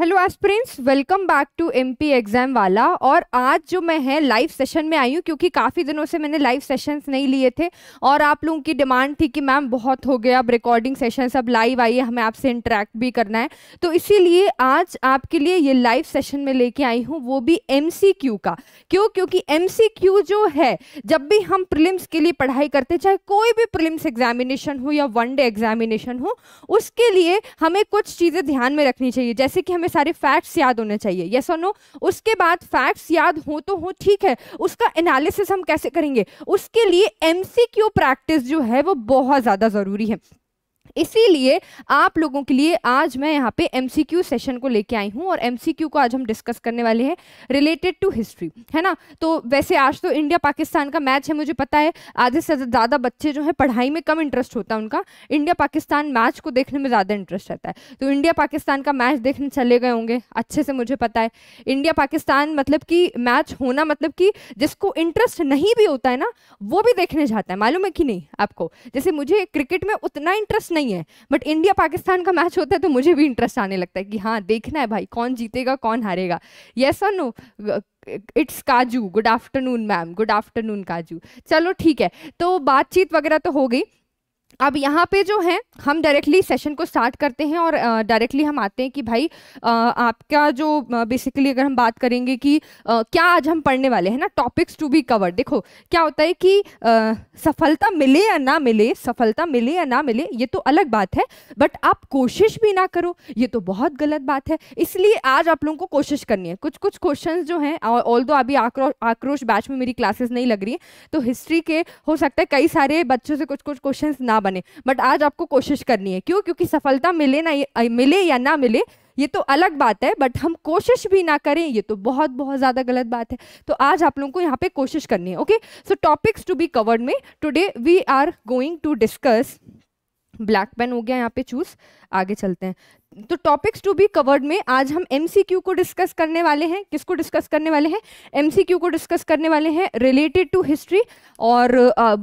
Hello Prince welcome back to MP exam वाला और आज जो मैं है लाइव सेशन में आई हूँ क्योंकि काफ़ी दिनों से मैंने लाइव सेशंस नहीं लिए थे और आप लोगों की डिमांड थी कि मैम बहुत हो गया अब रिकॉर्डिंग सेशन अब लाइव आई है हमें आपसे इंटरेक्ट भी करना है तो इसीलिए आज आपके लिए ये लाइव सेशन में लेके आई हूँ वो भी एम का क्यों क्योंकि एम जो है जब भी हम प्रिलिम्स के लिए पढ़ाई करते चाहे कोई भी प्रिलिम्स एग्जामिनेशन हो या वन डे एग्जामिनेशन हो उसके लिए हमें कुछ चीज़ें ध्यान में रखनी चाहिए जैसे कि हमें सारे फैक्ट्स याद होने चाहिए यस और नो उसके बाद फैक्ट्स याद हो तो हो ठीक है उसका एनालिसिस हम कैसे करेंगे उसके लिए एमसीक्यू प्रैक्टिस जो है वो बहुत ज़्यादा ज़रूरी है इसीलिए आप लोगों के लिए आज मैं यहाँ पे एम सेशन को लेके आई हूँ और एम को आज हम डिस्कस करने वाले हैं रिलेटेड टू हिस्ट्री है ना तो वैसे आज तो इंडिया पाकिस्तान का मैच है मुझे पता है आधे से ज़्यादा बच्चे जो है पढ़ाई में कम इंटरेस्ट होता है उनका इंडिया पाकिस्तान मैच को देखने में ज़्यादा इंटरेस्ट रहता है तो इंडिया पाकिस्तान का मैच देखने चले गए होंगे अच्छे से मुझे पता है इंडिया पाकिस्तान मतलब कि मैच होना मतलब कि जिसको इंटरेस्ट नहीं भी होता है ना वो भी देखने जाता है मालूम है कि नहीं आपको जैसे मुझे क्रिकेट में उतना इंटरेस्ट नहीं नहीं है बट इंडिया पाकिस्तान का मैच होता है तो मुझे भी इंटरेस्ट आने लगता है कि हाँ देखना है भाई कौन जीतेगा कौन हारेगा येस और no it's Kaju good afternoon ma'am good afternoon Kaju चलो ठीक है तो बातचीत वगैरह तो हो गई अब यहाँ पे जो है हम डायरेक्टली सेशन को स्टार्ट करते हैं और डायरेक्टली हम आते हैं कि भाई आपका जो बेसिकली अगर हम बात करेंगे कि क्या आज हम पढ़ने वाले हैं ना टॉपिक्स टू बी कवर देखो क्या होता है कि सफलता मिले या ना मिले सफलता मिले या ना मिले ये तो अलग बात है बट आप कोशिश भी ना करो ये तो बहुत गलत बात है इसलिए आज आप लोगों को कोशिश करनी है कुछ कुछ क्वेश्चन जो हैं ऑल दो अभी आक्रो आक्रोश बैच में मेरी क्लासेस नहीं लग रही तो हिस्ट्री के हो सकता है कई सारे बच्चों से कुछ कुछ क्वेश्चन ना बने बट आज आपको कोशिश करनी है क्यों क्योंकि सफलता मिले ना मिले या ना मिले ये तो अलग बात है बट हम कोशिश भी ना करें ये तो बहुत बहुत ज़्यादा गलत बात है तो आज आप लोगों को यहाँ पे कोशिश करनी है okay so topics to be covered में today we are going to discuss black pen हो गया यहाँ पे चूज आगे चलते हैं तो टॉपिक्स टू बी कवर्ड में आज हम एमसीक्यू को डिस्कस करने वाले हैं किसको डिस्कस करने वाले हैं एमसीक्यू को डिस्कस करने वाले हैं रिलेटेड टू हिस्ट्री और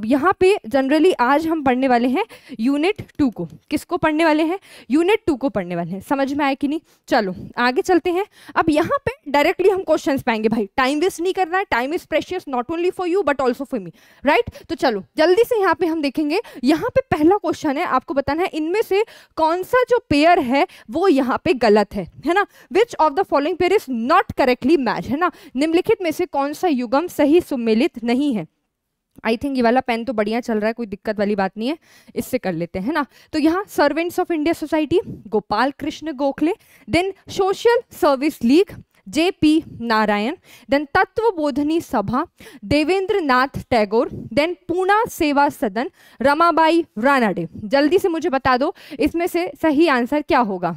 यहाँ पे जनरली आज हम पढ़ने वाले हैं यूनिट टू को किसको पढ़ने वाले हैं यूनिट टू को पढ़ने वाले हैं समझ में आए कि नहीं चलो आगे चलते हैं अब यहाँ पे डायरेक्टली हम क्वेश्चन पाएंगे भाई टाइम वेस्ट नहीं करना है time is precious not only for you but also for me right तो चलो जल्दी से यहाँ पे हम देखेंगे यहाँ पे पहला क्वेश्चन है आपको बताना है इनमें से कौन सा जो पेयर है वो यहाँ पे गलत है है ना which of the following pair is not correctly match है ना निम्नलिखित में से कौन सा युगम सही सुमेलित नहीं है आई थिंक ये वाला पेन तो बढ़िया चल रहा है कोई दिक्कत वाली बात नहीं है इससे कर लेते हैं ना तो यहाँ servants of India society Gopal Krishna Gokhale then social service league J P Narayan then Tattva Bodhini Sabha Devendra Nath Tagore then Poona Seva Sadan Ramabai Ranade जल्दी से मुझे बता दो इसमें से सही आंसर क्या होगा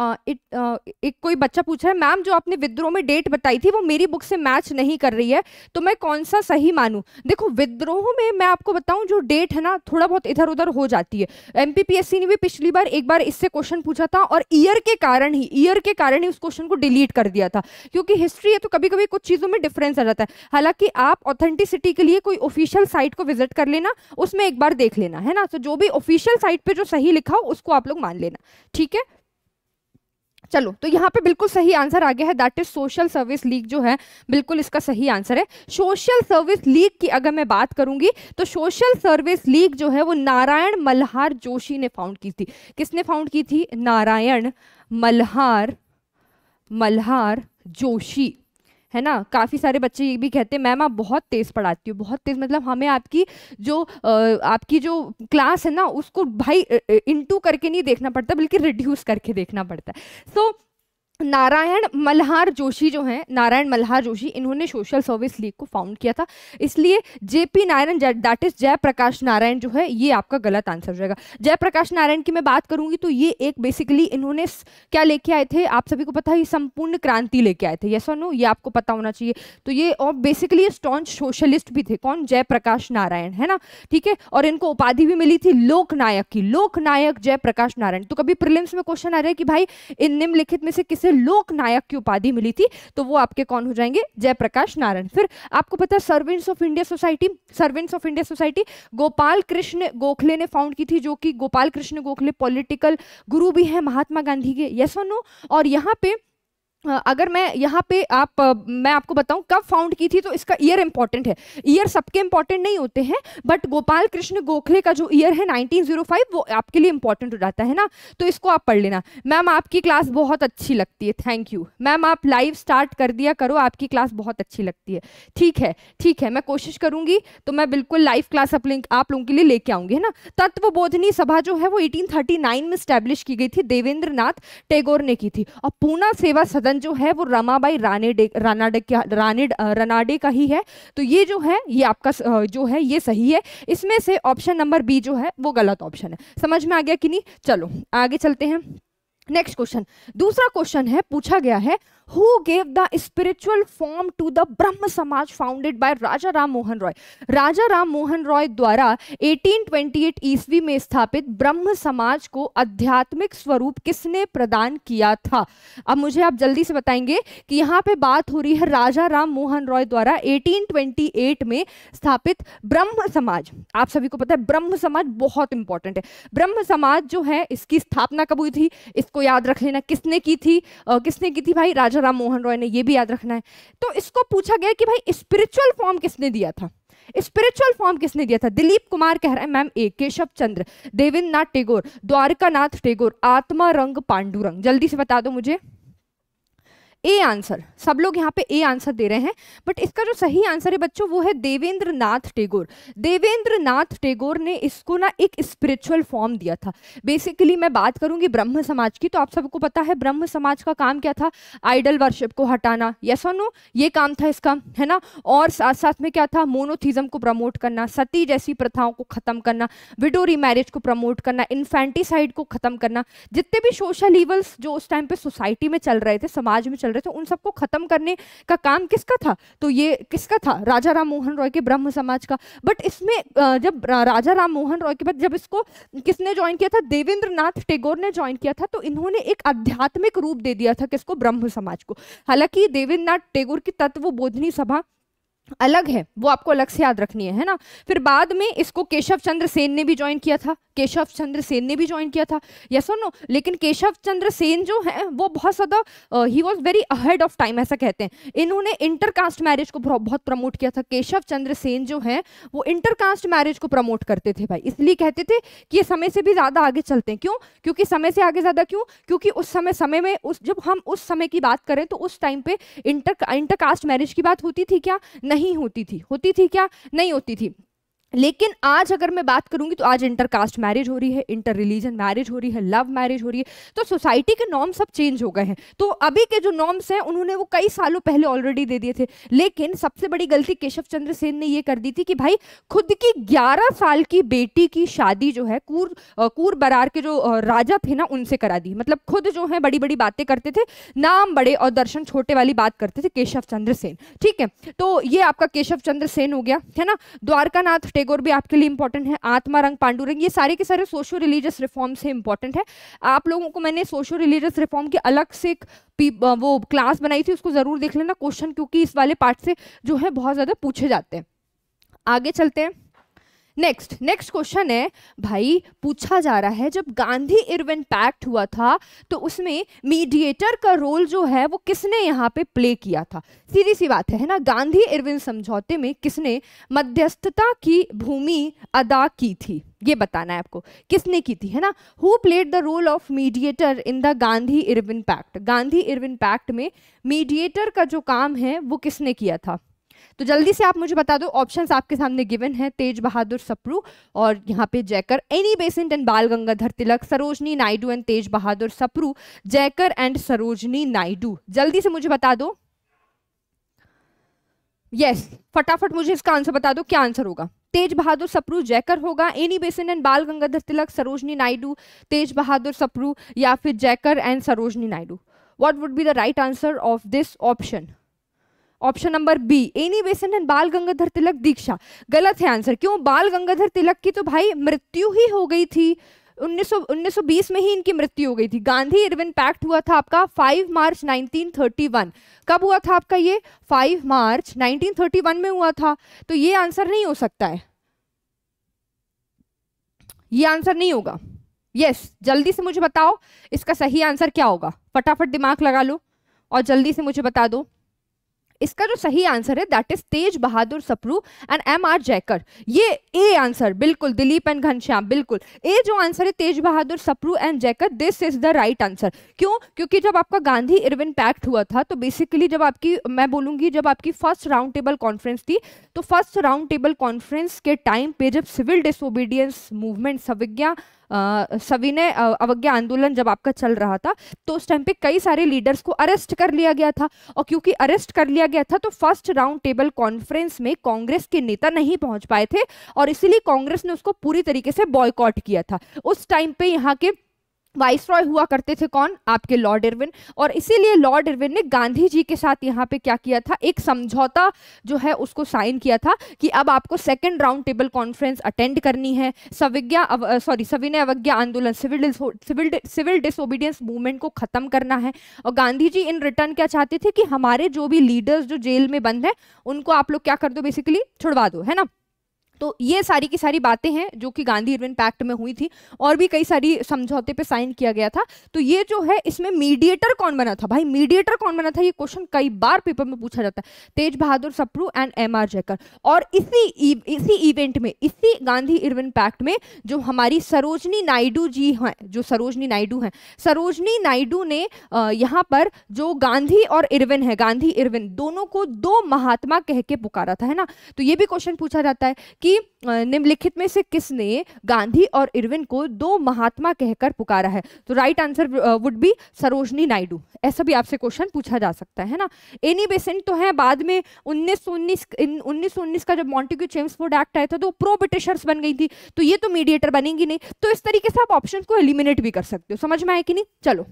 इट एक कोई बच्चा पूछ रहा है मैम जो आपने विद्रोह में डेट बताई थी वो मेरी बुक से मैच नहीं कर रही है तो मैं कौन सा सही मानूँ देखो विद्रोह में मैं आपको बताऊँ जो डेट है ना थोड़ा बहुत इधर उधर हो जाती है एम ने भी पिछली बार एक बार इससे क्वेश्चन पूछा था और ईयर के कारण ही ईयर के कारण ही उस क्वेश्चन को डिलीट कर दिया था क्योंकि हिस्ट्री है तो कभी कभी कुछ चीज़ों में डिफरेंस आ जाता है हालांकि आप ऑथेंटिसिटी के लिए कोई ऑफिशियल साइट को विजिट कर लेना उसमें एक बार देख लेना है ना तो जो भी ऑफिशियल साइट पर जो सही लिखा हो उसको आप लोग मान लेना ठीक है चलो तो यहाँ पे बिल्कुल सही आंसर आ गया है that is social service league जो है बिल्कुल इसका सही आंसर है सोशल सर्विस लीग की अगर मैं बात करूंगी तो सोशल सर्विस लीग जो है वो नारायण मल्हार जोशी ने फाउंड की थी किसने फाउंड की थी नारायण मल्हार मल्हार जोशी है ना काफ़ी सारे बच्चे ये भी कहते हैं मैम आप बहुत तेज़ पढ़ाती हो बहुत तेज़ मतलब हमें आपकी जो आपकी जो क्लास है ना उसको भाई इंटू करके नहीं देखना पड़ता बल्कि रिड्यूस करके देखना पड़ता है सो so, नारायण मल्हार जोशी जो हैं नारायण मल्हार जोशी इन्होंने सोशल सर्विस लीग को फाउंड किया था इसलिए JP Narayan that is Jayaprakash Narayan जो है ये आपका गलत आंसर हो जाएगा जयप्रकाश नारायण की मैं बात करूंगी तो ये एक बेसिकली इन्होंने क्या लेके आए थे आप सभी को पता है ये संपूर्ण क्रांति लेके आए थे यस और नो ये आपको पता होना चाहिए तो ये और बेसिकली स्टॉन्च सोशलिस्ट भी थे कौन जयप्रकाश नारायण है ना ठीक है और इनको उपाधि भी मिली थी लोकनायक की लोकनायक जयप्रकाश नारायण तो कभी प्रिलिम्स में क्वेश्चन आ रहा है कि भाई इन निम्नलिखित में से किसे से लोक नायक की उपाधि मिली थी तो वो आपके कौन हो जाएंगे जयप्रकाश नारायण फिर आपको पता है servants of India society servants of India society Gopal Krishna Gokhale ने फाउंड की थी जो कि गोपाल कृष्ण गोखले पॉलिटिकल गुरु भी हैं महात्मा गांधी के यस और नो और यहाँ पे अगर मैं यहाँ पे आप मैं आपको बताऊं कब फाउंड की थी तो इसका ईयर इंपॉर्टेंट है ईयर सबके इंपॉर्टेंट नहीं होते हैं बट गोपाल कृष्ण गोखले का जो ईयर है 1905 वो आपके लिए इंपॉर्टेंट हो जाता है ना तो इसको आप पढ़ लेना मैम आपकी क्लास बहुत अच्छी लगती है थैंक यू मैम आप लाइव स्टार्ट कर दिया करो आपकी क्लास बहुत अच्छी लगती है ठीक है ठीक है मैं कोशिश करूंगी तो मैं बिल्कुल लाइव क्लास आप लोगों के लिए लेके आऊंगी है ना तत्व बोधनी सभा जो है वो एटीन में स्टैब्लिश की गई थी देवेंद्र टेगोर ने की थी और पूना सेवा सदन वन जो है वो रमाबाई रानेडे रानाडे के रानेड रनाडे का ही है तो ये जो है ये आपका जो है ये सही है इसमें से ऑप्शन नंबर बी जो है वो गलत ऑप्शन है समझ में आ गया कि नहीं चलो आगे चलते हैं नेक्स्ट क्वेश्चन दूसरा क्वेश्चन है पूछा गया है who gave the spiritual form to the Brahma Samaj founded by Raja Ram Mohan Roy. Raja Ram Mohan Roy द्वारा 1828 ईस्वी में स्थापित ब्रह्म समाज को आध्यात्मिक स्वरूप किसने प्रदान किया था अब मुझे आप जल्दी से बताएंगे कि यहाँ पे बात हो रही है राजा राम मोहन रॉय द्वारा 1828 में स्थापित ब्रह्म समाज आप सभी को पता है ब्रह्म समाज बहुत इंपॉर्टेंट है ब्रह्म समाज जो है इसकी स्थापना कब हुई थी इसको याद रख लेना किसने की थी किसने की थी भाई राजा राजा राम मोहन रॉय ने ये भी याद रखना है तो इसको पूछा गया कि भाई स्पिरिचुअल फॉर्म किसने दिया था स्पिरिचुअल फॉर्म किसने दिया था दिलीप कुमार कह रहा है ma'am A Keshav Chandra Devendra Nath Tagore Nath Tagore Atmaram Pandurang जल्दी से बता दो मुझे ए आंसर सब लोग यहाँ पे ए आंसर दे रहे हैं बट इसका जो सही आंसर है बच्चों वो है देवेंद्र नाथ टेगोर देवेंद्र नाथ टेगोर ने इसको ना एक स्पिरिचुअल फॉर्म दिया था बेसिकली मैं बात करूंगी ब्रह्म समाज की तो आप सबको पता है ब्रह्म समाज का काम क्या था आइडल वर्शिप को हटाना यस और नो ये काम था इसका है ना और साथ साथ में क्या था मोनोथिज्म को प्रमोट करना सती जैसी प्रथाओं को खत्म करना विडो रीमैरिज को प्रमोट करना इन्फेंटिसाइड को खत्म करना जितने भी सोशल इवल्स जो उस टाइम पे सोसाइटी में चल रहे थे समाज में चल रहे रहे थे उन सबको खत्म करने का काम किसका था तो ये किसका था राजा राम मोहन रॉय के ब्रह्म समाज का बट इसमें जब राजा राम मोहन रॉय के बाद जब इसको किसने ज्वाइन किया था देवेंद्र नाथ टेगोर ने ज्वाइन किया था तो इन्होंने एक आध्यात्मिक रूप दे दिया था किसको ब्रह्म समाज को हालांकि देवेंद्र नाथ टेगोर की तत्व बोधनी सभा अलग है वो आपको अलग से याद रखनी है है ना फिर बाद में इसको केशव चंद्र सेन ने भी ज्वाइन किया था केशव चंद्र सेन ने भी ज्वाइन किया था यस और नो लेकिन केशव चंद्र सेन जो है वो बहुत ज़्यादा ही was very ahead of time ऐसा कहते हैं इन्होंने इंटर कास्ट मैरिज को बहुत प्रमोट किया था केशव चंद्र सेन जो है वो इंटर कास्ट मैरिज को प्रमोट करते थे भाई इसलिए कहते थे कि ये समय से भी ज़्यादा आगे चलते हैं क्यों क्योंकि समय से आगे ज़्यादा क्यों क्योंकि उस समय समय में उस जब हम उस समय की बात करें तो उस टाइम पे इंटर इंटर कास्ट मैरिज की बात होती थी क्या नहीं नहीं होती थी होती थी क्या नहीं होती थी लेकिन आज अगर मैं बात करूंगी तो आज इंटर कास्ट मैरिज हो रही है इंटर रिलीजन मैरिज हो रही है लव मैरिज हो रही है तो सोसाइटी के नॉर्म सब चेंज हो गए हैं तो अभी के जो नॉर्म्स हैं उन्होंने वो कई सालों पहले ऑलरेडी दे दिए थे लेकिन सबसे बड़ी गलती केशव चंद्र सेन ने ये कर दी थी कि भाई खुद की ग्यारह साल की बेटी की शादी जो है कूर कूर बरार के जो राजा थे ना उनसे करा दी मतलब खुद जो है बड़ी बड़ी बातें करते थे नाम बड़े और दर्शन छोटे वाली बात करते थे केशव चंद्र सेन ठीक है तो ये आपका केशव चंद्र सेन हो गया है ना द्वारकानाथ टेगोर भी आपके लिए इंपॉर्टेंट है आत्मा रंग पांडुरंग ये सारे के सारे सोशो रिलीजियस रिफॉर्म से इंपॉर्टेंट है आप लोगों को मैंने सोशो रिलीजियस रिफॉर्म की अलग से एक वो क्लास बनाई थी उसको ज़रूर देख लेना क्वेश्चन क्योंकि इस वाले पार्ट से जो है बहुत ज़्यादा पूछे जाते हैं आगे चलते हैं नेक्स्ट नेक्स्ट क्वेश्चन है भाई पूछा जा रहा है जब गांधी इरविन पैक्ट हुआ था तो उसमें मीडिएटर का रोल जो है वो किसने यहाँ पे प्ले किया था सीधी सी बात है ना गांधी इरविन समझौते में किसने मध्यस्थता की भूमि अदा की थी ये बताना है आपको किसने की थी है ना who played the role of mediator in the Gandhi Irwin pact Gandhi Irwin pact में मीडिएटर का जो काम है वो किसने किया था तो जल्दी से आप मुझे बता दो ऑप्शंस आपके सामने गिवन है तेज बहादुर सप्रू और यहाँ पे Jayakar any Besant and Bal Gangadhar Tilak Sarojini Naidu and Tej Bahadur Sapru Jayakar and Sarojini Naidu जल्दी से मुझे बता दो यस yes, फटाफट मुझे इसका आंसर बता दो क्या आंसर होगा तेज बहादुर सप्रू जयकर होगा एनी बेसन एंड बाल गंगाधर तिलक सरोजनी नायडू तेज बहादुर सप्रू या फिर Jayakar and Sarojini Naidu what would be the right answer of this option option number B Annie Besant and Bal Gangadhar तिलक दीक्षा गलत है आंसर क्यों बाल गंगाधर तिलक की तो भाई मृत्यु ही हो गई थी 1900 1920 में ही इनकी मृत्यु हो गई थी गांधी इरविन पैक्ट हुआ था आपका 5 मार्च 1931 कब हुआ था आपका ये 5 मार्च 1931 में हुआ था तो ये आंसर नहीं हो सकता है ये आंसर नहीं होगा यस yes, जल्दी से मुझे बताओ इसका सही आंसर क्या होगा फटाफट दिमाग लगा लो और जल्दी से मुझे बता दो इसका जो सही आंसर है that is Tej Bahadur Sapru and M R Jayakar ये ए आंसर बिल्कुल दिलीप एंड घनश्याम बिल्कुल ए जो आंसर है Tej Bahadur Sapru and Jayakar this is the right answer क्यों क्योंकि जब आपका गांधी इरविन पैक्ट हुआ था तो बेसिकली जब आपकी मैं बोलूंगी जब आपकी फर्स्ट राउंड टेबल कॉन्फ्रेंस थी तो फर्स्ट राउंड टेबल कॉन्फ्रेंस के टाइम पे जब सिविल डिसोबीडियंस मूवमेंट सविज्ञा सविनय अवज्ञा आंदोलन जब आपका चल रहा था तो उस टाइम पे कई सारे लीडर्स को अरेस्ट कर लिया गया था और क्योंकि अरेस्ट कर लिया गया था तो फर्स्ट राउंड टेबल कॉन्फ्रेंस में कांग्रेस के नेता नहीं पहुंच पाए थे और इसीलिए कांग्रेस ने उसको पूरी तरीके से बॉयकॉट किया था उस टाइम पे यहाँ के वाइस रॉय हुआ करते थे कौन आपके लॉर्ड इरविन और इसीलिए लॉर्ड इरविन ने गांधी जी के साथ यहाँ पे क्या किया था एक समझौता जो है उसको साइन किया था कि अब आपको second round table conference attend करनी है सविज्ञा सॉरी सविनय अवज्ञा आंदोलन civil civil civil disobedience movement को खत्म करना है और गांधी जी इन रिटर्न क्या चाहते थे कि हमारे जो भी लीडर्स जो जेल में बंद हैं उनको आप लोग क्या कर दो बेसिकली छुड़वा दो है ना तो ये सारी की सारी बातें हैं जो कि गांधी इरविन पैक्ट में हुई थी और भी कई सारी समझौते पे साइन किया गया था तो ये जो है इसमें मीडिएटर कौन बना था भाई मीडिएटर कौन बना था ये क्वेश्चन कई बार पेपर में पूछा जाता है Tej Bahadur Sapru and M R Jayakar और इसी e, इसी इवेंट में इसी गांधी इरविन पैक्ट में जो हमारी सरोजनी नायडू जी हैं जो सरोजनी नायडू हैं सरोजनी नायडू ने यहाँ पर जो गांधी और इरविन है गांधी इरविन दोनों को दो महात्मा कह के पुकारा था है ना तो ये भी क्वेश्चन पूछा जाता है कि कि निम्नलिखित में से किसने गांधी और इरविन को दो महात्मा कहकर पुकारा है तो right answer would be Sarojini Naidu ऐसा भी आपसे क्वेश्चन पूछा जा सकता है ना एनी बेसेंट तो है बाद में उन्नीस सौ उन्नीस उन्नीस का जब मॉन्टिक्यू चेम्सफोर्ड एक्ट आया था तो प्रो ब्रिटिशर्स बन गई थी तो ये तो मीडिएटर बनेंगी नहीं तो इस तरीके से आप ऑप्शन को एलिमिनेट भी कर सकते हो समझ में आए कि नहीं चलो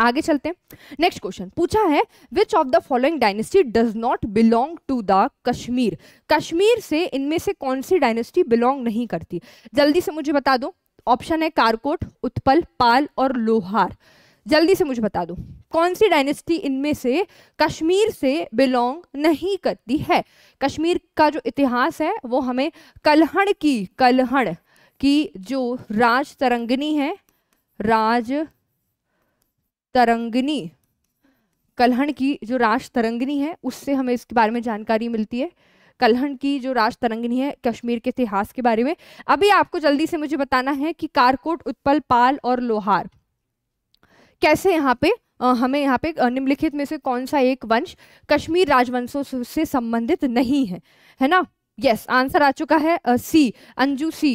आगे चलते हैं नेक्स्ट क्वेश्चन पूछा है which of the following dynasty does not belong to the Kashmir Kashmir से इनमें से कौन सी डायनेस्टी बिलोंग नहीं करती जल्दी से मुझे बता दो ऑप्शन है कारकोट उत्पल पाल और लोहार जल्दी से मुझे बता दो कौन सी डायनेस्टी इनमें से कश्मीर से बिलोंग नहीं करती है कश्मीर का जो इतिहास है वो हमें कलहण की कलहण की जो राज तरंगनी है राज तरंगनी कलहण की जो राज तरंगनी है उससे हमें इसके बारे में जानकारी मिलती है कलहण की जो राज तरंगनी है कश्मीर के इतिहास के बारे में अभी आपको जल्दी से मुझे बताना है कि कारकोट उत्पल पाल और लोहार कैसे यहाँ पे हमें यहाँ पे निम्नलिखित में से कौन सा एक वंश कश्मीर राजवंशों से संबंधित नहीं है है ना यस yes, आंसर आ चुका है सी अंजू सी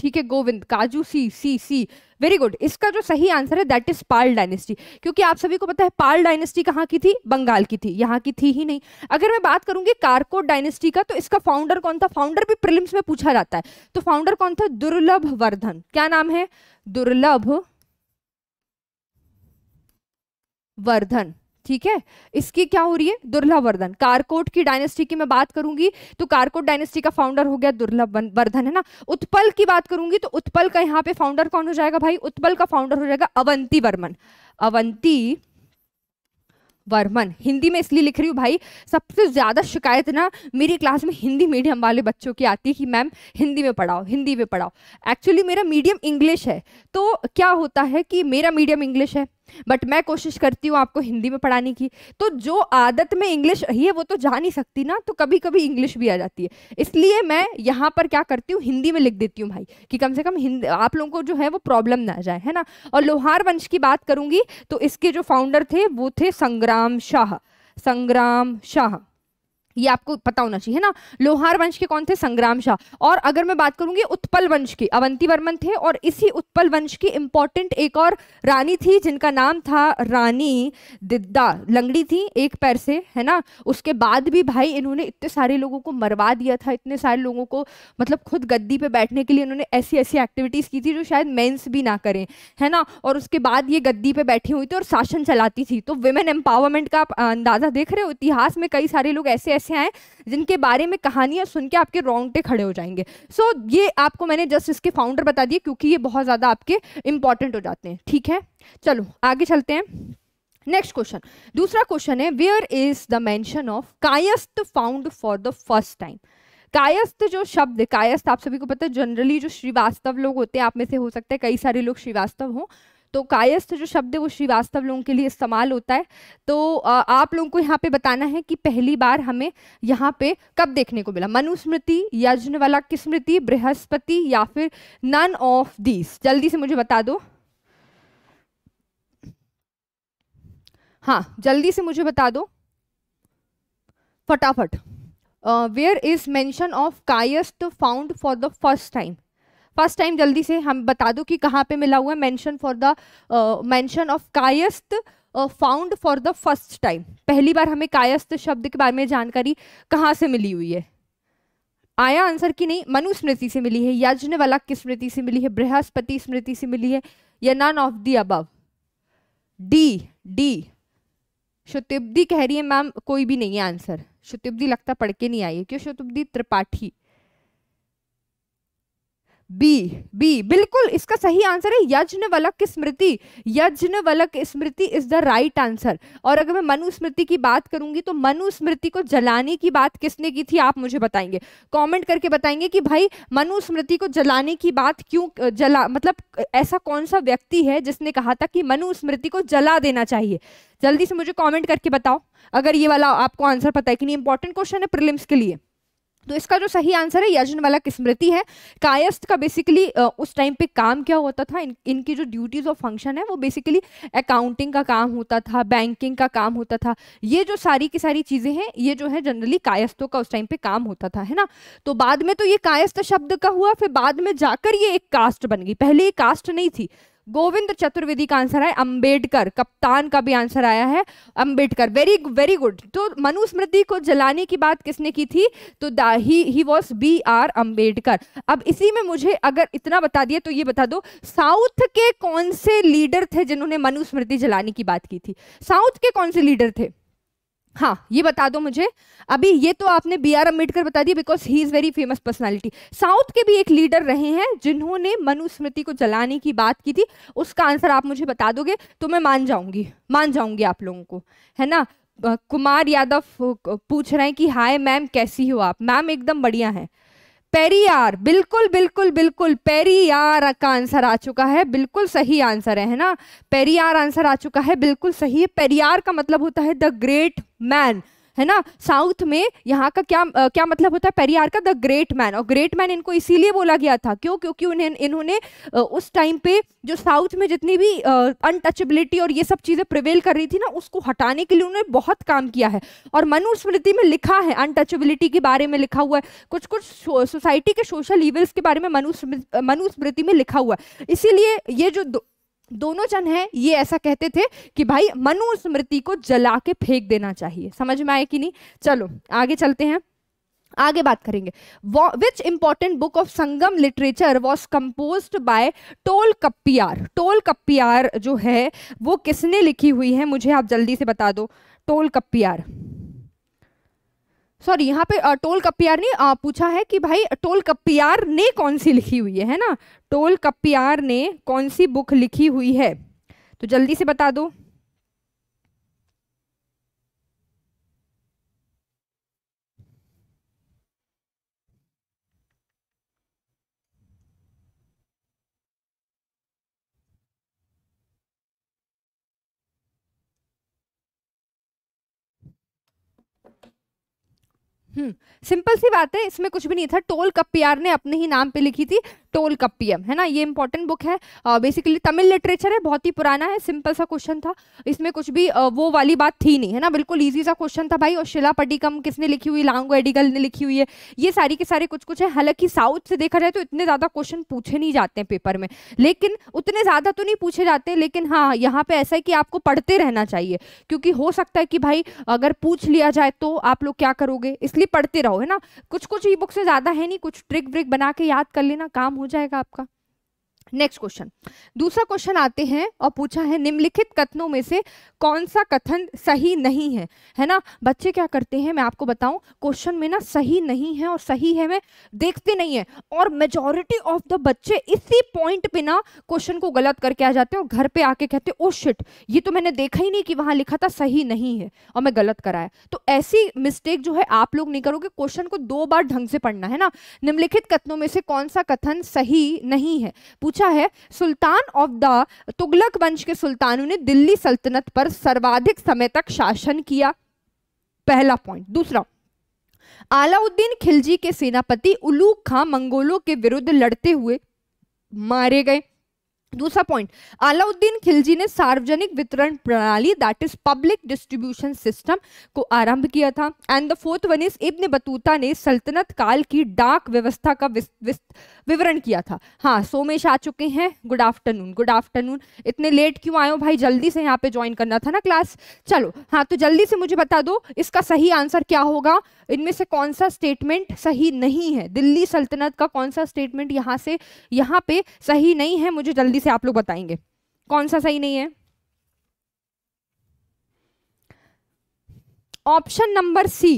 ठीक है गोविंद काजू सी सी सी वेरी गुड इसका जो सही आंसर है दैट इज पाल डायनेस्टी क्योंकि आप सभी को पता है पाल डायनेस्टी कहाँ की थी बंगाल की थी यहाँ की थी ही नहीं अगर मैं बात करूंगी कारकोट डायनेस्टी का तो इसका फाउंडर कौन था फाउंडर भी प्रिलिम्स में पूछा जाता है तो फाउंडर कौन था दुर्लभ वर्धन क्या नाम है दुर्लभ वर्धन ठीक है इसकी क्या हो रही है दुर्लभ वर्धन कारकोट की डायनेस्टी की मैं बात करूंगी तो कारकोट डायनेस्टी का फाउंडर हो गया दुर्लभ वर्धन है ना उत्पल की बात करूंगी तो उत्पल का यहाँ पे फाउंडर कौन हो जाएगा भाई उत्पल का फाउंडर हो जाएगा अवंती वर्मन अवंती वर्मन हिंदी में इसलिए लिख रही हूँ भाई सबसे ज़्यादा शिकायत ना मेरी क्लास में हिंदी मीडियम वाले बच्चों की आती है कि मैम हिंदी में पढ़ाओ हिंदी में पढ़ाओ एक्चुअली मेरा मीडियम इंग्लिश है तो क्या होता है कि मेरा मीडियम इंग्लिश है बट मैं कोशिश करती हूँ आपको हिंदी में पढ़ाने की तो जो आदत में इंग्लिश रही है वो तो जा नहीं सकती ना तो कभी कभी इंग्लिश भी आ जाती है इसलिए मैं यहाँ पर क्या करती हूँ हिंदी में लिख देती हूँ भाई कि कम से कम हिंदी आप लोगों को जो है वो प्रॉब्लम ना जाए है ना और लोहार वंश की बात करूँगी तो इसके जो फाउंडर थे वो थे संग्राम शाह संग्राम शाह ये आपको पता होना चाहिए ना लोहार वंश के कौन थे संग्राम शाह और अगर मैं बात करूंगी उत्पल वंश की अवंती वर्मन थे और इसी उत्पल वंश की इंपॉर्टेंट एक और रानी थी जिनका नाम था रानी दिद्दा लंगड़ी थी एक पैर से है ना उसके बाद भी भाई इन्होंने इतने सारे लोगों को मरवा दिया था इतने सारे लोगों को मतलब खुद गद्दी पे बैठने के लिए इन्होंने ऐसी ऐसी एक्टिविटीज़ की थी जो शायद मेन्स भी ना करें है ना और उसके बाद ये गद्दी पे बैठी हुई थी और शासन चलाती थी तो वुमेन एम्पावरमेंट का आप अंदाज़ा देख रहे हो इतिहास में कई सारे लोग ऐसे ऐसे हैं जिनके बारे में कहानियां सुन के आपके रोंगटे खड़े हो जाएंगे सो so, ये आपको मैंने जस्ट इसके फाउंडर बता दिए क्योंकि ये बहुत ज़्यादा आपके इंपॉर्टेंट हो जाते हैं ठीक है चलो आगे चलते हैं नेक्स्ट क्वेश्चन दूसरा क्वेश्चन है where is the mention of Kayastha found for the first time Kayastha जो शब्द कायस्थ आप सभी को पता है जनरली जो श्रीवास्तव लोग होते हैं आप में से हो सकते हैं कई सारे लोग श्रीवास्तव हों तो कायस्थ जो शब्द है वो श्रीवास्तव लोगों के लिए इस्तेमाल होता है तो आप लोगों को यहाँ पे बताना है कि पहली बार हमें यहाँ पे कब देखने को मिला मनुस्मृति यज्ञ वाला की स्मृति बृहस्पति या फिर नन ऑफ दीस जल्दी से मुझे बता दो हाँ जल्दी से मुझे बता दो फटाफट where is mention of Kayastha found for the first time first time जल्दी से हम बता दो कि कहाँ पे मिला हुआ है mention for the mention of Kayastha found for the first time पहली बार हमें कायस्थ शब्द के बारे में जानकारी कहाँ से मिली हुई है आया आंसर की नहीं मनु स्मृति से मिली है यज्ञ वाला की स्मृति से मिली है बृहस्पति स्मृति से मिली है या none of the above D D Shatabdi कह रही है मैम कोई भी नहीं है आंसर शुतुब्दी लगता पढ़ के नहीं आई है क्यों शुतुब्दी त्रिपाठी बी बी बिल्कुल इसका सही आंसर है यज्ञ Yajnavalkya Smriti Yajnavalkya Smriti is the right answer और अगर मैं मनुस्मृति की बात करूंगी तो मनुस्मृति को जलाने की बात किसने की थी आप मुझे बताएंगे कमेंट करके बताएंगे कि भाई मनुस्मृति को जलाने की बात क्यों जला मतलब ऐसा कौन सा व्यक्ति है जिसने कहा था कि मनुस्मृति को जला देना चाहिए जल्दी से मुझे कॉमेंट करके बताओ अगर ये वाला आपको आंसर पता है कि नहीं इंपॉर्टेंट क्वेश्चन है प्रिलिम्स के लिए तो इसका जो सही आंसर है यजन वाला स्मृति है कायस्थ का बेसिकली उस टाइम पे काम क्या होता था इन, इनकी जो ड्यूटीज और फंक्शन है वो बेसिकली अकाउंटिंग का काम होता था बैंकिंग का काम होता था ये जो सारी की सारी चीजें हैं ये जो है जनरली कायस्थों का उस टाइम पे काम होता था है ना तो बाद में तो ये कायस्थ शब्द का हुआ फिर बाद में जाकर ये एक कास्ट बन गई पहले ये कास्ट नहीं थी गोविंद चतुर्वेदी का आंसर है अंबेडकर कप्तान का भी आंसर आया है अंबेडकर वेरी वेरी गुड तो मनुस्मृति को जलाने की बात किसने की थी तो दाही he was B R Ambedkar अब इसी में मुझे अगर इतना बता दिया तो ये बता दो साउथ के कौन से लीडर थे जिन्होंने मनुस्मृति जलाने की बात की थी साउथ के कौन से लीडर थे हाँ ये बता दो मुझे अभी ये तो आपने बी आर अम्बेडकर बता दिया because he is very famous personality south के भी एक लीडर रहे हैं जिन्होंने मनुस्मृति को जलाने की बात की थी उसका आंसर आप मुझे बता दोगे तो मैं मान जाऊंगी मान जाऊंगी आप लोगों को है ना कुमार यादव पूछ रहे हैं कि हाय मैम कैसी हो आप मैम एकदम बढ़िया हैं पेरियार बिल्कुल बिल्कुल बिल्कुल पेरियार का आंसर आ चुका है बिल्कुल सही आंसर है ना पेरियार आंसर आ चुका है बिल्कुल सही है पेरियार का मतलब होता है द ग्रेट मैन है ना साउथ में यहाँ का क्या आ, क्या मतलब होता है पेरियार का द ग्रेट मैन और ग्रेट मैन इनको इसीलिए बोला गया था क्यों क्योंकि उन्हें इन्होंने उस टाइम पे जो साउथ में जितनी भी अनटचेबिलिटी और ये सब चीज़ें प्रिवेल कर रही थी ना उसको हटाने के लिए उन्होंने बहुत काम किया है और मनुस्मृति में लिखा है अनटचेबिलिटी के बारे में लिखा हुआ है कुछ कुछ सोसाइटी के सोशल इवेल्स के बारे में मनुस्मृति में लिखा हुआ है इसीलिए ये जो दोनों जन हैं ये ऐसा कहते थे कि भाई मनुस्मृति को जला के फेंक देना चाहिए समझ में आए कि नहीं चलो आगे चलते हैं आगे बात करेंगे which important book of Sangam literature was compose by Tolkappiyar Tolkappiyar जो है वो किसने लिखी हुई है मुझे आप जल्दी से बता दो टोल कप्पियार सॉरी यहाँ पे टोल कप्पियार ने पूछा है कि भाई टोल कप्पियार ने कौन सी लिखी हुई है है ना टोल कप्पियार ने कौन सी बुक लिखी हुई है तो जल्दी से बता दो हम्म, सिंपल सी बात है इसमें कुछ भी नहीं था टोल कप्पियार ने अपने ही नाम पे लिखी थी टोल कपियम है ना ये इंपॉर्टेंट बुक है बेसिकली तमिल लिटरेचर है बहुत ही पुराना है सिंपल सा क्वेश्चन था इसमें कुछ भी uh, वो वाली बात थी नहीं है ना बिल्कुल ईजी सा क्वेश्चन था भाई और शिला पटिकम किसने लिखी हुई लांगो एडिगल ने लिखी हुई है ये सारी के सारे कुछ कुछ है हालांकि साउथ से देखा जाए तो इतने ज़्यादा क्वेश्चन पूछे नहीं जाते हैं पेपर में लेकिन उतने ज़्यादा तो नहीं पूछे जाते लेकिन हाँ यहाँ पे ऐसा है कि आपको पढ़ते रहना चाहिए क्योंकि हो सकता है कि भाई अगर पूछ लिया जाए तो आप लोग क्या करोगे इसलिए पढ़ते रहो है ना कुछ कुछ ई बुक से ज़्यादा है नहीं कुछ ट्रिक व्रिक बना के याद कर लेना काम हो जाएगा आपका नेक्स्ट क्वेश्चन दूसरा क्वेश्चन आते हैं और पूछा है निम्नलिखित कथनों में से कौन सा कथन सही नहीं है है ना बच्चे क्या करते हैं मैं आपको बताऊं क्वेश्चन में ना सही नहीं है और सही है मैं देखते नहीं है और मेजोरिटी ऑफ द बच्चे इसी पॉइंट पे ना क्वेश्चन को गलत करके आ जाते हैं और घर पे आके कहते ओ शिट oh ये तो मैंने देखा ही नहीं कि वहां लिखा था सही नहीं है और मैं गलत कराया तो ऐसी मिस्टेक जो है आप लोग नहीं करोगे क्वेश्चन को दो बार ढंग से पढ़ना है ना निम्नलिखित कथनों में से कौन सा कथन सही नहीं है पूछा पूछा अच्छा है सुल्तान ऑफ द तुगलक वंश के सुल्तानों ने दिल्ली सल्तनत पर सर्वाधिक समय तक शासन किया पहला पॉइंट दूसरा आलाउद्दीन खिलजी के सेनापति उलूक खां मंगोलों के विरुद्ध लड़ते हुए मारे गए दूसरा पॉइंट अलाउद्दीन खिलजी ने सार्वजनिक वितरण प्रणाली that is public distribution system को आरंभ किया था and the fourth one is Ibn Battuta ने सल्तनत काल की डाक व्यवस्था का विवरण किया था हाँ सोमेश आ चुके हैं गुड आफ्टरनून गुड आफ्टरनून इतने लेट क्यों आयो भाई जल्दी से यहाँ पे ज्वाइन करना था ना क्लास चलो हाँ तो जल्दी से मुझे बता दो इसका सही आंसर क्या होगा इनमें से कौन सा स्टेटमेंट सही नहीं है दिल्ली सल्तनत का कौन सा स्टेटमेंट यहाँ से यहाँ पे सही नहीं है मुझे जल्दी जल्दी से आप लोग बताएंगे कौन सा सही नहीं है option number C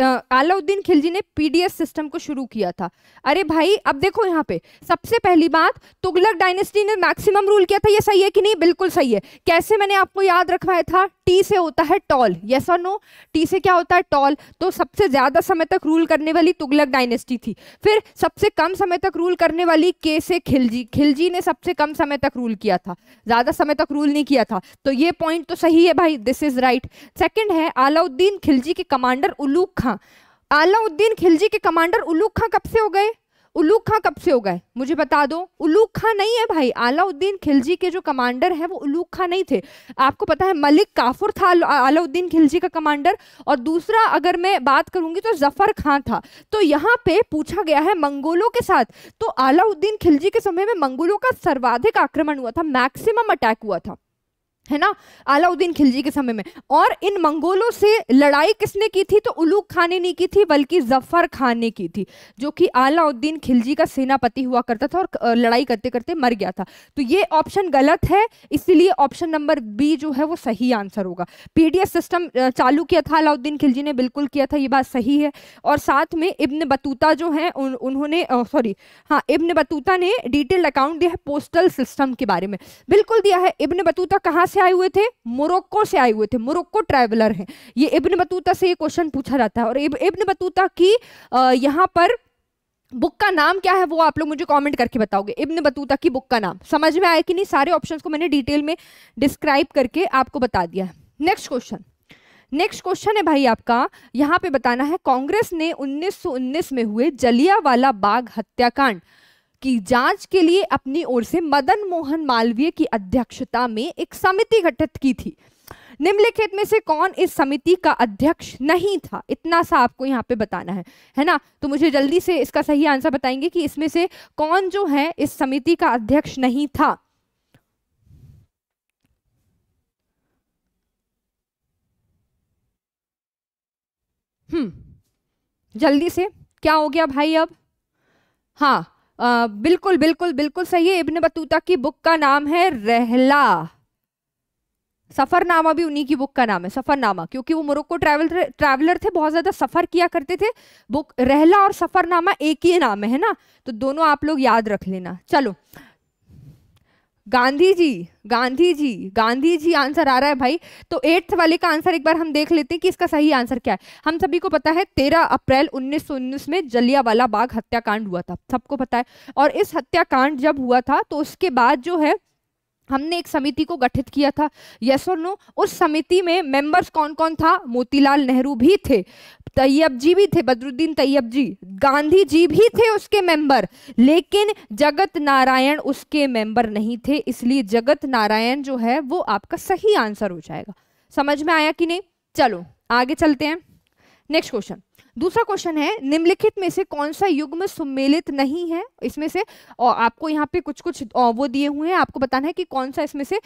Alauddin Khilji ने पीडीएस सिस्टम को शुरू किया था अरे भाई अब देखो यहाँ पे सबसे पहली बात तुगलक डायनेस्टी ने मैक्सिमम रूल किया था ये सही है कि नहीं बिल्कुल सही है कैसे मैंने आपको याद रखवाया था टी से होता है टॉल यस और नो टी से क्या होता है टॉल तो सबसे ज़्यादा समय तक रूल करने वाली तुगलक डायनेस्टी थी फिर सबसे कम समय तक रूल करने वाली के से खिलजी खिलजी ने सबसे कम समय तक रूल किया था ज़्यादा समय तक रूल नहीं किया था तो ये पॉइंट तो सही है भाई दिस इज़ राइट सेकेंड है अलाउद्दीन खिलजी के कमांडर उलूक खां अलाउद्दीन खिलजी के कमांडर उलूक खां कब से हो गए उल्लू खां कब से हो गए मुझे बता दो उल्लू खां नहीं है भाई अलाउद्दीन खिलजी के जो कमांडर है वो उल्लू खां नहीं थे आपको पता है मलिक काफुर था अलाउद्दीन खिलजी का कमांडर और दूसरा अगर मैं बात करूंगी तो जफर खां था तो यहाँ पे पूछा गया है मंगोलों के साथ तो अलाउद्दीन खिलजी के समय में मंगोलों का सर्वाधिक आक्रमण हुआ था मैक्सिमम अटैक हुआ था है ना अलाउद्दीन खिलजी के समय में और इन मंगोलों से लड़ाई किसने की थी तो उलूक खान ने नहीं की थी बल्कि जफर खान ने की थी जो कि अलाउद्दीन खिलजी का सेनापति हुआ करता था और लड़ाई करते करते मर गया था तो ये ऑप्शन गलत है इसलिए ऑप्शन नंबर बी जो है वो सही आंसर होगा पीडीएस सिस्टम चालू किया था अलाउद्दीन खिलजी ने बिल्कुल किया था ये बात सही है और साथ में इब्न बतूता जो है उन्होंने सॉरी हाँ इब्न बतूता ने डिटेल्ड अकाउंट दिया है पोस्टल सिस्टम के बारे में बिल्कुल दिया है इब्न बतूता कहाँ से से आए हुए थे मोरक्को से आए हुए थे मोरक्को ट्रैवलर हैं ये इब्न बतूता से ये क्वेश्चन पूछा जाता है और इब्न बतूता की यहाँ पर बुक का नाम क्या है वो आप लोग मुझे कमेंट करके बताओगे इब्न बतूता की बुक का नाम समझ में आया कि नहीं सारे ऑप्शंस को मैंने डिटेल में डिस्क्राइब करके आपको बता दिया है नेक्स्ट क्वेश्चन नेक्स्ट क्वेश्चन है भाई आपका यहाँ पे बताना है कांग्रेस ने 1919 में हुए जलियावाला बाग हत्याकांड की जांच के लिए अपनी ओर से मदन मोहन मालवीय की अध्यक्षता में एक समिति गठित की थी निम्नलिखित में से कौन इस समिति का अध्यक्ष नहीं था इतना सा आपको यहाँ पे बताना है है ना तो मुझे जल्दी से इसका सही आंसर बताएंगे कि इसमें से कौन जो है इस समिति का अध्यक्ष नहीं था हम्म जल्दी से क्या हो गया भाई अब हाँ आ, बिल्कुल बिल्कुल बिल्कुल सही है इब्न बतूता की बुक का नाम है रहला सफ़रनामा भी उन्हीं की बुक का नाम है सफ़रनामा क्योंकि वो मोरक्को ट्रैवल ट्रैवलर थे बहुत ज़्यादा सफ़र किया करते थे बुक रहला और सफ़रनामा एक ही नाम है ना तो दोनों आप लोग याद रख लेना चलो गांधी जी गांधी जी गांधी जी आंसर आ रहा है भाई तो एट्थ वाले का आंसर एक बार हम देख लेते हैं कि इसका सही आंसर क्या है हम सभी को पता है तेरह अप्रैल उन्नीस में जलियावाला बाग हत्याकांड हुआ था सबको पता है और इस हत्याकांड जब हुआ था तो उसके बाद जो है हमने एक समिति को गठित किया था यस और नो उस समिति में मेंबर्स कौन कौन था मोतीलाल नेहरू भी थे तैयब जी भी थे बदरुद्दीन तैयब जी गांधी जी भी थे उसके मेंबर लेकिन जगत नारायण उसके मेंबर नहीं थे इसलिए जगत नारायण जो है वो आपका सही आंसर हो जाएगा समझ में आया कि नहीं चलो आगे चलते हैं नेक्स्ट क्वेश्चन दूसरा क्वेश्चन है निम्नलिखित में से कौन सा युग्म सुमेलित नहीं है इसमें से और आपको यहाँ पे कुछ कुछ वो दिए हुए हैं आपको बताना है कि कौन सा इसमें से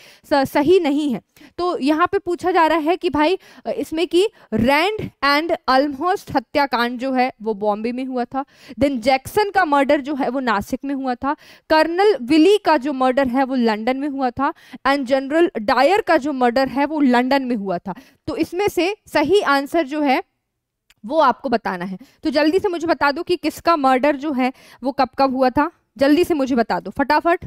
सही नहीं है तो यहाँ पे पूछा जा रहा है कि भाई इसमें कि रैंड एंड अल्मोस्ट हत्याकांड जो है वो बॉम्बे में हुआ था देन जैक्सन का मर्डर जो है वो नासिक में हुआ था कर्नल विली का जो मर्डर है वो लंडन में हुआ था एंड जनरल डायर का जो मर्डर है वो लंडन में हुआ था तो इसमें से सही आंसर जो है वो आपको बताना है तो जल्दी से मुझे बता दो कि किसका मर्डर जो है वो कब कब हुआ था जल्दी से मुझे बता दो फटाफट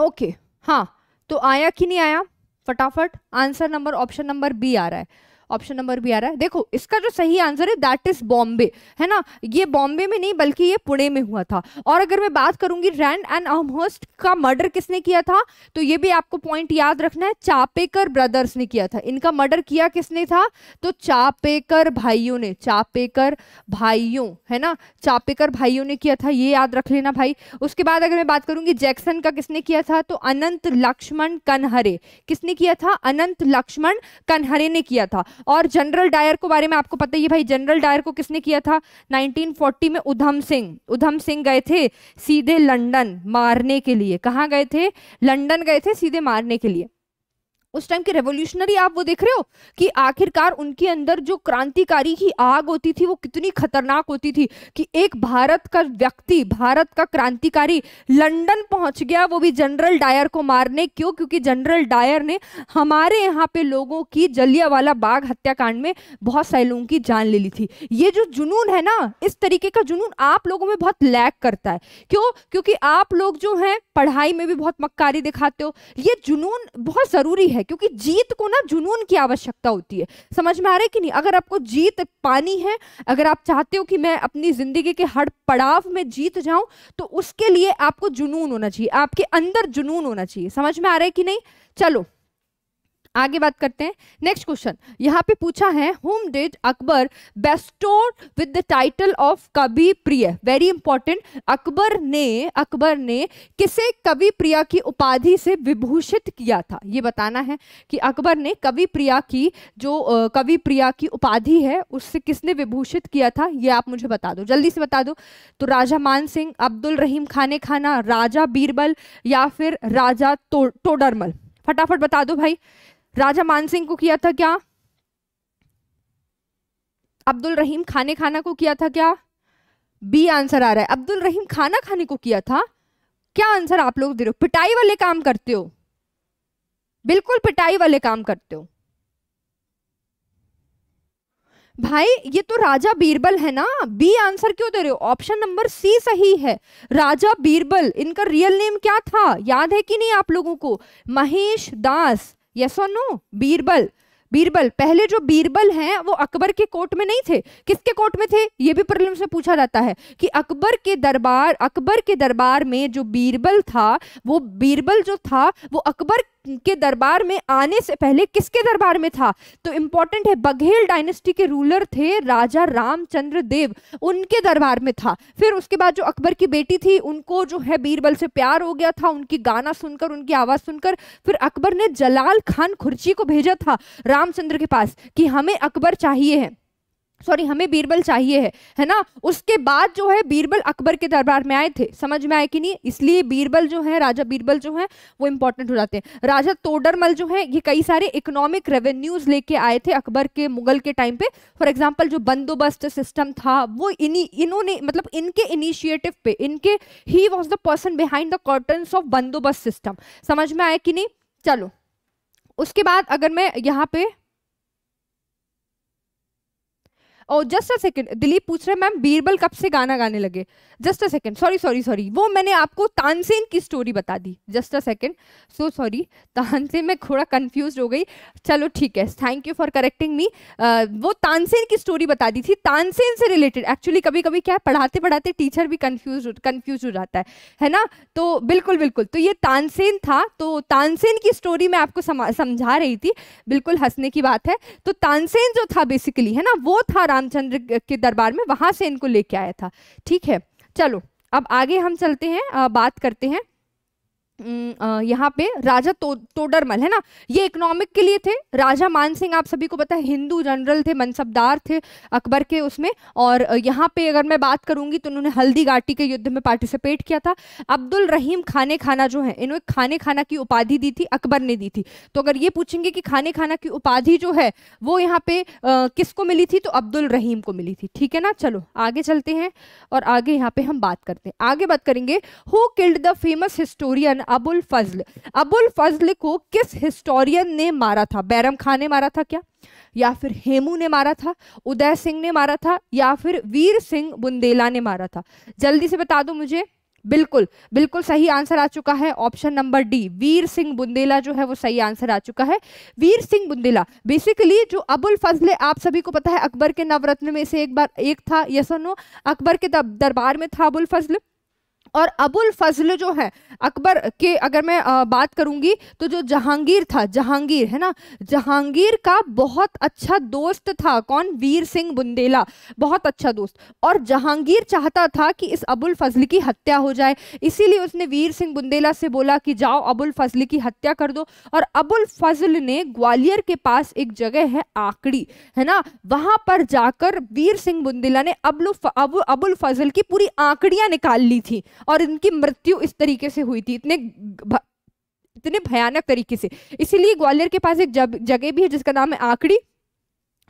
ओके हाँ तो आया कि नहीं आया फटाफट answer number option number B आ रहा है ऑप्शन नंबर भी आ रहा है देखो इसका जो सही आंसर है दैट इज बॉम्बे है ना ये बॉम्बे में नहीं बल्कि ये पुणे में हुआ था और अगर मैं बात करूंगी रैंड एंड अहमहस्ट का मर्डर किसने किया था तो ये भी आपको पॉइंट याद रखना है चापेकर ब्रदर्स ने किया था इनका मर्डर किया किसने था तो चापेकर भाइयों ने चापेकर भाइयों है ना चापेकर भाइयों ने किया था ये याद रख लेना भाई उसके बाद अगर मैं बात करूंगी जैक्सन का किसने किया था तो अनंत लक्ष्मण कनहरे किसने किया था अनंत लक्ष्मण कनहरे ने किया था और जनरल डायर को बारे में आपको पता ही भाई जनरल डायर को किसने किया था 1940 में उधम सिंह उधम सिंह गए थे सीधे लंदन मारने के लिए कहाँ गए थे लंदन गए थे सीधे मारने के लिए उस टाइम के रेवोल्यूशनरी आप वो देख रहे हो कि आखिरकार उनके अंदर जो क्रांतिकारी की आग होती थी वो कितनी खतरनाक होती थी कि एक भारत का व्यक्ति भारत का क्रांतिकारी लंदन पहुंच गया वो भी जनरल डायर को मारने क्यों क्योंकि जनरल डायर ने हमारे यहाँ पे लोगों की जलियावाला बाग हत्याकांड में बहुत सारे लोगों की जान ले ली थी ये जो जुनून है ना इस तरीके का जुनून आप लोगों में बहुत लैक करता है क्यों क्योंकि आप लोग जो हैं पढ़ाई में भी बहुत मक्कारी दिखाते हो ये जुनून बहुत ज़रूरी है क्योंकि जीत को ना जुनून की आवश्यकता होती है समझ में आ रहा है कि नहीं अगर आपको जीत पानी है अगर आप चाहते हो कि मैं अपनी ज़िंदगी के हर पड़ाव में जीत जाऊं तो उसके लिए आपको जुनून होना चाहिए आपके अंदर जुनून होना चाहिए समझ में आ रहा है कि नहीं चलो आगे बात करते हैं नेक्स्ट क्वेश्चन यहाँ पे पूछा है whom did Akbar bestow with the title of Kavi Priya very important Akbar ने अकबर ने किसे कवि प्रिया की उपाधि से विभूषित किया था ये बताना है कि अकबर ने कवि प्रिया की जो कवि प्रिया की उपाधि है उससे किसने विभूषित किया था ये आप मुझे बता दो जल्दी से बता दो तो राजा मान सिंह अब्दुल रहीम खाने खाना राजा बीरबल या फिर राजा तो, टोडरमल फटाफट बता दो भाई राजा मानसिंह को किया था क्या अब्दुल रहीम खाने खाना को किया था क्या बी आंसर आ रहा है अब्दुल रहीम खाना खाने को किया था क्या आंसर आप लोग दे रहे हो पिटाई वाले काम करते हो बिल्कुल पिटाई वाले काम करते हो भाई ये तो राजा बीरबल है ना बी आंसर क्यों दे रहे हो ऑप्शन नंबर सी सही है राजा बीरबल इनका रियल नेम क्या था याद है कि नहीं आप लोगों को महेश दास यस और नो बीरबल बीरबल पहले जो बीरबल हैं वो अकबर के कोर्ट में नहीं थे किसके कोर्ट में थे ये भी प्रॉब्लम से पूछा जाता है कि अकबर के दरबार अकबर के दरबार में जो बीरबल था वो बीरबल जो था वो अकबर के दरबार में आने से पहले किसके दरबार में था तो इम्पोर्टेंट है बघेल डायनेस्टी के रूलर थे राजा रामचंद्र देव उनके दरबार में था फिर उसके बाद जो अकबर की बेटी थी उनको जो है बीरबल से प्यार हो गया था उनकी गाना सुनकर उनकी आवाज़ सुनकर फिर अकबर ने जलाल खान खुर्ची को भेजा था रामचंद्र के पास कि हमें अकबर चाहिए है सॉरी हमें बीरबल चाहिए है है ना उसके बाद जो है बीरबल अकबर के दरबार में आए थे समझ में आए कि नहीं इसलिए बीरबल जो है राजा बीरबल जो है वो इंपॉर्टेंट हो जाते हैं राजा तोडरमल जो है ये कई सारे इकोनॉमिक रेवेन्यूज लेके आए थे अकबर के मुगल के टाइम पे फॉर एग्जाम्पल जो बंदोबस्त सिस्टम था वो इन्हीं इन्होंने मतलब इनके इनिशिएटिव पे इनके he was the person behind the cotton of bandobast system समझ में आया कि नहीं चलो उसके बाद अगर मैं यहाँ पे और जस्ट अ सेकेंड दिलीप पूछ रहे मैम बीरबल कब से गाना गाने लगे just a second sorry sorry sorry वो मैंने आपको तानसेन की स्टोरी बता दी just a second so sorry Tansen मैं थोड़ा कन्फ्यूज हो गई चलो ठीक है thank you for correcting me वो तानसेन की स्टोरी बता दी थी तानसेन से रिलेटेड एक्चुअली कभी कभी क्या है पढ़ाते पढ़ाते टीचर भी कन्फ्यूज कन्फ्यूज हो जाता है है ना तो बिल्कुल बिल्कुल तो ये तानसेन था तो तानसेन की स्टोरी मैं आपको समझा रही थी बिल्कुल हंसने की बात है तो तानसेन जो था बेसिकली है ना वो था रामचंद्र के दरबार में वहां से इनको लेके आया था ठीक है चलो अब आगे हम चलते हैं आ, बात करते हैं यहाँ पे राजा तो, तोडरमल है ना ये इकोनॉमिक के लिए थे राजा मानसिंह आप सभी को पता है हिंदू जनरल थे मनसबदार थे अकबर के उसमें और यहाँ पे अगर मैं बात करूंगी तो उन्होंने हल्दी घाटी के युद्ध में पार्टिसिपेट किया था अब्दुल रहीम खाने खाना जो है इन्होंने खाने खाना की उपाधि दी थी अकबर ने दी थी तो अगर ये पूछेंगे कि खाने खाना की उपाधि जो है वो यहाँ पे किसको मिली थी तो अब्दुल रहीम को मिली थी ठीक है ना चलो आगे चलते हैं और आगे यहाँ पे हम बात करते हैं आगे बात करेंगे who killed the famous historian Abul Fazal Abul Fazal को किस हिस्टोरियन ने मारा था बैरम खान ने मारा था क्या या फिर हेमू ने मारा था उदय सिंह ने मारा था या फिर वीर सिंह बुंदेला ने मारा था जल्दी से बता दो मुझे बिल्कुल बिल्कुल सही आंसर आ चुका है option number D Vir Singh Bundela जो है वो सही आंसर आ चुका है वीर सिंह बुंदेला बेसिकली जो अबुल फजल आप सभी को पता है अकबर के नवरत्न में से एक बार एक था यस और नो अकबर के दरबार में था अबुल फजल और अबुल फजल जो है अकबर के अगर मैं बात करूंगी तो जो जहांगीर था जहांगीर है ना जहांगीर का बहुत अच्छा दोस्त था कौन वीर सिंह बुंदेला बहुत अच्छा दोस्त और जहांगीर चाहता था कि इस अबुल फजल की हत्या हो जाए इसीलिए उसने वीर सिंह बुंदेला से बोला कि जाओ अबुल फजल की हत्या कर दो और अबुल फजल ने ग्वालियर के पास एक जगह है आकड़ी है ना वहां पर जाकर वीर सिंह बुंदेला ने अबुल अबुल फजल की पूरी आंकड़ियां निकाल ली थी और इनकी मृत्यु इस तरीके से हुई थी इतने इतने भयानक तरीके से इसीलिए ग्वालियर के पास एक जगह भी है जिसका नाम है आंकड़ी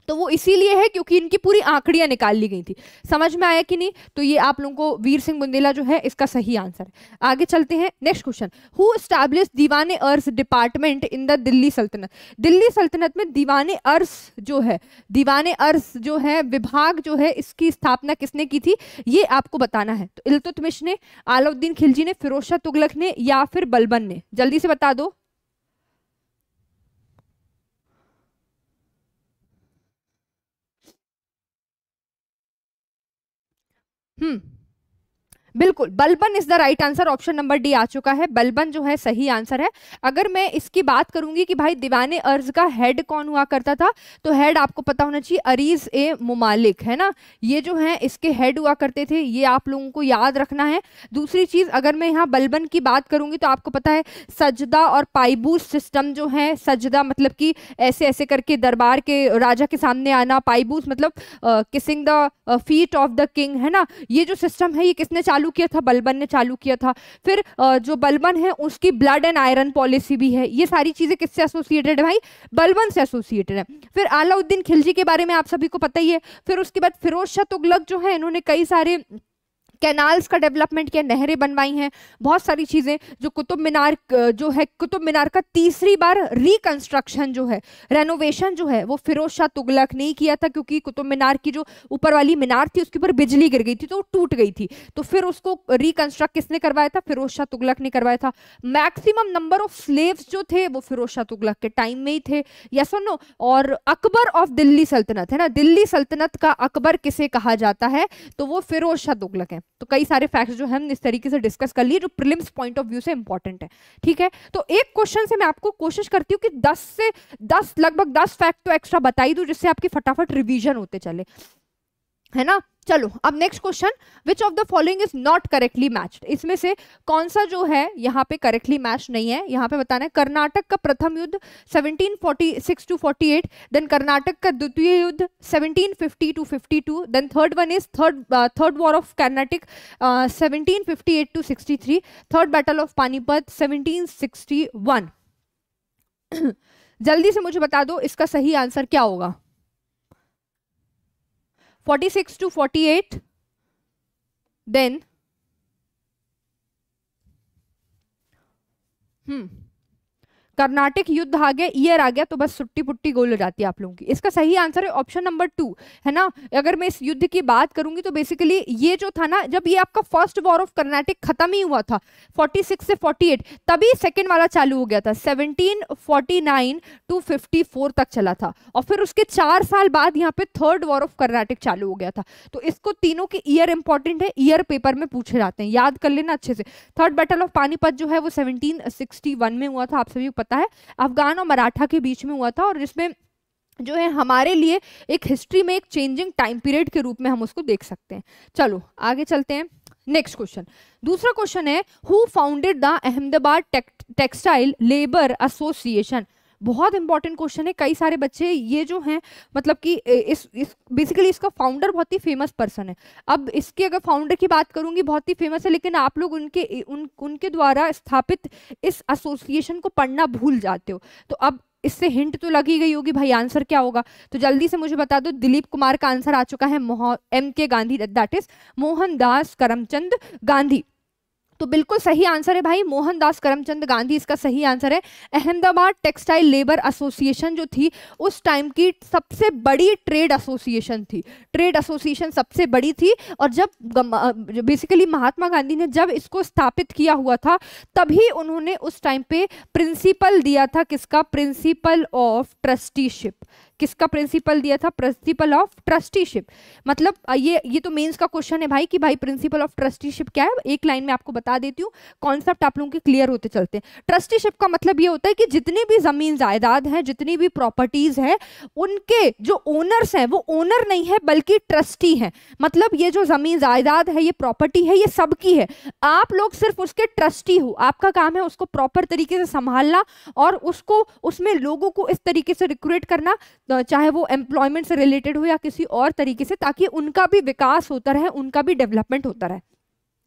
तो वो इसीलिए है क्योंकि इनकी पूरी आंकड़ियां निकाल ली गई थी समझ में आया कि नहीं तो ये आप लोगों को वीर सिंह बुंदेला जो है इसका सही आंसर है आगे चलते हैं next question who establish Diwan Arz department in the Delhi Sultanat Delhi सल्तनत में दीवान अर्स जो है दीवान अर्स जो है विभाग जो है इसकी स्थापना किसने की थी ये आपको बताना है तो इलतुतमिश ने आलाउद्दीन खिलजी ने फिरोज तुगलक ने या फिर बलबन ने जल्दी से बता दो Hmm. बिल्कुल Balban is the right answer option number D आ चुका है बलबन जो है सही आंसर है अगर मैं इसकी बात करूंगी कि भाई दीवाने अर्ज का हेड कौन हुआ करता था तो हेड आपको पता होना चाहिए अरीज ए मुमालिक है ना ये जो है इसके हेड हुआ करते थे ये आप लोगों को याद रखना है दूसरी चीज़ अगर मैं यहाँ बलबन की बात करूंगी तो आपको पता है सजदा और पाइबूस सिस्टम जो है सजदा मतलब कि ऐसे ऐसे करके दरबार के राजा के सामने आना पाइबूस मतलब kissing the feet of the king है ना ये जो सिस्टम है ये किसने चालू चालू किया था बलबन ने चालू किया था फिर जो बलबन है उसकी ब्लड एंड आयरन पॉलिसी भी है ये सारी चीज़ें किससे एसोसिएटेड है भाई बलबन से एसोसिएटेड है फिर अलाउद्दीन खिलजी के बारे में आप सभी को पता ही है फिर उसके बाद फिरोज शाह तुगलक जो है इन्होंने कई सारे कैनाल्स का डेवलपमेंट किया नहरें बनवाई हैं बहुत सारी चीज़ें जो कुतुब मीनार जो है कुतुब मीनार का तीसरी बार रिकन्स्ट्रक्शन जो है रेनोवेशन जो है वो फिरोज शाह तुगलक ने ही किया था क्योंकि कुतुब मीनार की जो ऊपर वाली मीनार थी उसके ऊपर बिजली गिर गई थी तो टूट गई थी तो फिर उसको रिकन्स्ट्रक्ट किसने करवाया था फिरोज शाह तुगलक ने करवाया था मैक्सिमम नंबर ऑफ स्लेव्स जो थे वो फिरोज शाह तुगलक के टाइम में ही थे या सुनो और अकबर ऑफ दिल्ली सल्तनत है ना दिल्ली सल्तनत का अकबर किसे कहा जाता है तो वो फिरोज शाह तुगलक है तो कई सारे फैक्ट्स जो हम इस तरीके से डिस्कस कर लिए जो प्रिलिम्स पॉइंट ऑफ व्यू से इंपॉर्टेंट है ठीक है तो एक क्वेश्चन से मैं आपको कोशिश करती हूँ कि दस से दस लगभग दस फैक्ट तो एक्स्ट्रा बताई दू जिससे आपकी फटाफट रिविजन होते चले है ना चलो अब next question which of the following is not correctly matched इसमें से कौन सा जो है यहाँ पे करेक्टली मैच नहीं है यहाँ पे बताना है कर्नाटक का प्रथम युद्ध 1746 टू 48 देन कर्नाटक का द्वितीय युद्ध 1750 to 52 then third one is third third war of Karnataka 1758 to 63 third battle of Panipat seventeen जल्दी से मुझे बता दो इसका सही आंसर क्या होगा 46 to 48 then hmm कर्नाटक युद्ध आ गया ईयर आ गया तो बस सुट्टी पुट्टी गोल हो जाती है आप लोगों की इसका सही आंसर है ऑप्शन नंबर टू है ना अगर मैं इस युद्ध की बात करूंगी तो बेसिकली ये जो था ना जब ये आपका फर्स्ट वॉर ऑफ कर्नाटक खत्म ही हुआ था 46 से 48 तभी सेकेंड वाला चालू हो गया था 1749 टू 54 तक चला था और फिर उसके चार साल बाद यहाँ पे थर्ड वॉर ऑफ कर्नाटक चालू हो गया था तो इसको तीनों के ईयर इंपॉर्टेंट है ईयर पेपर में पूछे जाते हैं याद कर लेना अच्छे से थर्ड बैटल ऑफ पानीपत जो है वो सेवनटीन में हुआ था आप सभी को पता जाता है अफगान और मराठा के बीच में हुआ था और इसमें जो है हमारे लिए एक हिस्ट्री में एक चेंजिंग टाइम पीरियड के रूप में हम उसको देख सकते हैं चलो आगे चलते हैं नेक्स्ट क्वेश्चन दूसरा क्वेश्चन है who founded the Ahmedabad textile labour association बहुत इंपॉर्टेंट क्वेश्चन है कई सारे बच्चे ये जो हैं मतलब कि इस इस बेसिकली इसका फाउंडर बहुत ही फेमस पर्सन है अब इसके अगर फाउंडर की बात करूंगी बहुत ही फेमस है लेकिन आप लोग उनके उन उनके द्वारा स्थापित इस एसोसिएशन को पढ़ना भूल जाते हो तो अब इससे हिंट तो लगी गई होगी भाई आंसर क्या होगा तो जल्दी से मुझे बता दो दिलीप कुमार का आंसर आ चुका है M K Gandhi that is Mohandas Karamchand Gandhi तो बिल्कुल सही आंसर है भाई मोहनदास करमचंद गांधी इसका सही आंसर है अहमदाबाद टेक्सटाइल लेबर एसोसिएशन जो थी उस टाइम की सबसे बड़ी ट्रेड एसोसिएशन थी ट्रेड एसोसिएशन सबसे बड़ी थी और जब बेसिकली महात्मा गांधी ने जब इसको स्थापित किया हुआ था तभी उन्होंने उस टाइम पे प्रिंसिपल दिया था किसका प्रिंसिपल ऑफ ट्रस्टीशिप किसका प्रिंसिपल दिया था प्रिंसिपल ऑफ ट्रस्टीशिप मतलब ये ये तो मेंस का क्वेश्चन है भाई कि भाई प्रिंसिपल ऑफ ट्रस्टीशिप क्या है एक लाइन में आपको बता देती हूँ कॉन्सेप्ट आप लोगों के क्लियर होते चलते हैं ट्रस्टीशिप का मतलब ये होता है कि जितनी भी जमीन जायदाद है जितनी भी प्रॉपर्टीज है उनके जो ओनर्स हैं वो ओनर नहीं है बल्कि ट्रस्टी है मतलब ये जो जमीन जायदाद है ये प्रॉपर्टी है ये सबकी है आप लोग सिर्फ उसके ट्रस्टी हो आपका काम है उसको प्रॉपर तरीके से संभालना और उसको उसमें लोगों को इस तरीके से रिक्रूट करना चाहे वो एम्प्लॉयमेंट से रिलेटेड हो या किसी और तरीके से ताकि उनका भी विकास होता रहे उनका भी डेवलपमेंट होता रहे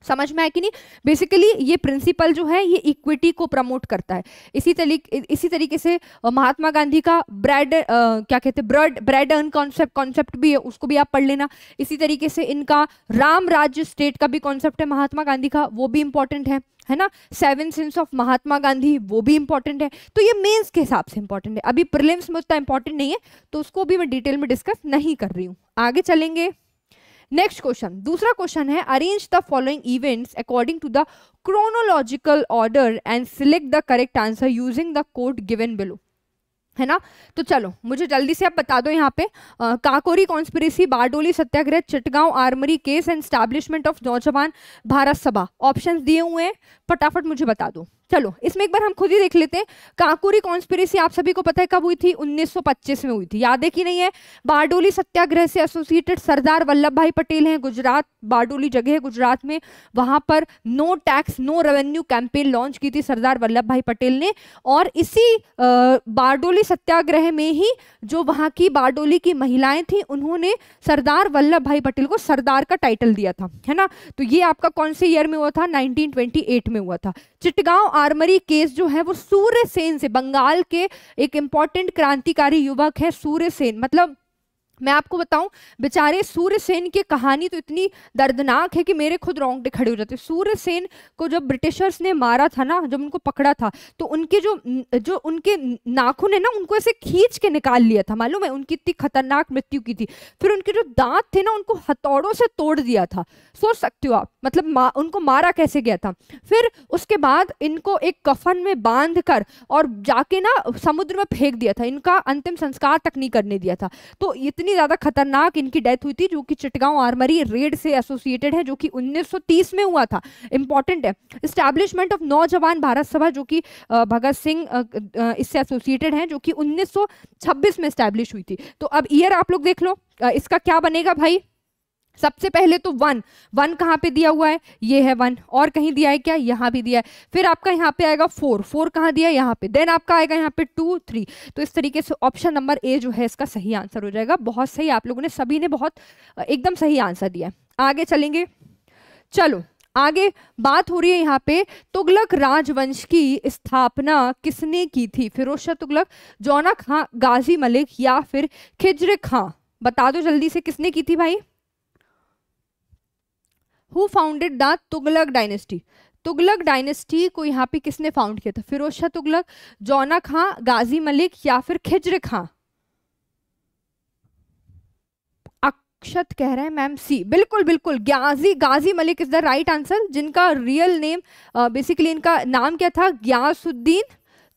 समझ में आया कि नहीं बेसिकली ये प्रिंसिपल जो है ये इक्विटी को प्रमोट करता है इसी तरीके इसी तरीके से महात्मा गांधी का ब्रेड क्या कहते हैं bread bread earn concept concept भी है उसको भी आप पढ़ लेना इसी तरीके से इनका राम राज्य स्टेट का भी कॉन्सेप्ट है महात्मा गांधी का वो भी इंपॉर्टेंट है है ना seven sins of Mahatma Gandhi वो भी इंपॉर्टेंट है तो ये मेंस के हिसाब से इंपॉर्टेंट है अभी प्रिलिम्स में उतना इंपॉर्टेंट नहीं है तो उसको भी मैं डिटेल में डिस्कस नहीं कर रही हूँ आगे चलेंगे नेक्स्ट क्वेश्चन दूसरा क्वेश्चन है arrange the following events according to the chronological order and select the correct answer using the code given below है ना तो चलो मुझे जल्दी से आप बता दो यहाँ पे आ, Kakori conspiracy Bardoli Satyagraha Chittagong armoury case and establishment of Naujawan Bharat सभा ऑप्शंस दिए हुए हैं फटाफट मुझे बता दो चलो इसमें एक बार हम खुद ही देख लेते हैं काकुरी कॉन्स्पिरेसी आप सभी को पता है कब हुई थी 1925 में हुई थी याद है कि नहीं है बारडोली सत्याग्रह से एसोसिएटेड सरदार वल्लभ भाई पटेल हैं गुजरात बारडोली जगह है गुजरात में वहां पर no tax no revenue campaign launch की थी सरदार वल्लभ भाई पटेल ने और इसी बारडोली सत्याग्रह में ही जो वहाँ की बारडोली की महिलाएं थी उन्होंने सरदार वल्लभ भाई पटेल को सरदार का टाइटल दिया था है ना तो ये आपका कौन से ईयर में हुआ था नाइनटीन में हुआ था चिटगांव आर्मरी केस जो है वो सूर्य सेन से बंगाल के एक इंपॉर्टेंट क्रांतिकारी युवक है सूर्य सेन मतलब मैं आपको बताऊं बेचारे सूर्य सेन की कहानी तो इतनी दर्दनाक है कि मेरे खुद रोंगटे खड़े हो जाते सूर्य सेन को जब ब्रिटिशर्स ने मारा था ना जब उनको पकड़ा था तो उनके जो जो उनके नाखून है ना उनको ऐसे खींच के निकाल लिया था मालूम है उनकी इतनी खतरनाक मृत्यु की थी फिर उनके जो दांत थे ना उनको हथौड़ों से तोड़ दिया था सोच सकते हो आप मतलब मा, उनको मारा कैसे गया था फिर उसके बाद इनको एक कफन में बांध कर और जाके ना समुद्र में फेंक दिया था इनका अंतिम संस्कार तक नहीं करने दिया था तो इतने इतनी ज़्यादा खतरनाक इनकी डेथ हुई थी जो कि चिटगांव आर्मरी रेड से एसोसिएटेड है जो कि 1930 में हुआ था इंपॉर्टेंट है इस्टेब्लिशमेंट ऑफ नौजवान भारत सभा जो कि भगत सिंह इससे एसोसिएटेड है जो कि 1926 में इस्टेब्लिश हुई थी तो अब ईयर आप लोग देख लो इसका क्या बनेगा भाई सबसे पहले तो वन वन कहाँ पे दिया हुआ है ये है वन और कहीं दिया है क्या यहाँ भी दिया है फिर आपका यहाँ पे आएगा फोर फोर कहाँ दिया है यहाँ पे देन आपका आएगा यहाँ पे टू थ्री तो इस तरीके से ऑप्शन नंबर ए जो है इसका सही आंसर हो जाएगा बहुत सही आप लोगों ने सभी ने बहुत एकदम सही आंसर दिया आगे चलेंगे चलो आगे बात हो रही है यहाँ पे तुगलक राजवंश की स्थापना किसने की थी फिरोज शाह तुगलक जौना खां गाजी मलिक या फिर खिजर खां बता दो जल्दी से किसने की थी भाई who founded the Tughlaq dynasty Tughlaq dynasty को यहाँ पे किसने फाउंड किया था फिरोज शाह तुगलक जौना खां गाजी मलिक या फिर खिजर खां अक्षत कह रहे हैं मैम सी बिल्कुल बिल्कुल ग्याजी Ghazi Malik is the right answer जिनका रियल नेम बेसिकली इनका नाम क्या था ग्यासुद्दीन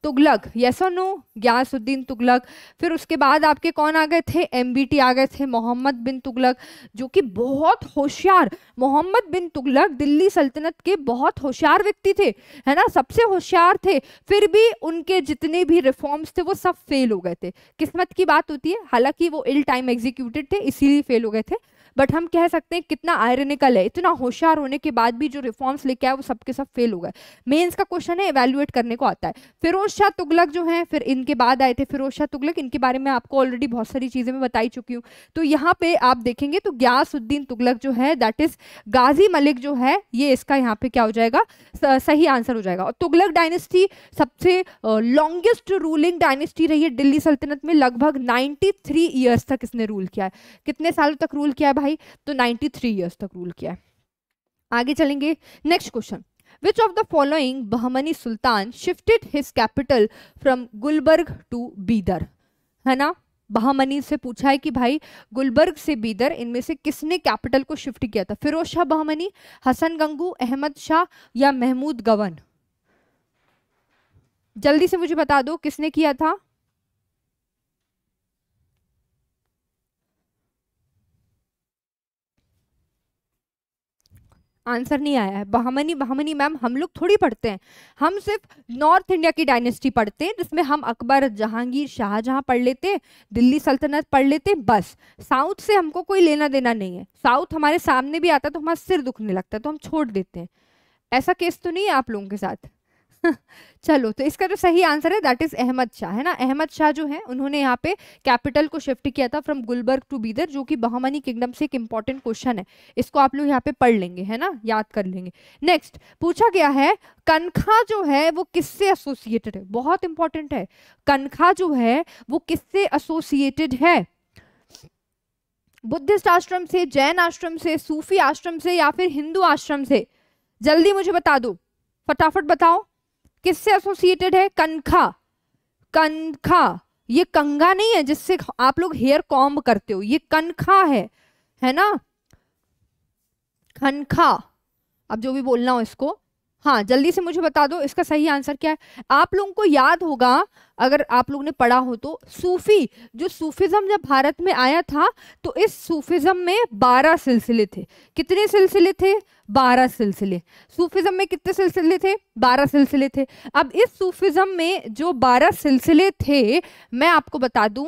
तुगलक यस और नो ग्यासुद्दीन तुगलक फिर उसके बाद आपके कौन आ गए थे एम आ गए थे मोहम्मद बिन तुगलक जो कि बहुत होशियार मोहम्मद बिन तुगलक दिल्ली सल्तनत के बहुत होशियार व्यक्ति थे है ना सबसे होशियार थे फिर भी उनके जितने भी रिफॉर्म्स थे वो सब फेल हो गए थे किस्मत की बात होती है हालांकि वो इल टाइम एग्जीक्यूटेड थे इसीलिए फेल हो गए थे बट हम कह सकते हैं कितना आयरनिकल है इतना होशियार होने के बाद भी जो रिफॉर्म्स लेके आए वो सबके सब फेल हो गए मेन्स का क्वेश्चन है एवेल्युएट करने को आता है फिरोज शाह तुगलक जो है फिर इनके बाद आए थे फिरोज शाह तुगलक इनके बारे में आपको ऑलरेडी बहुत सारी चीज़ें मैं बताई चुकी हूँ तो यहाँ पे आप देखेंगे तो ग्यासुद्दीन तुगलक जो है दैट इज गाजी मलिक जो है ये इसका यहाँ पे क्या हो जाएगा सही आंसर हो जाएगा और तुगलक डायनेस्टी सबसे लॉन्गेस्ट रूलिंग डायनेस्टी रही है दिल्ली सल्तनत में लगभग 93 थ्री ईयर्स तक इसने रूल किया है कितने सालों तक रूल किया है भाई भाई तो 93 इयर्स तक रूल किया है आगे चलेंगे next question which of the following Bahmani sultan shifted his capital from Gulbarga to Bidar है ना बहामनी से पूछा है कि भाई गुलबर्ग से बीदर इनमें से किसने कैपिटल को शिफ्ट किया था फिरोज शाह बहामनी हसन गंगू अहमद शाह या महमूद गवन जल्दी से मुझे बता दो किसने किया था आंसर नहीं आया है बहामनी बहामनी मैम हम लोग थोड़ी पढ़ते हैं हम सिर्फ नॉर्थ इंडिया की डायनेस्टी पढ़ते हैं जिसमें हम अकबर जहांगीर शाहजहां पढ़ लेते दिल्ली सल्तनत पढ़ लेते बस साउथ से हमको कोई लेना देना नहीं है साउथ हमारे सामने भी आता है तो हमारा सिर दुखने लगता है तो हम छोड़ देते हैं ऐसा केस तो नहीं है आप लोगों के साथ चलो तो इसका जो सही आंसर है दैट इज अहमद शाह है ना अहमद शाह जो है उन्होंने यहाँ पे कैपिटल को शिफ्ट किया था फ्रॉम गुलबर्ग टू बीदर जो कि बहमनी किंगडम से एक इंपॉर्टेंट क्वेश्चन है इसको आप लोग यहाँ पे पढ़ लेंगे है ना याद कर लेंगे नेक्स्ट पूछा गया है कनखा जो है वो किससे एसोसिएटेड है बहुत इंपॉर्टेंट है कनखा जो है वो किससे एसोसिएटेड है बुद्धिस्ट आश्रम से जैन आश्रम से सूफी आश्रम से या फिर हिंदू आश्रम से जल्दी मुझे बता दो फटाफट बताओ किससे एसोसिएटेड है कनखा कनखा ये कंगा नहीं है जिससे आप लोग हेयर कॉम्ब करते हो ये कनखा है है ना कनखा अब जो भी बोलना हो इसको हाँ जल्दी से मुझे बता दो इसका सही आंसर क्या है आप लोगों को याद होगा अगर आप लोग ने पढ़ा हो तो सूफी जो सूफिज्म जब भारत में आया था तो इस सूफिज्म में बारह सिलसिले थे कितने सिलसिले थे बारह सिलसिले सूफिज़म में कितने सिलसिले थे बारह सिलसिले थे अब इस सूफिज़म में जो बारह सिलसिले थे मैं आपको बता दूं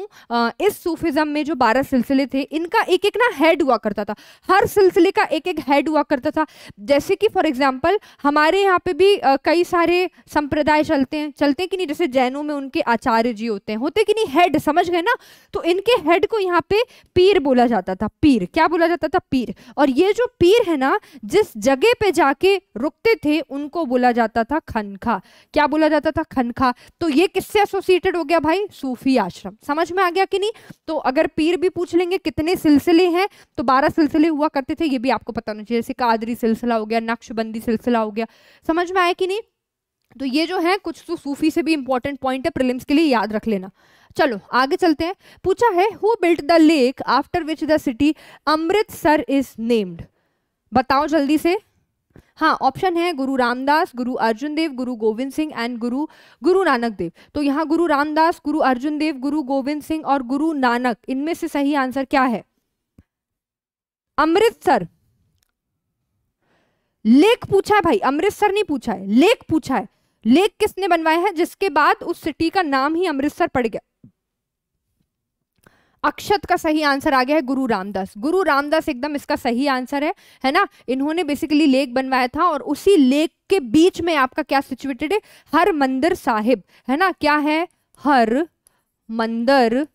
इस सूफिज़म में जो बारह सिलसिले थे इनका एक एक ना हेड हुआ करता था हर सिलसिले का एक एक हेड हुआ करता था जैसे कि फॉर एग्जाम्पल हमारे यहाँ पे भी कई सारे संप्रदाय चलते हैं चलते हैं कि नहीं जैसे जैनों में उनके आचार्य जी होते हैं होते कि नहीं हेड समझ गए ना तो इनके हेड को यहाँ पे पीर बोला जाता था पीर क्या बोला जाता था पीर और ये जो पीर है ना जिस जिस जगह पे जाके रुकते थे उनको बोला जाता था खनखा क्या बोला जाता था खनखा तो ये किससे एसोसिएटेड हो गया भाई सूफी आश्रम समझ में आ गया कि नहीं तो अगर पीर भी पूछ लेंगे कितने सिलसिले हैं तो बारह सिलसिले हुआ करते थे ये भी आपको पता होना चाहिए जैसे कादरी सिलसिला हो गया नक्शबंदी सिलसिला हो गया समझ में आया कि नहीं तो ये जो है कुछ तो सूफी से भी इंपॉर्टेंट पॉइंट है प्रिलिम्स के लिए याद रख लेना चलो आगे चलते हैं पूछा है who built the lake after which the city Amritsar is named बताओ जल्दी से हाँ ऑप्शन है गुरु रामदास गुरु अर्जुन देव गुरु गोविंद सिंह एंड गुरु गुरु नानक देव तो यहाँ गुरु रामदास गुरु अर्जुन देव गुरु गोविंद सिंह और गुरु नानक इनमें से सही आंसर क्या है अमृतसर लेख पूछा है भाई अमृतसर नहीं पूछा है लेख पूछा है लेख किसने बनवाया है जिसके बाद उस सिटी का नाम ही अमृतसर पड़ गया अक्षत का सही आंसर आ गया है गुरु रामदास गुरु रामदास एकदम इसका सही आंसर है है ना इन्होंने बेसिकली लेक बनवाया था और उसी लेक के बीच में आपका क्या सिचुएटेड है हर मंदिर साहिब है ना क्या है हर मंदिर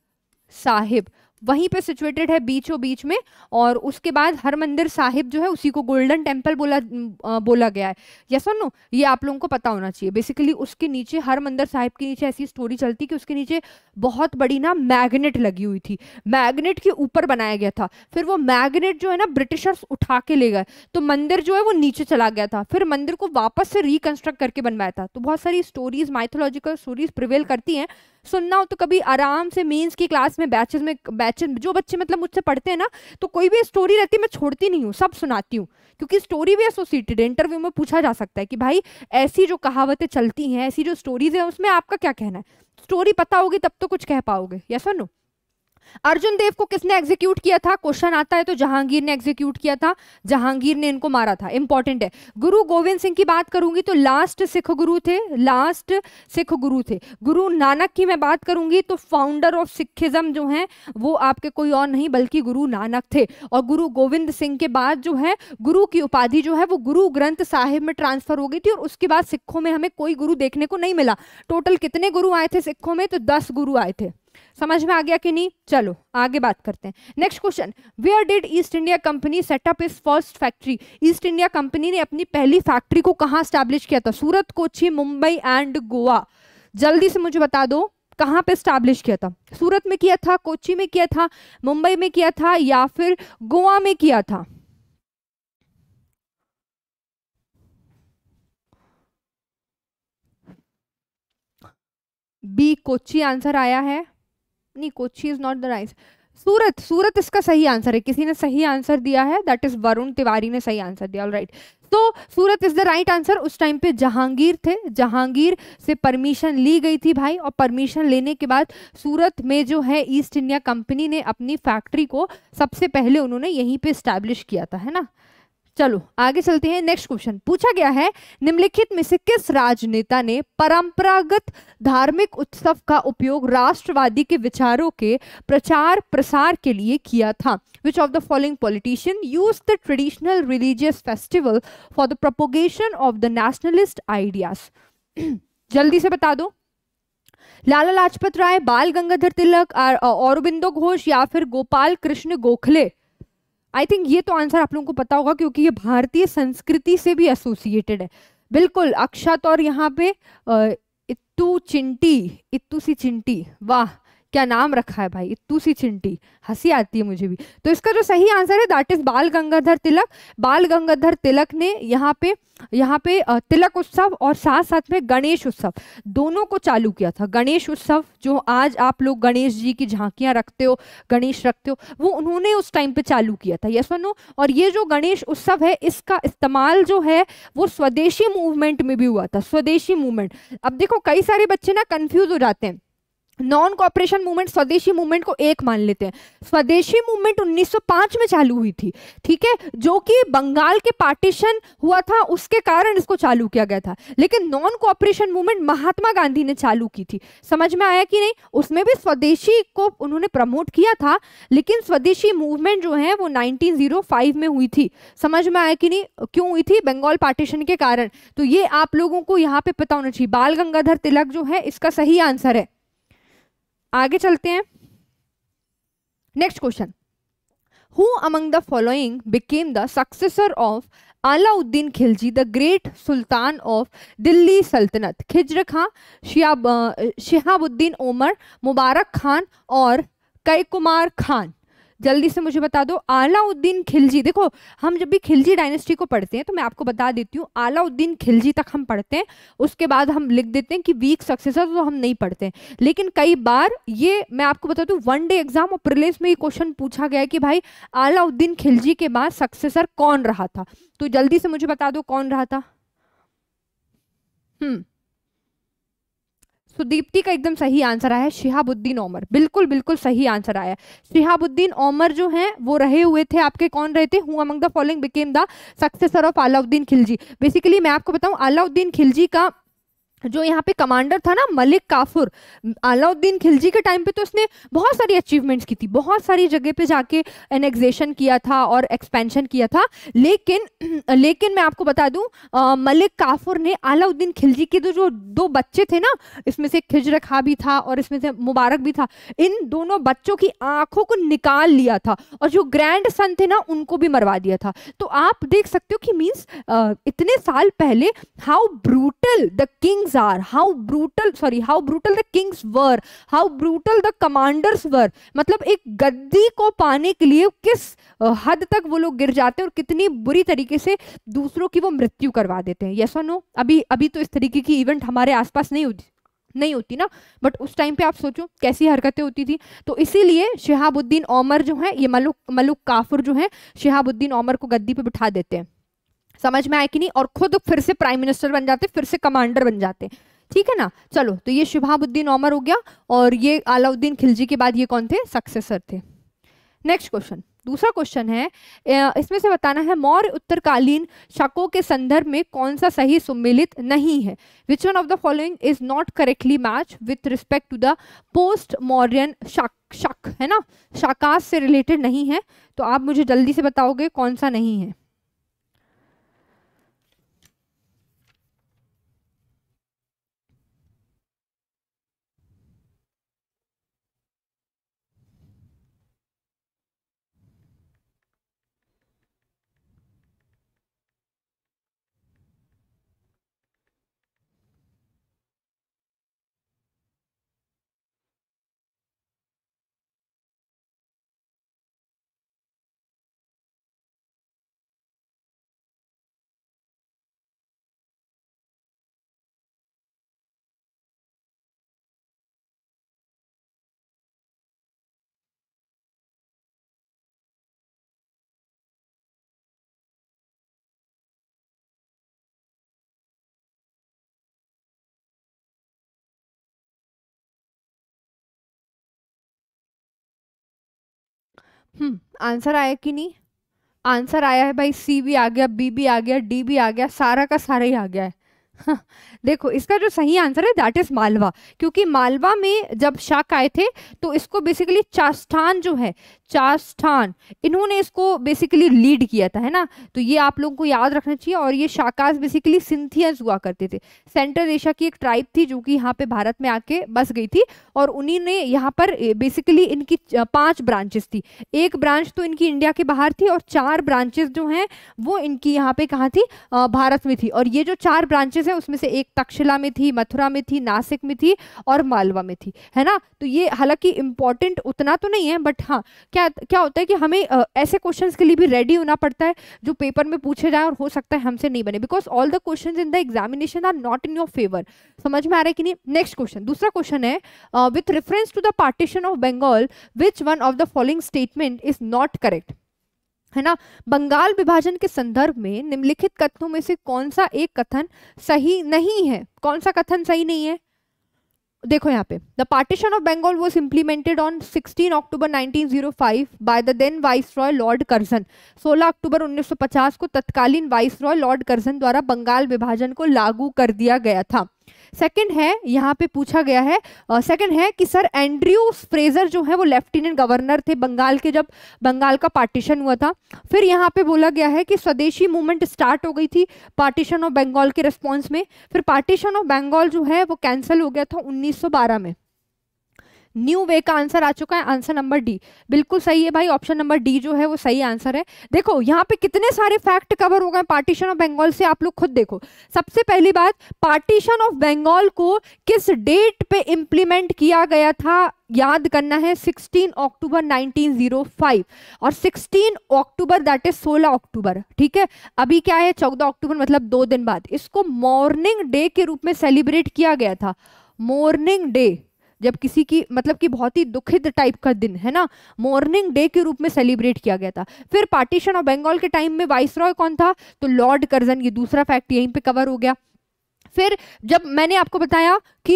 साहिब वहीं पे सिचुएटेड है बीचों बीच में और उसके बाद हरमंदिर साहिब जो है उसी को गोल्डन टेम्पल बोला आ, बोला गया है यस और नो ये आप लोगों को पता होना चाहिए बेसिकली उसके नीचे हरमंदिर साहिब के नीचे ऐसी स्टोरी चलती कि उसके नीचे बहुत बड़ी ना मैग्नेट लगी हुई थी मैग्नेट के ऊपर बनाया गया था फिर वो मैग्नेट जो है ना ब्रिटिशर्स उठा के ले गए तो मंदिर जो है वो नीचे चला गया था फिर मंदिर को वापस से रिकन्स्ट्रक्ट करके बनवाया था तो बहुत सारी स्टोरीज माइथोलॉजिकल स्टोरीज प्रिवेल करती हैं सुनना हो तो कभी आराम से मेंस की क्लास में बैचेज में बैचेज जो बच्चे मतलब मुझसे पढ़ते हैं ना तो कोई भी स्टोरी रहती है मैं छोड़ती नहीं हूँ सब सुनाती हूँ क्योंकि स्टोरी भी एसोसिएटेड है इंटरव्यू में पूछा जा सकता है कि भाई ऐसी जो कहावतें चलती हैं ऐसी जो स्टोरीज हैं उसमें आपका क्या कहना है स्टोरी पता होगी तब तो कुछ कह पाओगे या सुनो अर्जुन देव को किसने एग्जीक्यूट किया था क्वेश्चन आता है तो जहांगीर ने एग्जीक्यूट किया था जहांगीर ने इनको मारा था इंपॉर्टेंट है गुरु गोविंद सिंह की बात करूंगी तो लास्ट सिख गुरु थे लास्ट सिख गुरु थे गुरु नानक की मैं बात करूंगी तो फाउंडर ऑफ सिखिज्म जो है वो आपके कोई और नहीं बल्कि गुरु नानक थे और गुरु गोविंद सिंह के बाद जो है गुरु की उपाधि जो है वो गुरु ग्रंथ साहिब में ट्रांसफर हो गई थी और उसके बाद सिखों में हमें कोई गुरु देखने को नहीं मिला टोटल कितने गुरु आए थे सिखों में तो दस गुरु आए थे समझ में आ गया कि नहीं चलो आगे बात करते हैं next question where did East India Company set up its first factory East India Company ने अपनी पहली फैक्ट्री को कहाँ स्टैब्लिश किया था सूरत कोची मुंबई एंड गोवा जल्दी से मुझे बता दो कहाँ पे स्टैब्लिश किया था सूरत में किया था कोची में किया था मुंबई में किया था या फिर गोवा में किया था बी कोची आंसर आया है नहीं Kochi is not the right Surat Surat इसका सही आंसर है किसी ने सही आंसर दिया है दैट इज वरुण तिवारी ने सही आंसर दिया राइट तो Surat is the right answer उस टाइम पे जहांगीर थे जहांगीर से परमिशन ली गई थी भाई और परमिशन लेने के बाद सूरत में जो है ईस्ट इंडिया कंपनी ने अपनी फैक्ट्री को सबसे पहले उन्होंने यहीं पे इस्टेब्लिश किया था है ना चलो आगे चलते हैं नेक्स्ट क्वेश्चन पूछा गया है निम्नलिखित में से किस राजनेता ने परंपरागत धार्मिक उत्सव का उपयोग राष्ट्रवादी के विचारों के प्रचार प्रसार के लिए किया था which of the following politician use the traditional religious festival for the propagation of the nationalist ideas जल्दी से बता दो लाला लाजपत राय बाल गंगाधर तिलक और, औरबिंदो घोष या फिर गोपाल कृष्ण गोखले आई थिंक ये तो आंसर आप लोगों को पता होगा क्योंकि ये भारतीय संस्कृति से भी एसोसिएटेड है बिल्कुल अक्षत और यहाँ पे इत्तू चिंटी इत्तू सी चिंटी वाह क्या नाम रखा है भाई इतू सी चिंटी हंसी आती है मुझे भी तो इसका जो सही आंसर है दैट इज बाल गंगाधर तिलक बाल गंगाधर तिलक ने यहाँ पे यहाँ पे तिलक उत्सव और साथ साथ में गणेश उत्सव दोनों को चालू किया था गणेश उत्सव जो आज आप लोग गणेश जी की झांकियां रखते हो गणेश रखते हो वो उन्होंने उस टाइम पे चालू किया था यस नो और ये जो गणेश उत्सव है इसका इस्तेमाल जो है वो स्वदेशी मूवमेंट में भी हुआ था स्वदेशी मूवमेंट अब देखो कई सारे बच्चे ना कन्फ्यूज हो जाते हैं non cooperation movement Swadeshi movement को एक मान लेते हैं स्वदेशी मूवमेंट 1905 में चालू हुई थी ठीक है जो कि बंगाल के पार्टीशन हुआ था उसके कारण इसको चालू किया गया था लेकिन non cooperation movement Mahatma Gandhi ने चालू की थी समझ में आया कि नहीं उसमें भी स्वदेशी को उन्होंने प्रमोट किया था लेकिन स्वदेशी मूवमेंट जो है वो नाइनटीन में हुई थी समझ में आया कि नहीं क्यों हुई थी बंगाल पार्टीशन के कारण तो ये आप लोगों को यहाँ पे पता होना चाहिए बाल गंगाधर तिलक जो है इसका सही आंसर है आगे चलते हैं next question who among the following became the successor of Alauddin Khilji the great sultan of Delhi Sultanat Khizr खां शिहाबुद्दीन ओमर मुबारक खान और कई कुमार खान जल्दी से मुझे बता दो आलाउद्दीन खिलजी देखो हम जब भी खिलजी डायनेस्टी को पढ़ते हैं तो मैं आपको बता देती हूँ आलाउद्दीन खिलजी तक हम पढ़ते हैं उसके बाद हम लिख देते हैं कि वीक सक्सेसर तो हम नहीं पढ़ते हैं लेकिन कई बार ये मैं आपको बता दूँ वन डे एग्जाम और प्रिलिम्स में ये क्वेश्चन पूछा गया कि भाई आलाउद्दीन खिलजी के बाद सक्सेसर कौन रहा था तो जल्दी से मुझे बता दो कौन रहा था हम्म सुदीप्ति का एकदम सही आंसर आया है शिहाबुद्दीन ओमर बिल्कुल बिल्कुल सही आंसर आया शिहाबुद्दीन ओमर जो हैं वो रहे हुए थे आपके कौन रहे थे who the following became the successor of Alauddin Khilji basically मैं आपको बताऊं अलाउद्दीन खिलजी का जो यहाँ पे कमांडर था ना मलिक काफुर अलाउद्दीन खिलजी के टाइम पे तो इसने बहुत सारी अचीवमेंट्स की थी बहुत सारी जगह पे जाके एनेक्जेशन किया था और एक्सपेंशन किया था लेकिन लेकिन मैं आपको बता दूं आ, मलिक काफुर ने अलाउद्दीन खिलजी के तो जो दो बच्चे थे ना इसमें से खिजर खा भी था और इसमें से मुबारक भी था इन दोनों बच्चों की आंखों को निकाल लिया था और जो ग्रैंड सन थे ना उनको भी मरवा दिया था तो आप देख सकते हो कि मीन्स इतने साल पहले how brutal the king kings are how brutal sorry how brutal the kings were how brutal the commanders were मतलब एक गद्दी को पाने के लिए किस हद तक वो लोग गिर जाते हैं और कितनी बुरी तरीके से दूसरों की वो मृत्यु करवा देते हैं यस नो अभी अभी तो इस तरीके की इवेंट हमारे आसपास नहीं होती नहीं होती ना बट उस टाइम पे आप सोचो कैसी हरकतें होती थी तो इसीलिए शहाबुद्दीन ओमर जो है ये मलुक मलुक काफुर जो है शहाबुद्दीन ओमर को गद्दी पे बिठा देते हैं समझ में आया कि नहीं और खुद फिर से प्राइम मिनिस्टर बन जाते फिर से कमांडर बन जाते ठीक है ना चलो तो ये शुभाबुद्दीन ओमर हो गया और ये अलाउद्दीन खिलजी के बाद ये कौन थे सक्सेसर थे नेक्स्ट क्वेश्चन दूसरा क्वेश्चन है इसमें से बताना है मौर्य उत्तरकालीन शकों के संदर्भ में कौन सा सही सम्मिलित नहीं है which one of the following is not correctly match with respect to the post Mauryan Shaka Shaka है ना शाकाश से रिलेटेड नहीं है तो आप मुझे जल्दी से बताओगे कौन सा नहीं है हम्म, आंसर आया कि नहीं आंसर आया है भाई सी भी आ गया बी भी आ गया डी भी आ गया सारा का सारा ही आ गया है देखो इसका जो सही आंसर है दैट इज मालवा क्योंकि मालवा में जब शाक आए थे तो इसको बेसिकली चास्थान जो है चास्थान इन्होंने इसको बेसिकली लीड किया था है ना तो ये आप लोगों को याद रखना चाहिए और ये शाकास बेसिकली सिंथियंस हुआ करते थे सेंट्रल एशिया की एक ट्राइब थी जो कि यहाँ पे भारत में आके बस गई थी और उन्हीं ने यहाँ पर बेसिकली इनकी पांच ब्रांचेस थी एक ब्रांच तो इनकी इंडिया के बाहर थी और चार ब्रांचेस जो हैं वो इनकी यहाँ पे कहाँ थी भारत में थी और ये जो चार ब्रांचेस प्लेसेस हैं उसमें से एक तक्षशिला में थी मथुरा में थी नासिक में थी और मालवा में थी है ना तो ये हालांकि इंपॉर्टेंट उतना तो नहीं है बट हाँ क्या क्या होता है कि हमें आ, ऐसे क्वेश्चन के लिए भी रेडी होना पड़ता है जो पेपर में पूछे जाए और हो सकता है हमसे नहीं बने because all the question in the examination are not in your favour समझ में आ रहा है कि नहीं नेक्स्ट क्वेश्चन दूसरा क्वेश्चन है with reference to the partition of Bengal which one of the following statement is not correct है ना बंगाल विभाजन के संदर्भ में निम्नलिखित कथनों में से कौन सा एक कथन सही नहीं है कौन सा कथन सही नहीं है देखो यहाँ पे the partition of Bengal was implemented on 16 October 1905 by the then viceroy Lord Curzon 16 October 1950 को तत्कालीन वाइस रॉय लॉर्ड कर्जन द्वारा बंगाल विभाजन को लागू कर दिया गया था सेकंड है यहाँ पे पूछा गया है सेकंड है कि सर एंड्रयू फ्रेजर जो है वो लेफ्टिनेंट गवर्नर थे बंगाल के जब बंगाल का पार्टीशन हुआ था फिर यहाँ पे बोला गया है कि स्वदेशी मूवमेंट स्टार्ट हो गई थी पार्टीशन ऑफ बंगाल के रिस्पॉन्स में फिर पार्टीशन ऑफ बंगाल जो है वो कैंसिल हो गया था उन्नीस में न्यू वे का आंसर आ चुका है आंसर नंबर डी बिल्कुल सही है भाई ऑप्शन नंबर डी जो है वो सही आंसर है देखो यहाँ पे कितने सारे फैक्ट कवर हो गए पार्टीशन ऑफ बंगाल से आप लोग खुद देखो सबसे पहली बात पार्टीशन ऑफ बंगाल को किस डेट पे इम्प्लीमेंट किया गया था याद करना है 16 अक्टूबर 1905 और 16 अक्टूबर दैट इज 16 अक्टूबर ठीक है अभी क्या है चौदह अक्टूबर मतलब दो दिन बाद इसको मॉर्निंग डे के रूप में सेलिब्रेट किया गया था मॉर्निंग डे जब किसी की मतलब कि बहुत ही दुखित टाइप का दिन है ना मॉर्निंग डे के रूप में सेलिब्रेट किया गया था फिर पार्टीशन ऑफ बंगाल के टाइम में वाइस रॉय कौन था तो लॉर्ड कर्जन ये दूसरा फैक्ट यहीं पे कवर हो गया फिर जब मैंने आपको बताया कि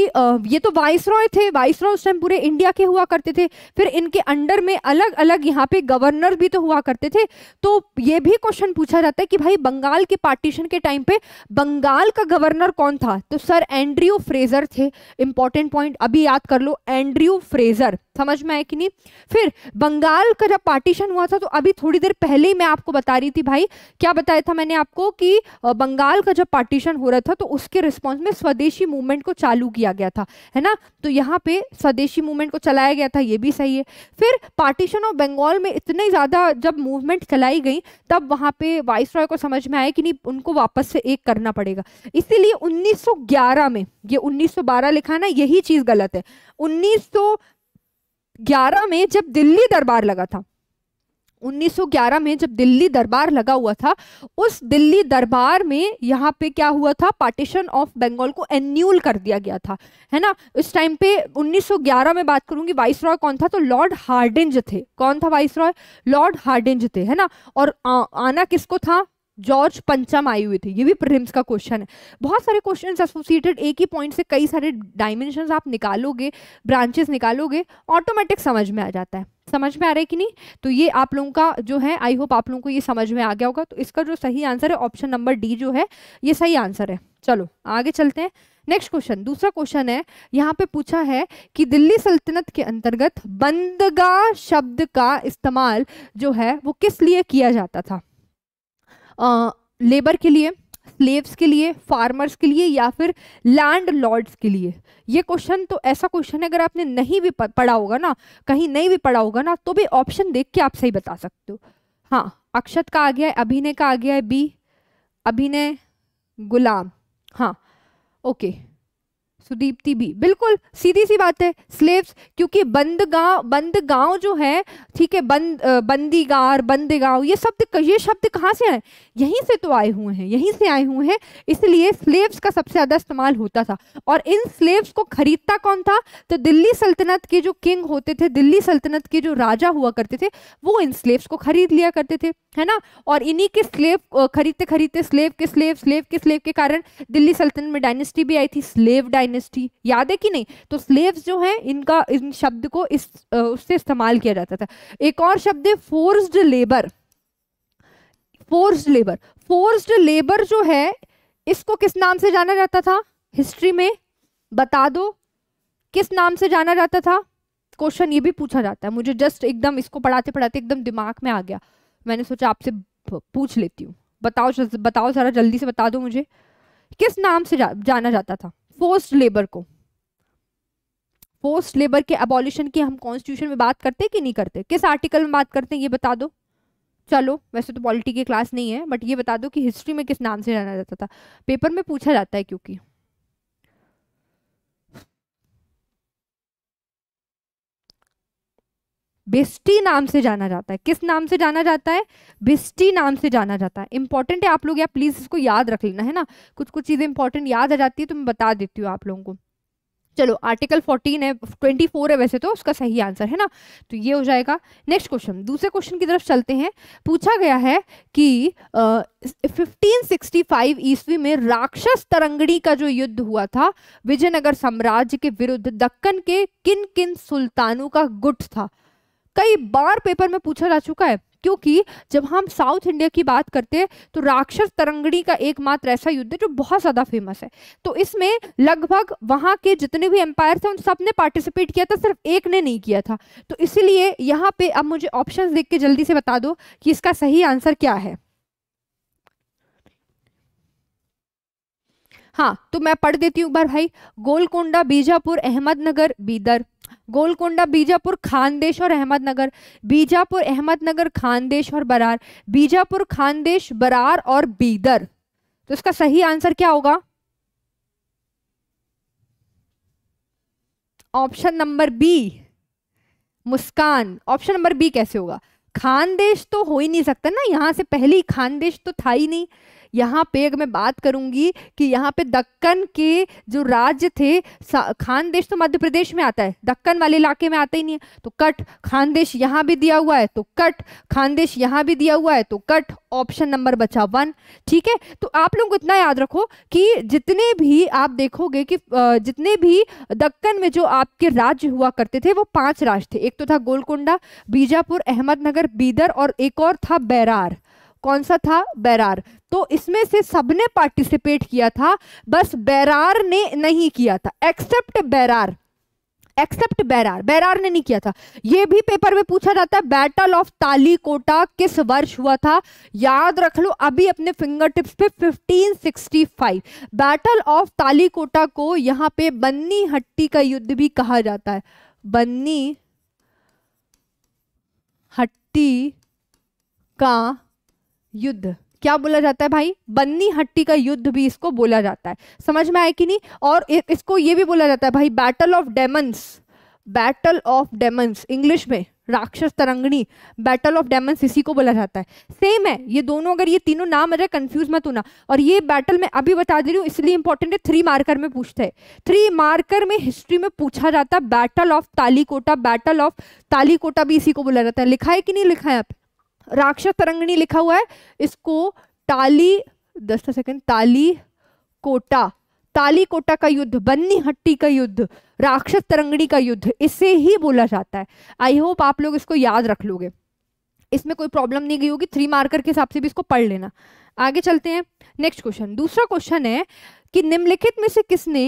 ये तो वाइस रॉय थे वाइस रॉय उस टाइम पूरे इंडिया के हुआ करते थे फिर इनके अंडर में अलग अलग यहाँ पे गवर्नर भी तो हुआ करते थे तो ये भी क्वेश्चन पूछा जाता है कि भाई बंगाल के पार्टीशन के टाइम पे बंगाल का गवर्नर कौन था तो सर एंड्रियो फ्रेजर थे इंपॉर्टेंट पॉइंट अभी याद कर लो एंड्रियो फ्रेजर समझ में आए कि नहीं फिर बंगाल का जब पार्टीशन हुआ था तो अभी थोड़ी देर पहले ही मैं आपको बता रही थी भाई क्या बताया था मैंने आपको कि बंगाल का जब पार्टीशन हो रहा था तो उसके रिस्पॉन्स में स्वदेशी मूवमेंट को चालू किया गया था है ना तो यहाँ पे स्वदेशी मूवमेंट को चलाया गया था ये भी सही है फिर पार्टीशन ऑफ बंगाल में इतने ज़्यादा जब मूवमेंट चलाई गई तब वहाँ पे वाइस को समझ में आया कि नहीं उनको वापस से एक करना पड़ेगा इसीलिए 1911 में ये 1912 लिखा ना यही चीज़ गलत है 1911 में जब दिल्ली दरबार लगा था 1911 में जब दिल्ली दरबार लगा हुआ था उस दिल्ली दरबार में यहाँ पे क्या हुआ था पार्टीशन ऑफ बंगाल को एन्यूल कर दिया गया था है ना इस टाइम पे 1911 में बात करूंगी वाइस रॉय कौन था तो लॉर्ड हार्डिंज थे कौन था वाइस रॉय लॉर्ड हार्डिंज थे है ना और आ, आना किसको था जॉर्ज पंचम आई हुई थी ये भी प्रिलिम्स का क्वेश्चन है बहुत सारे क्वेश्चन एसोसिएटेड एक ही पॉइंट से कई सारे डायमेंशन आप निकालोगे ब्रांचेस निकालोगे ऑटोमेटिक समझ में आ जाता है समझ में आ रहा है कि नहीं तो ये आप लोगों का जो है आई होप आप लोगों को ये समझ में आ गया होगा तो इसका जो सही आंसर है ऑप्शन नंबर डी जो है ये सही आंसर है चलो आगे चलते हैं नेक्स्ट क्वेश्चन दूसरा क्वेश्चन है यहाँ पे पूछा है कि दिल्ली सल्तनत के अंतर्गत बंदगा शब्द का इस्तेमाल जो है वो किस लिए किया जाता था लेबर के लिए स्लेव्स के लिए फार्मर्स के लिए या फिर लैंड लॉर्ड्स के लिए ये क्वेश्चन तो ऐसा क्वेश्चन है अगर आपने नहीं भी पढ़ा होगा ना कहीं नहीं भी पढ़ा होगा ना तो भी ऑप्शन देख के आप सही बता सकते हो हाँ अक्षत का आ गया है अभिनय का आ गया है बी अभिनय गुलाम हाँ ओके सुदीप्ति भी बिल्कुल सीधी सी बात है स्लेव्स क्योंकि बंद गांव बंद गांव जो है ठीक है बंद बंदीगार बंद गांव ये शब्द ये शब्द कहाँ से आए यहीं से तो आए हुए हैं यहीं से आए हुए हैं इसलिए स्लेव्स का सबसे ज़्यादा इस्तेमाल होता था और इन स्लेव्स को खरीदता कौन था तो दिल्ली सल्तनत के जो किंग होते थे दिल्ली सल्तनत के जो राजा हुआ करते थे वो इन स्लेव्स को खरीद लिया करते थे है ना और इन्हीं के स्लेव खरीदते खरीदते स्लेव के स्लेव स्लेव के स्लेव के कारण दिल्ली सल्तनत में डायनेस्टी भी आई थी स्लेव डायनेस्टी डायनेस्टी याद है कि नहीं तो स्लेव्स जो हैं इनका इन शब्द को इस उससे इस्तेमाल किया जाता था एक और शब्द है forced labour forced labour forced labour जो है इसको किस नाम से जाना जाता था हिस्ट्री में बता दो किस नाम से जाना जाता था क्वेश्चन ये भी पूछा जाता है मुझे जस्ट एकदम इसको पढ़ाते पढ़ाते एकदम दिमाग में आ गया मैंने सोचा आपसे पूछ लेती हूँ बताओ बताओ जरा जल्दी से बता दो मुझे किस नाम से जा, जाना जाता था फोर्स्ड लेबर को फोर्स्ड लेबर के अबॉलिशन की हम कॉन्स्टिट्यूशन में बात करते हैं कि नहीं करते किस आर्टिकल में बात करते हैं ये बता दो चलो वैसे तो पॉलिटी की क्लास नहीं है बट ये बता दो कि हिस्ट्री में किस नाम से जाना जाता था पेपर में पूछा जाता है क्योंकि बिस्टी नाम से जाना जाता है किस नाम से जाना जाता है बिस्टी नाम से जाना जाता है इंपॉर्टेंट है आप लोग यार प्लीज़ इसको याद रख लेना है ना कुछ कुछ चीज़ें इंपॉर्टेंट याद आ जाती है तो मैं बता देती हूँ आप लोगों को चलो आर्टिकल 14 है 24 है वैसे तो उसका सही आंसर है ना तो ये हो जाएगा नेक्स्ट क्वेश्चन दूसरे क्वेश्चन की तरफ चलते हैं पूछा गया है कि uh, 1565 ईस्वी में राक्षस तरंगड़ी का जो युद्ध हुआ था विजयनगर साम्राज्य के विरुद्ध दक्कन के किन किन सुल्तानों का गुट था कई बार पेपर में पूछा जा चुका है क्योंकि जब हम साउथ इंडिया की बात करते हैं तो राक्षस तरंगड़ी का एकमात्र ऐसा युद्ध है जो बहुत ज़्यादा फेमस है तो इसमें लगभग वहाँ के जितने भी एम्पायर थे उन सब ने पार्टिसिपेट किया था सिर्फ एक ने नहीं किया था तो इसीलिए यहाँ पे अब मुझे ऑप्शन देख के जल्दी से बता दो कि इसका सही आंसर क्या है हाँ तो मैं पढ़ देती हूँ बार भाई गोलकोंडा बीजापुर अहमदनगर बीदर गोलकोंडा बीजापुर खानदेश और अहमदनगर बीजापुर अहमदनगर खानदेश और बरार बीजापुर खानदेश बरार और बीदर तो इसका सही आंसर क्या होगा option number B Muskan option number B कैसे होगा खानदेश तो हो ही नहीं सकता ना यहां से पहले खानदेश तो था ही नहीं यहाँ पे अगर मैं बात करूँगी कि यहाँ पे दक्कन के जो राज्य थे खानदेश तो मध्य प्रदेश में आता है दक्कन वाले इलाके में आता ही नहीं है तो कट खानदेश यहाँ भी दिया हुआ है तो कट खानदेश यहाँ भी दिया हुआ है तो कट ऑप्शन नंबर बचा वन ठीक है तो आप लोग इतना याद रखो कि जितने भी आप देखोगे कि जितने भी दक्कन में जो आपके राज्य हुआ करते थे वो पांच राज्य थे एक तो था गोलकुंडा बीजापुर अहमदनगर बीदर और एक और था बैरार कौन सा था बैरार तो इसमें से सबने पार्टिसिपेट किया था बस बैरार ने नहीं किया था एक्सेप्ट बैरार एक्सेप्ट बैरार बैरार ने नहीं किया था यह भी पेपर में पूछा जाता है बैटल ऑफ ताली कोटा किस वर्ष हुआ था याद रख लो अभी अपने फिंगर टिप्स पे 1565 बैटल ऑफ ताली कोटा को यहां पे बन्नी हट्टी का युद्ध भी कहा जाता है बन्नी हट्टी का युद्ध क्या बोला जाता है भाई बन्नी हट्टी का युद्ध भी इसको बोला जाता है समझ में आया कि नहीं और इसको ये भी बोला जाता है भाई battle of demons battle of demons English में राक्षस तरंगणी बैटल ऑफ डेमंस इसी को बोला जाता है सेम है ये दोनों अगर ये तीनों नाम अरे कन्फ्यूज कंफ्यूज मत होना और ये बैटल मैं अभी बता दे रही हूँ इसलिए इंपॉर्टेंट है थ्री मार्कर में पूछते हैं थ्री मार्कर में हिस्ट्री में पूछा जाता है battle of Talikota battle of Talikota भी इसी को बोला जाता है लिखा है कि नहीं लिखा है आप राक्षस तरंगणी लिखा हुआ है इसको ताली दस सेकंड ताली कोटा ताली कोटा का युद्ध बन्नी हट्टी का युद्ध राक्षस तरंगणी का युद्ध इसे ही बोला जाता है आई होप आप लोग इसको याद रख लोगे इसमें कोई प्रॉब्लम नहीं गई होगी थ्री मार्कर के हिसाब से भी इसको पढ़ लेना आगे चलते हैं नेक्स्ट क्वेश्चन दूसरा क्वेश्चन है कि निम्नलिखित में से किसने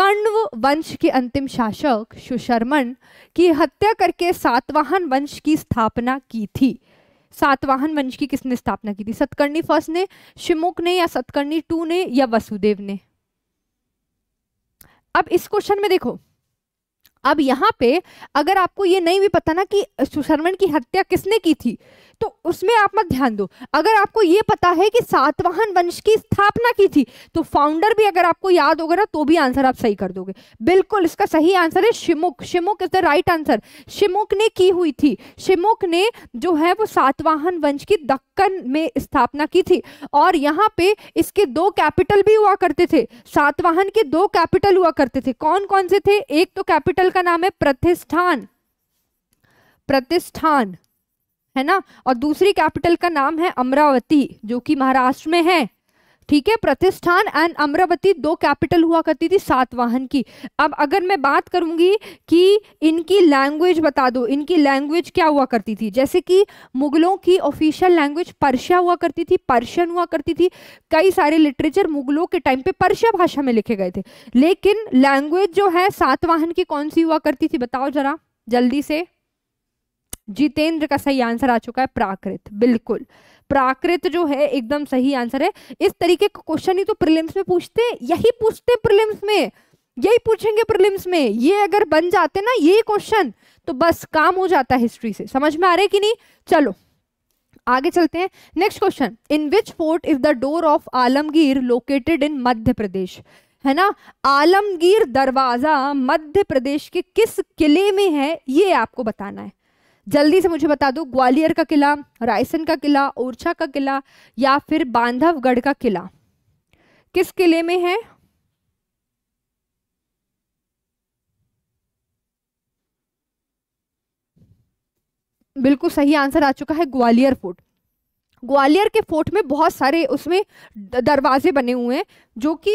कण्व वंश के अंतिम शासक सुशर्मन की हत्या करके सातवाहन वंश की स्थापना की थी सातवाहन वंश की किसने स्थापना की थी सतकर्णी फर्स्ट ने शिमुक ने या सतकर्णी टू ने या वसुदेव ने अब इस क्वेश्चन में देखो अब यहाँ पे अगर आपको ये नहीं भी पता ना कि सुशर्मन की हत्या किसने की थी तो उसमें आप मत ध्यान दो अगर आपको ये पता है कि सातवाहन वंश की स्थापना की थी तो फाउंडर भी अगर आपको याद होगा ना तो भी आंसर आप सही कर दोगे बिल्कुल इसका सही आंसर है Simuka Simuka is the right answer Simuka ने की हुई थी शिमुक ने जो है वो सातवाहन वंश की दक्कन में स्थापना की थी और यहाँ पे इसके दो कैपिटल भी हुआ करते थे सातवाहन के दो कैपिटल हुआ करते थे कौन कौन से थे एक तो कैपिटल का नाम है प्रतिष्ठान प्रतिष्ठान है ना और दूसरी कैपिटल का नाम है अमरावती जो कि महाराष्ट्र में है ठीक है प्रतिष्ठान एंड अमरावती दो कैपिटल हुआ करती थी सातवाहन की अब अगर मैं बात करूंगी कि इनकी लैंग्वेज बता दो इनकी लैंग्वेज क्या हुआ करती थी जैसे कि मुगलों की ऑफिशियल लैंग्वेज पर्शिया हुआ करती थी पर्शियन हुआ करती थी कई सारे लिटरेचर मुगलों के टाइम पे पर्शिया भाषा में लिखे गए थे लेकिन लैंग्वेज जो है सातवाहन की कौन सी हुआ करती थी बताओ जरा जल्दी से जितेंद्र का सही आंसर आ चुका है प्राकृत बिल्कुल प्राकृत जो है एकदम सही आंसर है इस तरीके का क्वेश्चन ही तो प्रिलिम्स में पूछते यही पूछते प्रिलिम्स में यही पूछेंगे प्रिलिम्स में ये अगर बन जाते ना ये क्वेश्चन तो बस काम हो जाता है हिस्ट्री से समझ में आ रहे कि नहीं चलो आगे चलते हैं next question in which fort is the door of Alamgir located in Madhya Pradesh है ना आलमगीर दरवाजा मध्य प्रदेश के किस किले में है ये आपको बताना है जल्दी से मुझे बता दो ग्वालियर का किला रायसन का किला ओरछा का किला या फिर बांधवगढ़ का किला किस किले में है बिल्कुल सही आंसर आ चुका है ग्वालियर फोर्ट ग्वालियर के फोर्ट में बहुत सारे उसमें दरवाजे बने हुए हैं जो कि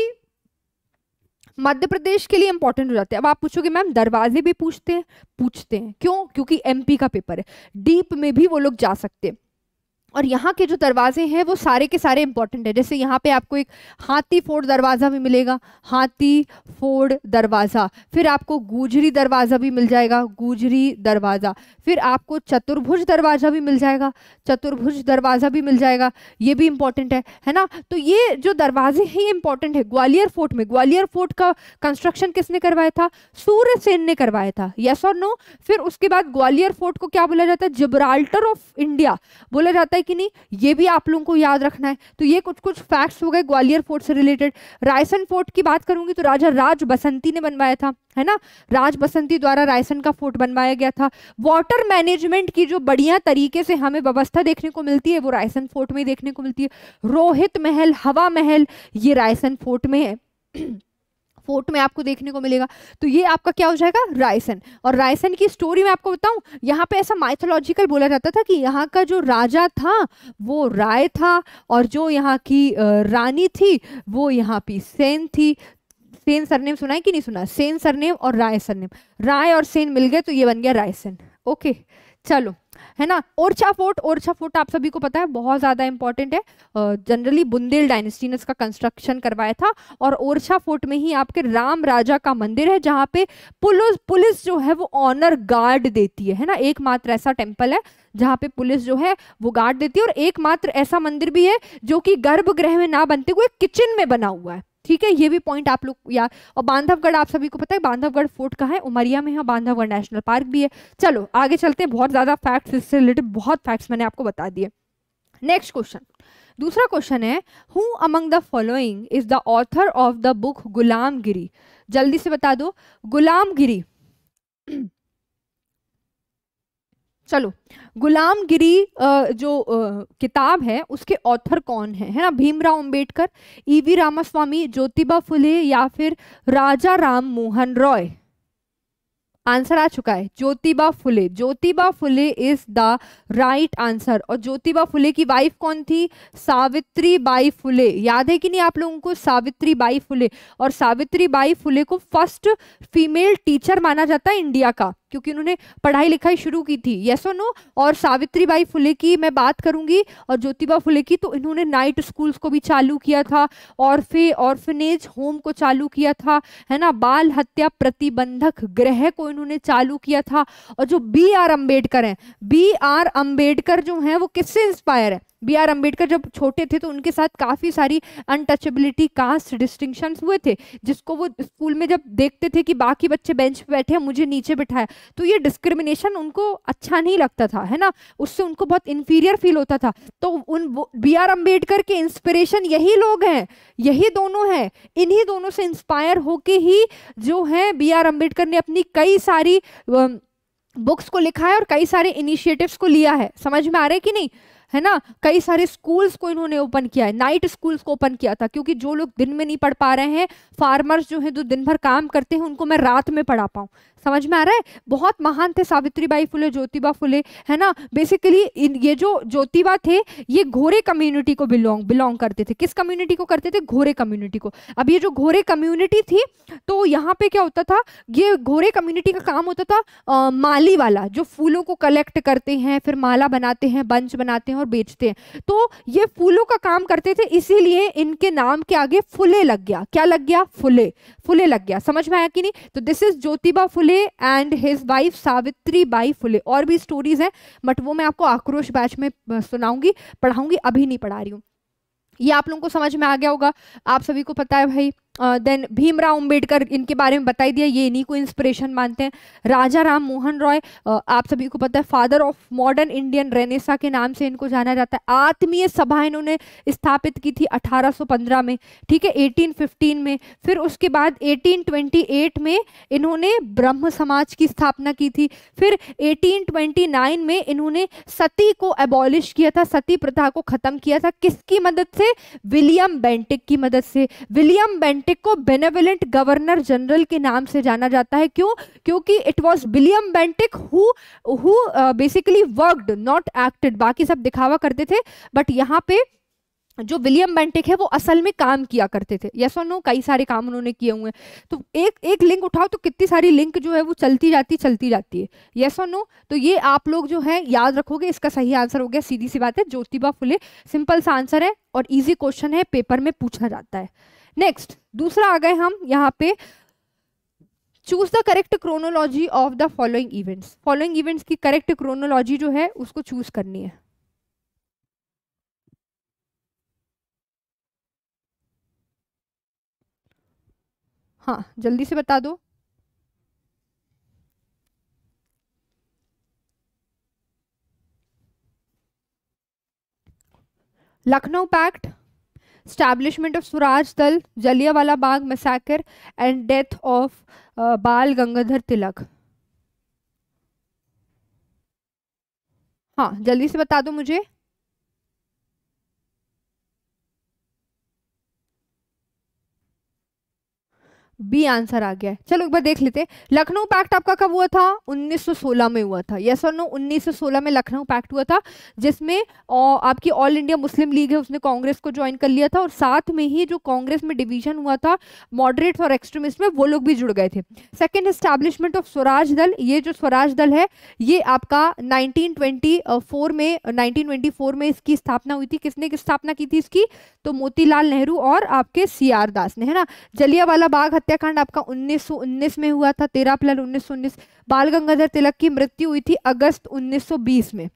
मध्य प्रदेश के लिए इंपॉर्टेंट हो जाते हैं अब आप पूछोगे मैम दरवाजे भी पूछते हैं पूछते हैं क्यों क्योंकि एमपी का पेपर है डीप में भी वो लोग जा सकते हैं और यहाँ के जो दरवाजे हैं वो सारे के सारे इंपॉर्टेंट है जैसे यहाँ पे आपको एक हाथी फोड़ दरवाज़ा भी मिलेगा हाथी फोड़ दरवाज़ा फिर आपको गुजरी दरवाज़ा भी मिल जाएगा गुजरी दरवाज़ा फिर आपको चतुर्भुज दरवाज़ा भी मिल जाएगा चतुर्भुज दरवाज़ा भी मिल जाएगा ये भी इंपॉर्टेंट है है ना तो ये जो दरवाजे हैं ये इंपॉर्टेंट है ग्वालियर फोर्ट में ग्वालियर फोर्ट का कंस्ट्रक्शन किसने करवाया था सूर्य सेन ने करवाया था यस और नो फिर उसके बाद ग्वालियर फोर्ट को क्या बोला जाता है जिब्राल्टर ऑफ इंडिया बोला जाता है आता है कि नहीं ये भी आप लोगों को याद रखना है तो ये कुछ कुछ फैक्ट्स हो गए ग्वालियर फोर्ट से रिलेटेड रायसन फोर्ट की बात करूंगी तो राजा राज बसंती ने बनवाया था है ना राज बसंती द्वारा रायसन का फोर्ट बनवाया गया था वाटर मैनेजमेंट की जो बढ़िया तरीके से हमें व्यवस्था देखने को मिलती है वो रायसन फोर्ट में देखने को मिलती है रोहित महल हवा महल ये रायसन फोर्ट में है फोर्ट में आपको देखने को मिलेगा तो ये आपका क्या हो जाएगा रायसन और रायसन की स्टोरी में आपको बताऊं यहाँ पे ऐसा माइथोलॉजिकल बोला जाता था कि यहाँ का जो राजा था वो राय था और जो यहाँ की रानी थी वो यहाँ पे सेन थी सेन सरनेम सुना है कि नहीं सुना सेन सरनेम और राय सरनेम राय और सेन मिल गए तो ये बन गया रायसन ओके चलो है ना ओरछा फोर्ट ओरछा फोर्ट आप सभी को पता है बहुत ज़्यादा इंपॉर्टेंट है जनरली बुंदेल डायनेस्टी ने इसका कंस्ट्रक्शन करवाया था और ओरछा फोर्ट में ही आपके राम राजा का मंदिर है जहाँ पे पुलिस पुलिस जो है वो ऑनर गार्ड देती है है ना एकमात्र ऐसा टेम्पल है जहाँ पे पुलिस जो है वो गार्ड देती है और एकमात्र ऐसा मंदिर भी है जो कि गर्भगृह में ना बनते हुए किचन में बना हुआ है ठीक है ये भी पॉइंट आप लोग या और बांधवगढ़ आप सभी को पता है बांधवगढ़ फोर्ट कहाँ है उमरिया में है बांधवगढ़ नेशनल पार्क भी है चलो आगे चलते हैं बहुत ज़्यादा फैक्ट्स इससे रिलेटेड बहुत फैक्ट्स मैंने आपको बता दिए नेक्स्ट क्वेश्चन दूसरा क्वेश्चन है who among the following is the author of the book Gulamgiri जल्दी से बता दो गुलामगिरी चलो गुलामगिरी जो किताब है उसके ऑथर कौन है है ना भीमराव अंबेडकर ईवी e रामास्वामी ज्योतिबा फुले या फिर राजा राम मोहन रॉय आंसर आ चुका है Jyotiba Phule Jyotiba Phule is the right answer और ज्योतिबा फुले की वाइफ कौन थी सावित्री बाई फुले याद है कि नहीं आप लोगों को सावित्री बाई फुले और सावित्री बाई फुले को फर्स्ट फीमेल टीचर माना जाता है इंडिया का क्योंकि उन्होंने पढ़ाई लिखाई शुरू की थी यस और नो और बाई फुले की मैं बात करूंगी और ज्योतिबा फुले की तो इन्होंने नाइट स्कूल्स को भी चालू किया था औरफे ऑर्फनेज होम को चालू किया था है ना बाल हत्या प्रतिबंधक ग्रह को इन्होंने चालू किया था और जो बी आर अम्बेडकर हैं बी आर अम्बेडकर जो हैं वो किससे इंस्पायर है बी आर अम्बेडकर जब छोटे थे तो उनके साथ काफ़ी सारी अनटचेबिलिटी कास्ट डिस्टिंक्शन हुए थे जिसको वो स्कूल में जब देखते थे कि बाकी बच्चे बेंच पे बैठे हैं मुझे नीचे बिठाया तो ये डिस्क्रिमिनेशन उनको अच्छा नहीं लगता था है ना उससे उनको बहुत इन्फीरियर फील होता था तो उन बी आर अम्बेडकर के इंस्पिरेशन यही लोग हैं यही दोनों हैं इन्हीं दोनों से इंस्पायर होके ही जो है बी आर अम्बेडकर ने अपनी कई सारी बुक्स को लिखा है और कई सारे इनिशिएटिव्स को लिया है समझ में आ रहा है कि नहीं है ना कई सारे स्कूल्स को इन्होंने ओपन किया है नाइट स्कूल्स को ओपन किया था क्योंकि जो लोग दिन में नहीं पढ़ पा रहे हैं फार्मर्स जो है जो दिन भर काम करते हैं उनको मैं रात में पढ़ा पाऊँ समझ में आ रहा है बहुत महान थे सावित्री बाई फुले ज्योतिबा फुले है ना बेसिकली ये जो ज्योतिबा थे ये घोरे कम्युनिटी को बिलोंग बिलोंग करते थे किस कम्युनिटी को करते थे घोरे कम्युनिटी को अब ये जो घोरे कम्युनिटी थी तो यहाँ पे क्या होता था ये घोरे कम्युनिटी का काम होता था आ, माली वाला जो फूलों को कलेक्ट करते हैं फिर माला बनाते हैं बंच बनाते हैं और बेचते हैं तो ये फूलों का काम करते थे इसीलिए इनके नाम के आगे फुले लग गया क्या लग गया फुले फुले लग गया समझ में आया कि नहीं तो this is Jyotiba Phule Phule and his wife Savitri Bai Phule और भी स्टोरीज हैं बट वो मैं आपको आक्रोश बैच में सुनाऊंगी पढ़ाऊंगी अभी नहीं पढ़ा रही हूँ ये आप लोगों को समझ में आ गया होगा आप सभी को पता है भाई देन भीमराव अंबेडकर इनके बारे में बताई दिया ये इन्हीं को इंस्पिरेशन मानते हैं राजा राम मोहन रॉय आप सभी को पता है father of modern Indian renaissance के नाम से इनको जाना जाता है आत्मीय सभा इन्होंने स्थापित की थी 1815 में ठीक है 1815 में फिर उसके बाद 1828 में इन्होंने ब्रह्म समाज की स्थापना की थी फिर एटीन में इन्होंने सती को एबॉलिश किया था सती प्रथा को ख़त्म किया था किसकी मदद से विलियम बेंटिक की मदद से विलियम बेंटिक बेंटिक को बेनेवेलेंट गवर्नर जनरल के नाम से जाना जाता है क्यों क्योंकि it was William Bentinck who who basically worked not acted बाकी सब दिखावा करते थे बट यहाँ पे जो विलियम बेंटिक है वो असल में काम किया करते थे यस और नो कई सारे काम उन्होंने किए हुए हैं तो एक एक लिंक उठाओ तो कितनी सारी लिंक जो है वो चलती जाती चलती जाती है यस और नो तो ये आप लोग जो है याद रखोगे इसका सही आंसर हो गया सीधी सी बात है ज्योतिबा फुले सिंपल सा आंसर है और इजी क्वेश्चन है पेपर में पूछा जाता है नेक्स्ट दूसरा आ गए हम यहाँ पे choose the correct chronology of the following events following events की करेक्ट क्रोनोलॉजी जो है उसको चूज करनी है हाँ जल्दी से बता दो Lucknow pact establishment of Swaraj Dal Jallianwala Bagh massacre and death of Bal Gangadhar तिलक हाँ जल्दी से बता दो मुझे बी आंसर आ गया है चलो एक बार देख लेते हैं लखनऊ पैक्ट आपका कब हुआ था 1916 में हुआ था यस और नो 1916 में लखनऊ पैक्ट हुआ था जिसमें आपकी ऑल इंडिया मुस्लिम लीग है उसने कांग्रेस को ज्वाइन कर लिया था और साथ में ही जो कांग्रेस में डिवीजन हुआ था मॉडरेट्स और एक्सट्रीमिस्ट में वो लोग भी जुड़ गए थे सेकेंड इस्टेब्लिशमेंट ऑफ स्वराज दल ये जो स्वराज दल है ये आपका नाइनटीन में नाइनटीन में इसकी स्थापना हुई थी किसने की स्थापना की थी इसकी तो मोतीलाल नेहरू और आपके सी आर दास ने है ना जलियावाला बाग हत्याकांड आपका 1919 में हुआ था 13 अप्रैल 1919 बाल गंगाधर तिलक की मृत्यु हुई थी अगस्त 1920 में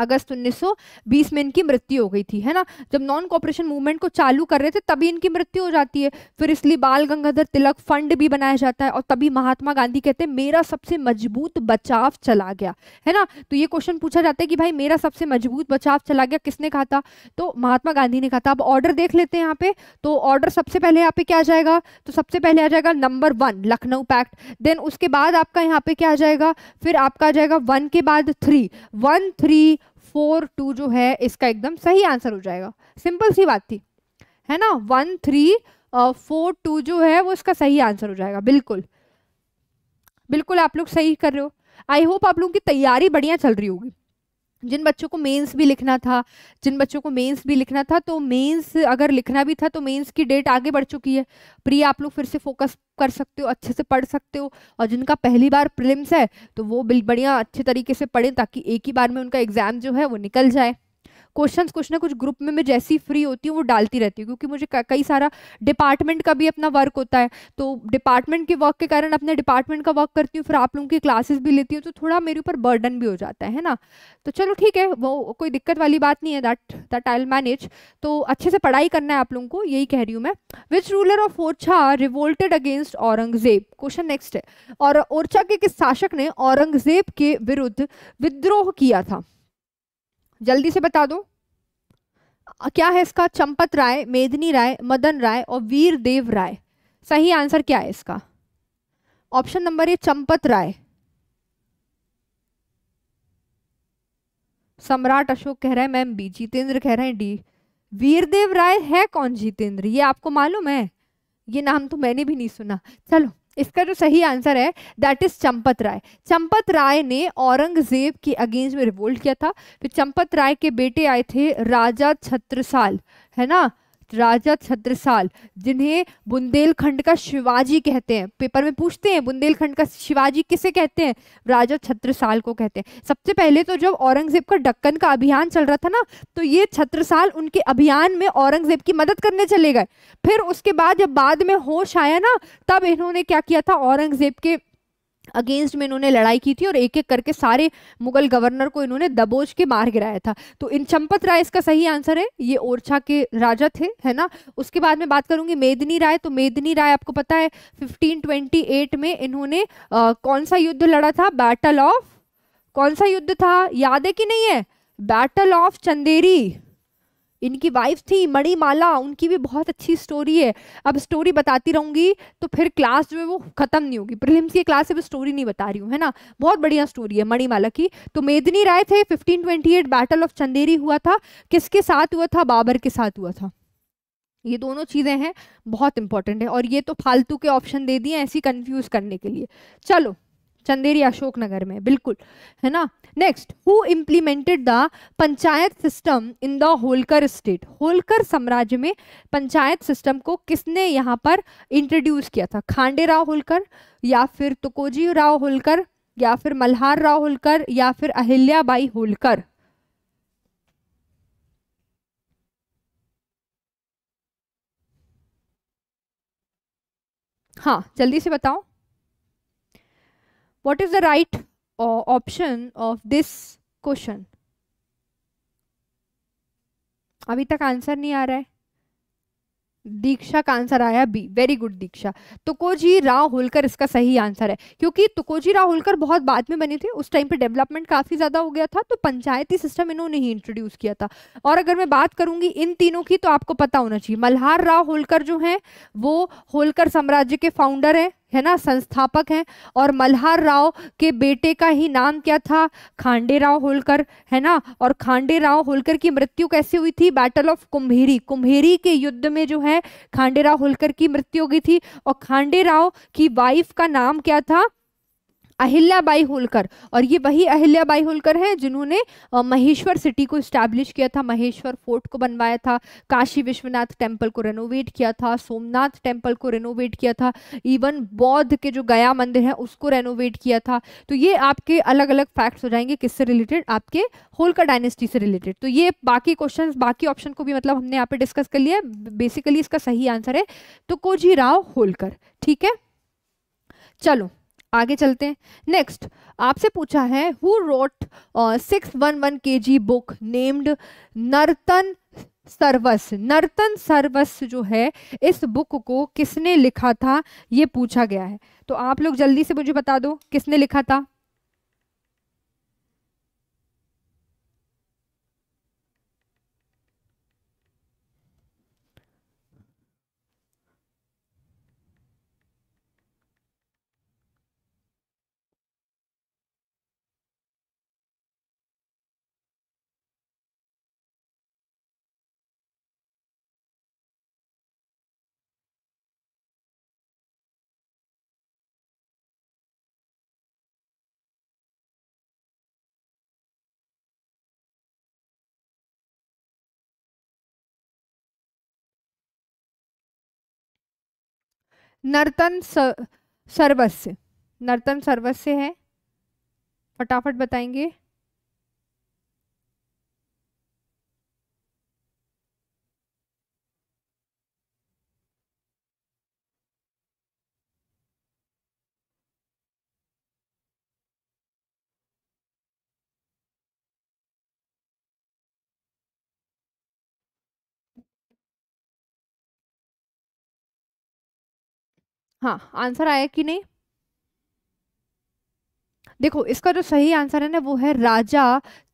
अगस्त 1920 में इनकी मृत्यु हो गई थी है ना जब नॉन कॉपरेशन मूवमेंट को चालू कर रहे थे तभी इनकी मृत्यु हो जाती है फिर इसलिए बाल गंगाधर तिलक फंड भी बनाया जाता है और तभी महात्मा गांधी कहते हैं मेरा सबसे मजबूत बचाव चला गया है ना तो ये क्वेश्चन पूछा जाता है कि भाई मेरा सबसे मजबूत बचाव चला गया किसने कहा था तो महात्मा गांधी ने कहा था अब ऑर्डर देख लेते हैं यहाँ पे तो ऑर्डर सबसे पहले यहाँ पे क्या आ जाएगा तो सबसे पहले आ जाएगा number one Lucknow pact then उसके बाद आपका यहाँ पे क्या आ जाएगा फिर आपका आ जाएगा वन के बाद three one three four two जो है इसका एकदम सही आंसर हो जाएगा सिंपल सी बात थी है ना वन थ्री फोर टू जो है वो इसका सही आंसर हो जाएगा बिल्कुल बिल्कुल आप लोग सही कर रहे हो आई होप आप लोगों की तैयारी बढ़िया चल रही होगी जिन बच्चों को मेंस भी लिखना था जिन बच्चों को मेंस भी लिखना था तो मेंस अगर लिखना भी था तो मेंस की डेट आगे बढ़ चुकी है प्री आप लोग फिर से फोकस कर सकते हो अच्छे से पढ़ सकते हो और जिनका पहली बार प्रिलिम्स है तो वो बढ़िया अच्छे तरीके से पढ़ें ताकि एक ही बार में उनका एग्ज़ाम जो है वो निकल जाए क्वेश्चन कुछ ना कुछ ग्रुप में मैं जैसी फ्री होती हूँ वो डालती रहती हूँ क्योंकि मुझे कई सारा डिपार्टमेंट का भी अपना वर्क होता है तो डिपार्टमेंट के वर्क के कारण अपने डिपार्टमेंट का वर्क करती हूँ फिर आप लोगों की क्लासेस भी लेती हूँ तो थोड़ा मेरे ऊपर बर्डन भी हो जाता है ना तो चलो ठीक है वो कोई दिक्कत वाली बात नहीं है दैट दैट आई मैनेज तो अच्छे से पढ़ाई करना है आप लोगों को यही कह रही हूँ मैं which ruler of Orchha revolted against Aurangzeb question next है और ओरछा के किस शासक ने औरंगजेब के विरुद्ध विद्रोह किया था जल्दी से बता दो क्या है इसका चंपत राय मेदनी राय मदन राय और वीर देव राय सही आंसर क्या है इसका option number A Champat Rai सम्राट अशोक कह रहे हैं मैम बी जितेंद्र कह रहे हैं डी वीरदेव राय है कौन जितेंद्र ये आपको मालूम है ये नाम तो मैंने भी नहीं सुना चलो इसका जो सही आंसर है दैट इज चंपत राय चंपत राय ने औरंगजेब के अगेंस्ट में रिवोल्ट किया था फिर चंपत राय के बेटे आए थे राजा छत्रसाल है ना राजा छत्रसाल जिन्हें बुंदेलखंड का शिवाजी कहते हैं पेपर में पूछते हैं बुंदेलखंड का शिवाजी किसे कहते हैं राजा छत्रसाल को कहते हैं सबसे पहले तो जब औरंगजेब का डक्कन का अभियान चल रहा था ना तो ये छत्रसाल उनके अभियान में औरंगजेब की मदद करने चले गए फिर उसके बाद जब बाद में होश आया ना तब इन्होंने क्या किया था औरंगजेब के अगेंस्ट में इन्होंने लड़ाई की थी और एक एक करके सारे मुगल गवर्नर को इन्होंने दबोच के मार गिराया था तो इन चंपत राय इसका सही आंसर है ये ओरछा के राजा थे है ना उसके बाद में बात करूंगी मेदनी राय तो मेदनी राय आपको पता है 1528 में इन्होंने आ, कौन सा युद्ध लड़ा था बैटल ऑफ कौन सा युद्ध था याद है कि नहीं है बैटल ऑफ चंदेरी इनकी वाइफ थी मणिमाला माला उनकी भी बहुत अच्छी स्टोरी है अब स्टोरी बताती रहूँगी तो फिर क्लास जो है वो ख़त्म नहीं होगी प्रिलिम्स की क्लास से मैं स्टोरी नहीं बता रही हूँ है ना बहुत बढ़िया स्टोरी है मणिमाला की तो मेदनी राय थे 1528 बैटल ऑफ चंदेरी हुआ था किसके साथ हुआ था बाबर के साथ हुआ था ये दोनों चीज़ें हैं बहुत इंपॉर्टेंट है और ये तो फालतू के ऑप्शन दे दिए ऐसी कन्फ्यूज़ करने के लिए चलो चंदेरी अशोकनगर में बिल्कुल है ना next who implemented the panchayat system in the Holkar state Holkar साम्राज्य में पंचायत सिस्टम को किसने यहाँ पर इंट्रोड्यूस किया था खांडे राव होलकर या फिर तुकोजी राव होलकर या फिर मल्हार राव होलकर या फिर अहिल्याबाई होलकर हाँ जल्दी से बताओ what is the right uh, option of this question अभी तक आंसर नहीं आ रहा है दीक्षा का आंसर आया B very good Diksha Tukoji Rao Holkar इसका सही आंसर है क्योंकि तुकोजी राव होलकर बहुत बाद में बने थे उस टाइम पे डेवलपमेंट काफ़ी ज़्यादा हो गया था तो पंचायती सिस्टम इन्होंने ही इंट्रोड्यूस किया था और अगर मैं बात करूंगी इन तीनों की तो आपको पता होना चाहिए मल्हार राव होलकर जो है वो होलकर साम्राज्य के फाउंडर है है ना संस्थापक हैं और मल्हार राव के बेटे का ही नाम क्या था खांडे राव होलकर है ना और खांडे राव होलकर की मृत्यु कैसे हुई थी बैटल ऑफ कुंभेरी कुंभेरी के युद्ध में जो है खांडे राव होलकर की मृत्यु हो गई थी और खांडे राव की वाइफ का नाम क्या था अहिल्याबाई होलकर और ये वही अहिल्याबाई होलकर हैं जिन्होंने महेश्वर सिटी को इस्टेब्लिश किया था महेश्वर फोर्ट को बनवाया था काशी विश्वनाथ टेम्पल को रेनोवेट किया था सोमनाथ टेम्पल को रेनोवेट किया था इवन बौद्ध के जो गया मंदिर है उसको रेनोवेट किया था तो ये आपके अलग अलग फैक्ट्स हो जाएंगे किससे रिलेटेड आपके होलकर डायनेस्टी से रिलेटेड तो ये बाकी क्वेश्चन बाकी ऑप्शन को भी मतलब हमने यहाँ पे डिस्कस कर लिया बेसिकली इसका सही आंसर है तो कोजी राव होलकर ठीक है चलो आगे चलते हैं नेक्स्ट आपसे पूछा है who wrote six one one के जी बुक नेम्ड नर्तन सर्वस नर्तन सर्वस जो है इस बुक को किसने लिखा था ये पूछा गया है तो आप लोग जल्दी से मुझे बता दो किसने लिखा था नर्तन सर्वस्य नर्तन सर्वस्य है फटाफट बताएंगे हाँ आंसर आया कि नहीं देखो इसका जो सही आंसर है ना वो है राजा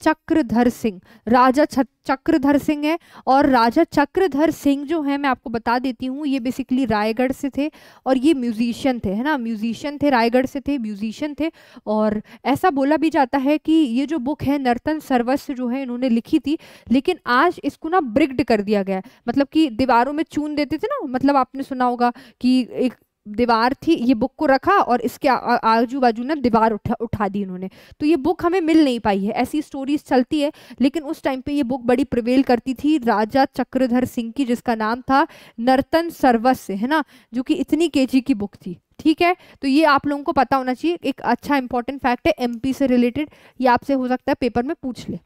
चक्रधर सिंह राजा चक्रधर सिंह है और राजा चक्रधर सिंह जो है मैं आपको बता देती हूँ ये बेसिकली रायगढ़ से थे और ये म्यूजिशियन थे है ना म्यूजिशियन थे रायगढ़ से थे म्यूजिशियन थे और ऐसा बोला भी जाता है कि ये जो बुक है नर्तन सर्वस्व जो है इन्होंने लिखी थी लेकिन आज इसको ना ब्रिग्ड कर दिया गया है मतलब कि दीवारों में चून देते थे ना मतलब आपने सुना होगा कि एक दीवार थी ये बुक को रखा और इसके आजू बाजू ना दीवार उठा उठा दी उन्होंने तो ये बुक हमें मिल नहीं पाई है ऐसी स्टोरीज चलती है लेकिन उस टाइम पे ये बुक बड़ी प्रिवेल करती थी राजा चक्रधर सिंह की जिसका नाम था नर्तन सर्वस है ना जो कि इतनी केजी की बुक थी ठीक है तो ये आप लोगों को पता होना चाहिए एक अच्छा इंपॉर्टेंट फैक्ट है एम से रिलेटेड ये आपसे हो सकता है पेपर में पूछ ले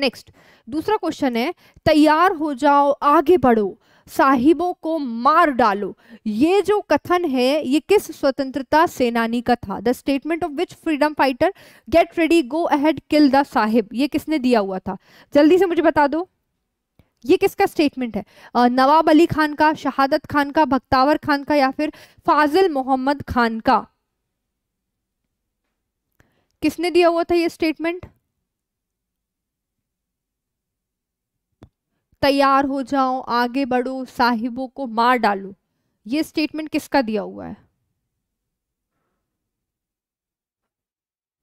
नेक्स्ट दूसरा क्वेश्चन है तैयार हो जाओ आगे बढ़ो साहिबों को मार डालो ये जो कथन है ये किस स्वतंत्रता सेनानी का था the statement of which freedom fighter get ready go ahead kill the sahib ये किसने दिया हुआ था जल्दी से मुझे बता दो ये किसका स्टेटमेंट है नवाब अली खान का शहादत खान का भक्तावर खान का या फिर फाजिल मोहम्मद खान का किसने दिया हुआ था ये स्टेटमेंट तैयार हो जाओ आगे बढ़ो साहिबों को मार डालो ये स्टेटमेंट किसका दिया हुआ है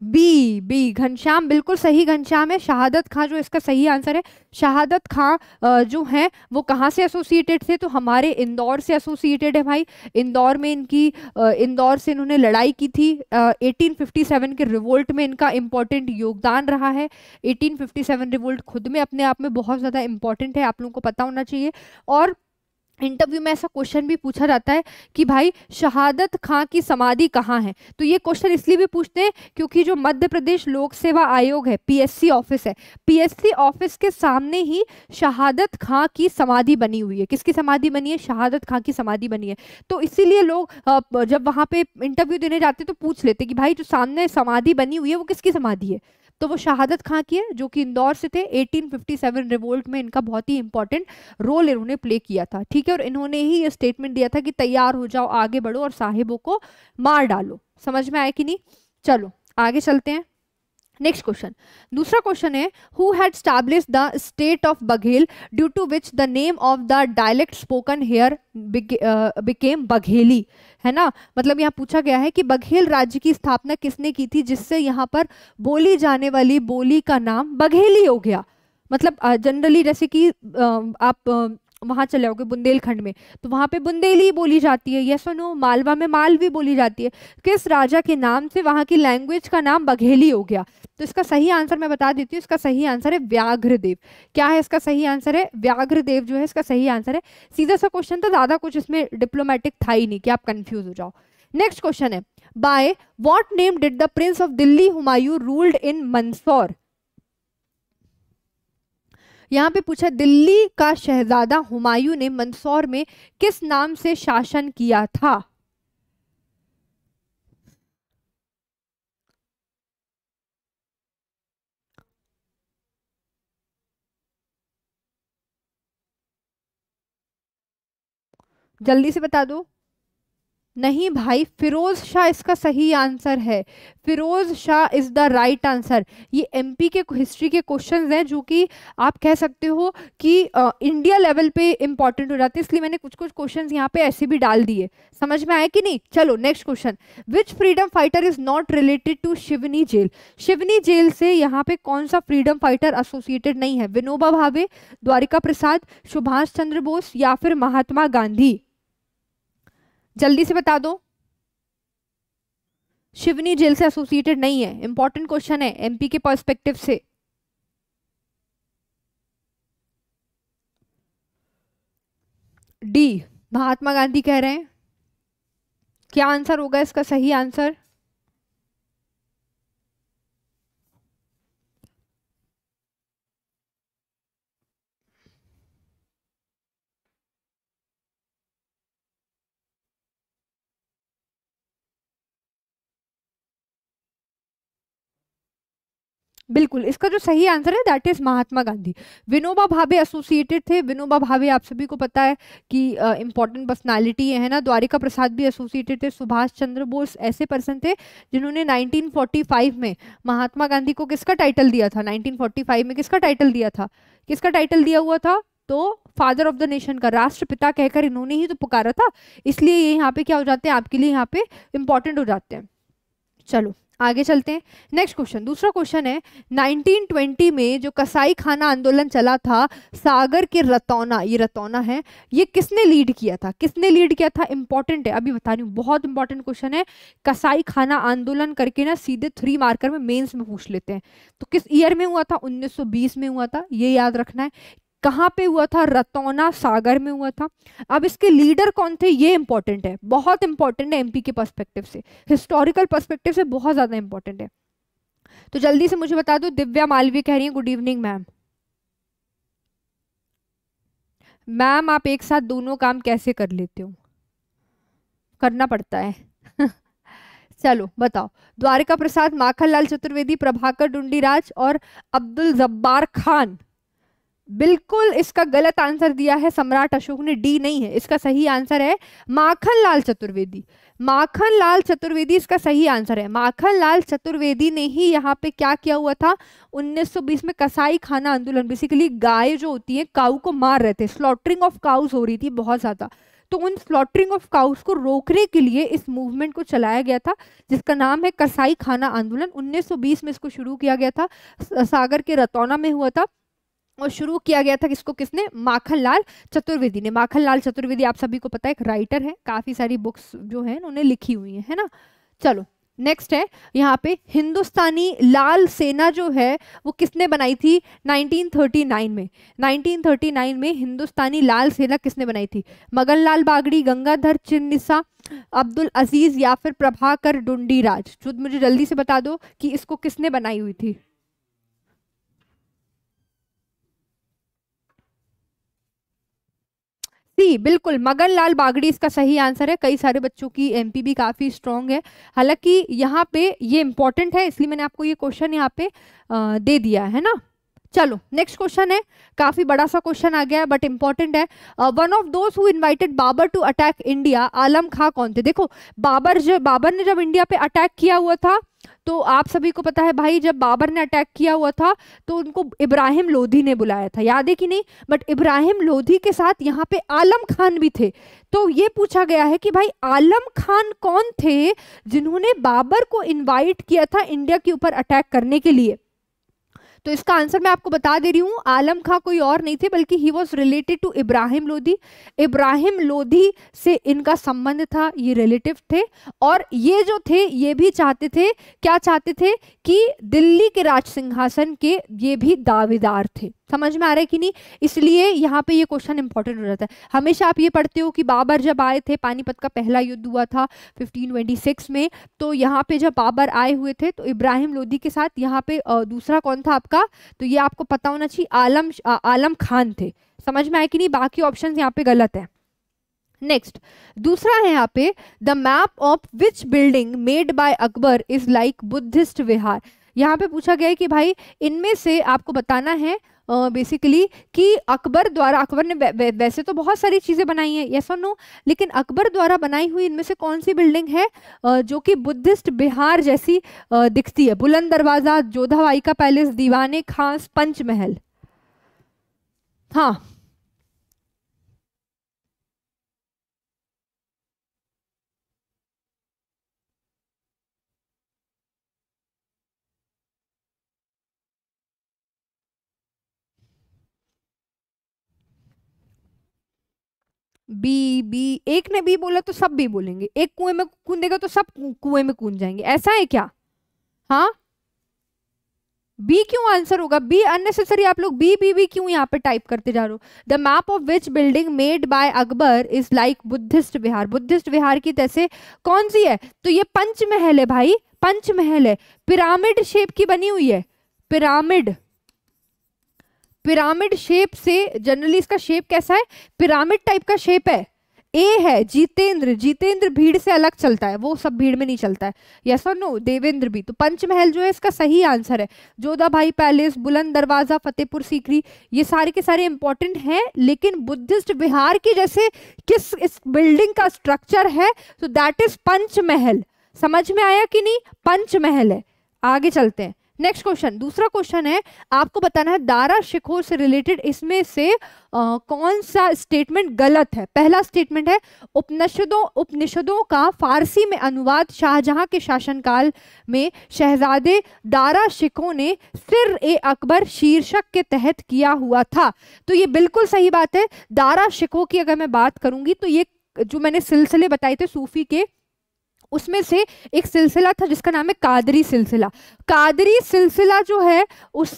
बी बी घनश्याम बिल्कुल सही घनश्याम है शहादत खां जो इसका सही आंसर है शहादत खां जो है वो कहाँ से एसोसिएटेड थे तो हमारे इंदौर से एसोसिएटेड है भाई इंदौर में इनकी इंदौर से इन्होंने लड़ाई की थी 1857 के रिवोल्ट में इनका इम्पॉर्टेंट योगदान रहा है 1857 रिवोल्ट खुद में अपने आप में बहुत ज़्यादा इम्पॉर्टेंट है आप लोगों को पता होना चाहिए और इंटरव्यू में ऐसा क्वेश्चन भी पूछा जाता है कि भाई शहादत खां की समाधि कहाँ है तो ये क्वेश्चन इसलिए भी पूछते हैं क्योंकि जो मध्य प्रदेश लोक सेवा आयोग है पीएससी ऑफिस है पीएससी ऑफिस के सामने ही शहादत खां की समाधि बनी हुई है किसकी समाधि बनी है शहादत खां की समाधि बनी है तो इसीलिए लोग जब वहाँ पे इंटरव्यू देने जाते तो पूछ लेते कि भाई जो सामने समाधि बनी हुई है वो किसकी समाधि है तो वो शहादत खां की है जो कि इंदौर से थे 1857 रिवोल्ट में इनका बहुत ही इंपॉर्टेंट रोल इन्होंने प्ले किया था ठीक है और इन्होंने ही ये स्टेटमेंट दिया था कि तैयार हो जाओ आगे बढ़ो और साहिबों को मार डालो समझ में आया कि नहीं चलो आगे चलते हैं नेक्स्ट क्वेश्चन दूसरा क्वेश्चन है who had establish the state of Baghel due to which the name of the dialect spoken here became Bagheli है ना मतलब यहाँ पूछा गया है कि बघेल राज्य की स्थापना किसने की थी जिससे यहाँ पर बोली जाने वाली बोली का नाम बघेली हो गया मतलब जनरली uh, जैसे कि uh, आप uh, वहाँ चले जाओगे बुंदेलखंड में तो वहाँ पे बुंदेली बोली जाती है यस सुनो मालवा में मालवी बोली जाती है किस राजा के नाम से वहाँ की लैंग्वेज का नाम बघेली हो गया तो इसका सही आंसर मैं बता देती हूँ इसका सही आंसर है व्याघ्रदेव क्या है इसका सही आंसर है व्याघ्रदेव जो है इसका सही आंसर है सीधा सा क्वेश्चन तो ज़्यादा कुछ इसमें डिप्लोमेटिक था ही नहीं कि आप कन्फ्यूज हो जाओ नेक्स्ट क्वेश्चन है by what name did the prince of Delhi Humayun ruled in Mandsaur यहाँ पे पूछा दिल्ली का शहजादा हुमायूं ने मंदसौर में किस नाम से शासन किया था जल्दी से बता दो नहीं भाई फिरोज़ शाह इसका सही आंसर है Firoz Shah is the right answer ये एमपी के हिस्ट्री के क्वेश्चंस हैं जो कि आप कह सकते हो कि आ, इंडिया लेवल पे इंपॉर्टेंट हो जाते हैं इसलिए मैंने कुछ कुछ क्वेश्चंस यहाँ पे ऐसे भी डाल दिए समझ में आया कि नहीं चलो next question which freedom fighter is not related to Seoni jail Seoni jail से यहाँ पे कौन सा फ्रीडम फाइटर एसोसिएटेड नहीं है विनोबा भावे द्वारिका प्रसाद सुभाष चंद्र बोस या फिर महात्मा गांधी जल्दी से बता दो शिवनी जेल से एसोसिएटेड नहीं है इंपॉर्टेंट क्वेश्चन है एमपी के पर्सपेक्टिव से डी महात्मा गांधी कह रहे हैं क्या आंसर होगा इसका सही आंसर बिल्कुल इसका जो सही आंसर है that is Mahatma Gandhi Vinoba Bhave associated थे विनोबा भावे आप सभी को पता है कि इंपॉर्टेंट पर्सनैलिटी पर्सनालिटी है ना द्वारिका प्रसाद भी एसोसिएटेड थे सुभाष चंद्र बोस ऐसे पर्सन थे जिन्होंने 1945 में महात्मा गांधी को किसका टाइटल दिया था 1945 में किसका टाइटल दिया था किसका टाइटल दिया हुआ था तो फादर ऑफ द नेशन का राष्ट्रपिता कहकर इन्होंने ही तो पुकारा था इसलिए ये यहाँ पे क्या हो जाते हैं आपके लिए यहाँ पे इंपॉर्टेंट हो जाते हैं चलो आगे चलते हैं नेक्स्ट क्वेश्चन दूसरा क्वेश्चन है 1920 में जो कसाई खाना आंदोलन चला था सागर के रतौना ये रतौना है ये किसने लीड किया था किसने लीड किया था इंपॉर्टेंट है अभी बता रही हूँ बहुत इंपॉर्टेंट क्वेश्चन है कसाई खाना आंदोलन करके ना सीधे थ्री मार्कर में मेन्स में पूछ लेते हैं तो किस ईयर में हुआ था 1920 में हुआ था ये याद रखना है कहाँ पे हुआ था रतौना सागर में हुआ था अब इसके लीडर कौन थे ये इंपॉर्टेंट है बहुत इंपॉर्टेंट है एमपी के पर्सपेक्टिव से हिस्टोरिकल पर्सपेक्टिव से बहुत ज़्यादा इंपॉर्टेंट है तो जल्दी से मुझे बता दो दिव्या मालवीय कह रही है गुड इवनिंग मैम मैम आप एक साथ दोनों काम कैसे कर लेते हो करना पड़ता है चलो बताओ द्वारिका प्रसाद माखन लाल चतुर्वेदी प्रभाकर डुंडी राज और अब्दुल जब्बार खान बिल्कुल इसका गलत आंसर दिया है सम्राट अशोक ने डी नहीं है इसका सही आंसर है माखन लाल चतुर्वेदी माखन लाल चतुर्वेदी इसका सही आंसर है माखन लाल चतुर्वेदी ने ही यहाँ पे क्या किया हुआ था 1920 में कसाई खाना आंदोलन बेसिकली गाय जो होती है काऊ को मार रहे थे स्लॉटरिंग ऑफ काउस हो रही थी बहुत ज़्यादा तो उन स्लॉटरिंग ऑफ काउस को रोकने के लिए इस मूवमेंट को चलाया गया था जिसका नाम है कसाई खाना आंदोलन उन्नीस में इसको शुरू किया गया था सागर के रतौना में हुआ था और शुरू किया गया था किसको किसने माखन लाल चतुर्वेदी ने माखन लाल चतुर्वेदी आप सभी को पता है एक राइटर है काफ़ी सारी बुक्स जो है उन्होंने लिखी हुई है, है ना चलो नेक्स्ट है यहाँ पे हिंदुस्तानी लाल सेना जो है वो किसने बनाई थी 1939 में 1939 में हिंदुस्तानी लाल सेना किसने बनाई थी मगन लाल बागड़ी गंगाधर चिन्निसा अब्दुल अजीज या फिर प्रभाकर डुंडीराज जो मुझे जल्दी से बता दो कि इसको किसने बनाई हुई थी सी बिल्कुल मगन लाल बागड़ी इसका सही आंसर है कई सारे बच्चों की एमपी भी काफ़ी स्ट्रांग है हालांकि यहाँ पे ये इंपॉर्टेंट है इसलिए मैंने आपको ये क्वेश्चन यहाँ पे आ, दे दिया है ना चलो नेक्स्ट क्वेश्चन है काफी बड़ा सा क्वेश्चन आ गया है बट इंपॉर्टेंट है one of those who invited Babur to attack India Alam Khan कौन थे देखो बाबर जो बाबर ने जब इंडिया पे अटैक किया हुआ था तो आप सभी को पता है भाई जब बाबर ने अटैक किया हुआ था तो उनको इब्राहिम लोधी ने बुलाया था याद है कि नहीं बट इब्राहिम लोधी के साथ यहाँ पे आलम खान भी थे तो ये पूछा गया है कि भाई आलम खान कौन थे जिन्होंने बाबर को इन्वाइट किया था इंडिया के ऊपर अटैक करने के लिए तो इसका आंसर मैं आपको बता दे रही हूँ आलम खां कोई और नहीं थे बल्कि he was related to Ibrahim Lodi Ibrahim Lodi से इनका संबंध था ये रिलेटिव थे और ये जो थे ये भी चाहते थे क्या चाहते थे कि दिल्ली के राज सिंहासन के ये भी दावेदार थे समझ में आ रहा है कि नहीं इसलिए यहाँ पे ये क्वेश्चन इंपॉर्टेंट हो जाता है हमेशा आप ये पढ़ते हो कि बाबर जब आए थे पानीपत का पहला युद्ध हुआ था 1526 में तो यहाँ पे जब बाबर आए हुए थे तो इब्राहिम लोधी के साथ यहाँ पे दूसरा कौन था आपका का तो ये आपको पता होना चाहिए आलम आ, आलम खान थे समझ में आए कि नहीं बाकी ऑप्शन यहाँ पे गलत है नेक्स्ट दूसरा है यहाँ पे the map of which building made by Akbar is like Buddhist vihara यहाँ पे पूछा गया है कि भाई इनमें से आपको बताना है बेसिकली कि अकबर द्वारा अकबर ने वैसे तो बहुत सारी चीज़ें बनाई हैं यस और नो लेकिन अकबर द्वारा बनाई हुई इनमें से कौन सी बिल्डिंग है uh, जो कि बुद्धिस्ट बिहार जैसी uh, दिखती है बुलंद दरवाज़ा जोधावाई का पैलेस दीवाने खास पंचमहल हाँ बी बी एक ने बी बोला तो सब बी बोलेंगे एक कुएं में कूदेगा तो सब कुएं में कूद जाएंगे ऐसा है क्या हाँ बी क्यों आंसर होगा बी अननेसेसरी आप लोग बी बी बी क्यों यहाँ पे टाइप करते जा रहे हो the map of which building made by Akbar is like Buddhist vihara Buddhist vihara की तैसे कौन सी है तो ये पंचमहल है भाई पंचमहल है पिरामिड शेप की बनी हुई है पिरामिड पिरामिड शेप से जनरली इसका शेप कैसा है पिरामिड टाइप का शेप है ए है जितेंद्र जितेंद्र भीड़ से अलग चलता है वो सब भीड़ में नहीं चलता है यस और नो देवेंद्र भी तो पंचमहल जो है इसका सही आंसर है जोधा भाई पैलेस बुलंद दरवाज़ा फतेहपुर सीकरी ये सारे के सारे इंपॉर्टेंट हैं लेकिन बुद्धिस्ट विहार के जैसे किस इस बिल्डिंग का स्ट्रक्चर है तो दैट इज पंचमहल समझ में आया कि नहीं पंचमहल है आगे चलते हैं नेक्स्ट क्वेश्चन दूसरा क्वेश्चन है आपको बताना है दारा शिखोर से रिलेटेड इसमें से आ, कौन सा स्टेटमेंट गलत है पहला स्टेटमेंट है उपनिषदों उपनिषदों का फारसी में अनुवाद शाहजहां के शासनकाल में शहजादे दारा शिखों ने सिर ए अकबर शीर्षक के तहत किया हुआ था तो ये बिल्कुल सही बात है दारा शिखो की अगर मैं बात करूंगी तो ये जो मैंने सिलसिले बताए थे सूफी के उसमें से एक सिलसिला था जिसका नाम है कादरी सिलसिला कादरी सिलसिला जो है उस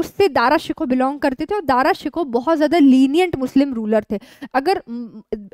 उससे दारा शिको बिलोंग करते थे और दारा शिको बहुत ज़्यादा लीनियंट मुस्लिम रूलर थे अगर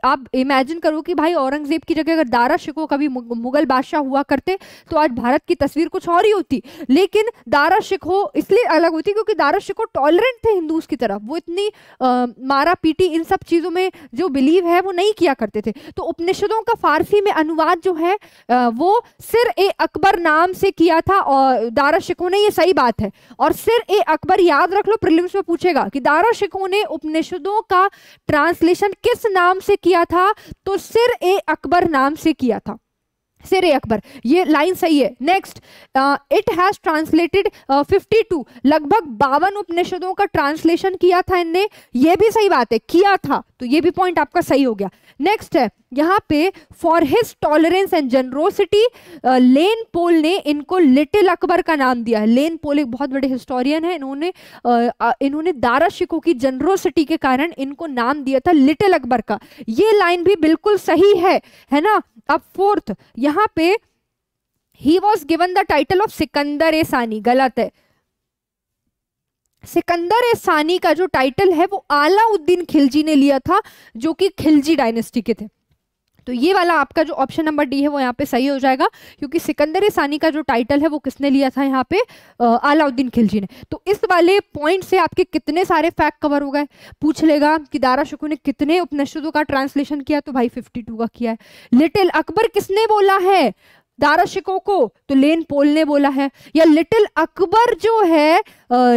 आप इमेजिन करो कि भाई औरंगज़ेब की जगह अगर दारा शिको कभी मुगल बादशाह हुआ करते तो आज भारत की तस्वीर कुछ और ही होती लेकिन दारा शिको इसलिए अलग होती क्योंकि दारा शिको टॉलरेंट थे हिंदूज़ की तरफ वो इतनी आ, मारा पीटी इन सब चीज़ों में जो बिलीव है वो नहीं किया करते थे तो उपनिषदों का फारसी में अनुवाद जो है है वो सिर ए अकबर नाम से किया था और दारा शिको ने ये सही बात है और सिर ए अकबर याद रख लो प्रिलिम्स में पूछेगा कि दारा शिको ने उपनिषदों का ट्रांसलेशन किस नाम से किया था तो सिर ए अकबर नाम से किया था सिर अकबर ये लाइन सही है नेक्स्ट इट हैज ट्रांसलेटेड 52 लगभग बावन उपनिषदों का ट्रांसलेशन किया था इनने ये भी सही बात है किया था तो ये भी पॉइंट आपका सही हो गया नेक्स्ट है यहाँ पे for his tolerance and generosity Lane Poole ने इनको लिटिल अकबर का नाम दिया है लेन पोल एक बहुत बड़े हिस्टोरियन है इन्होंने uh, uh, इन्होंने दारा शिको की जनरोसिटी के कारण इनको नाम दिया था लिटिल अकबर का ये लाइन भी बिल्कुल सही है है ना अब फोर्थ यहाँ यहाँ पे he was given the title of Sikandar ए सानी गलत है सिकंदर ए सानी का जो टाइटल है वो आलाउद्दीन खिलजी ने लिया था जो कि खिलजी डायनेस्टी के थे तो ये वाला आपका जो ऑप्शन नंबर डी है वो यहाँ पे सही हो जाएगा क्योंकि सिकंदर सानी का जो टाइटल है वो किसने लिया था यहाँ पे अलाउद्दीन खिलजी ने तो इस वाले पॉइंट से आपके कितने सारे फैक्ट कवर हो गए पूछ लेगा कि दारा शुकू ने कितने उपनिषदों का ट्रांसलेशन किया तो भाई फिफ्टी का किया है लिटिल अकबर किसने बोला है दारा शिको को तो लेन पोल ने बोला है या लिटिल अकबर जो है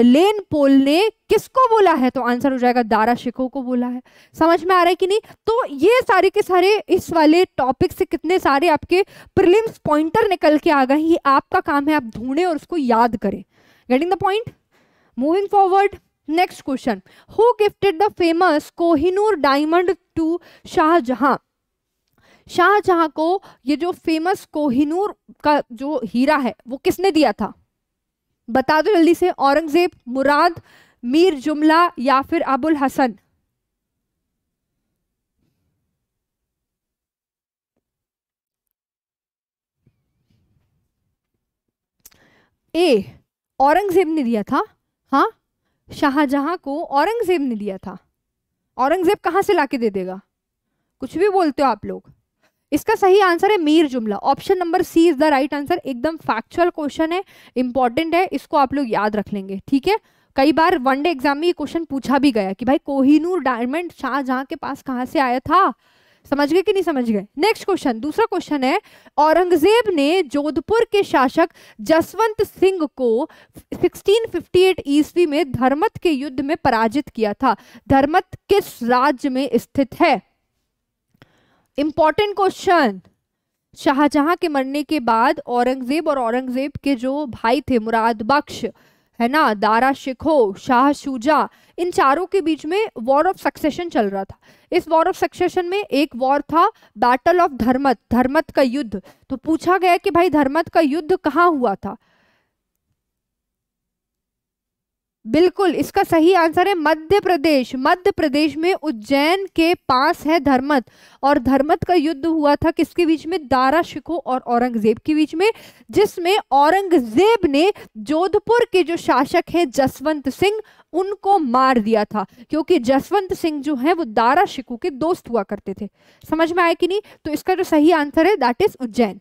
लेन पोल ने किसको बोला है तो आंसर हो जाएगा दारा शिको को बोला है समझ में आ रहा है कि नहीं तो ये सारे के सारे इस वाले टॉपिक से कितने सारे आपके प्रिलिम्स पॉइंटर निकल के आ गए ये आपका काम है आप ढूंढे और उसको याद करें getting the point moving forward next question who gifted the famous Kohinoor diamond to Shahjahan Shahjahan को ये जो फेमस कोहिनूर का जो हीरा है वो किसने दिया था बता दो जल्दी से औरंगजेब मुराद मीर जुमला या फिर अबुल हसन ए औरंगजेब ने दिया था हाँ शाहजहां को औरंगजेब ने दिया था औरंगजेब कहाँ से लाके दे देगा कुछ भी बोलते हो आप लोग इसका सही आंसर है Mir Jumla option number C is the right answer एकदम फैक्चुअल क्वेश्चन है इंपॉर्टेंट है इसको आप लोग याद रख लेंगे ठीक है कई बार वनडे एग्जाम में ये क्वेश्चन पूछा भी गया कि भाई कोहिनूर डायमंड शाहजहां के पास कहाँ से आया था समझ गए कि नहीं समझ गए नेक्स्ट क्वेश्चन दूसरा क्वेश्चन है औरंगजेब ने जोधपुर के शासक जसवंत सिंह को 1658 ईस्वी में धर्मत के युद्ध में पराजित किया था धर्मत किस राज्य में स्थित है इम्पॉर्टेंट क्वेश्चन शाहजहां के मरने के बाद औरंगजेब और औरंगजेब के जो भाई थे मुराद बख्श है ना दारा शिखो शाह शुजा इन चारों के बीच में वॉर ऑफ सक्सेशन चल रहा था इस वॉर ऑफ सक्सेशन में एक वॉर था बैटल ऑफ धर्मत धर्मत का युद्ध तो पूछा गया कि भाई धर्मत का युद्ध कहाँ हुआ था बिल्कुल इसका सही आंसर है मध्य प्रदेश मध्य प्रदेश में उज्जैन के पास है धर्मत और धर्मत का युद्ध हुआ था किसके बीच में दारा शिको और औरंगजेब के बीच में जिसमें औरंगजेब ने जोधपुर के जो शासक हैं जसवंत सिंह उनको मार दिया था क्योंकि जसवंत सिंह जो है वो दारा शिको के दोस्त हुआ करते थे समझ में आया कि नहीं तो इसका जो सही आंसर है that is Ujjain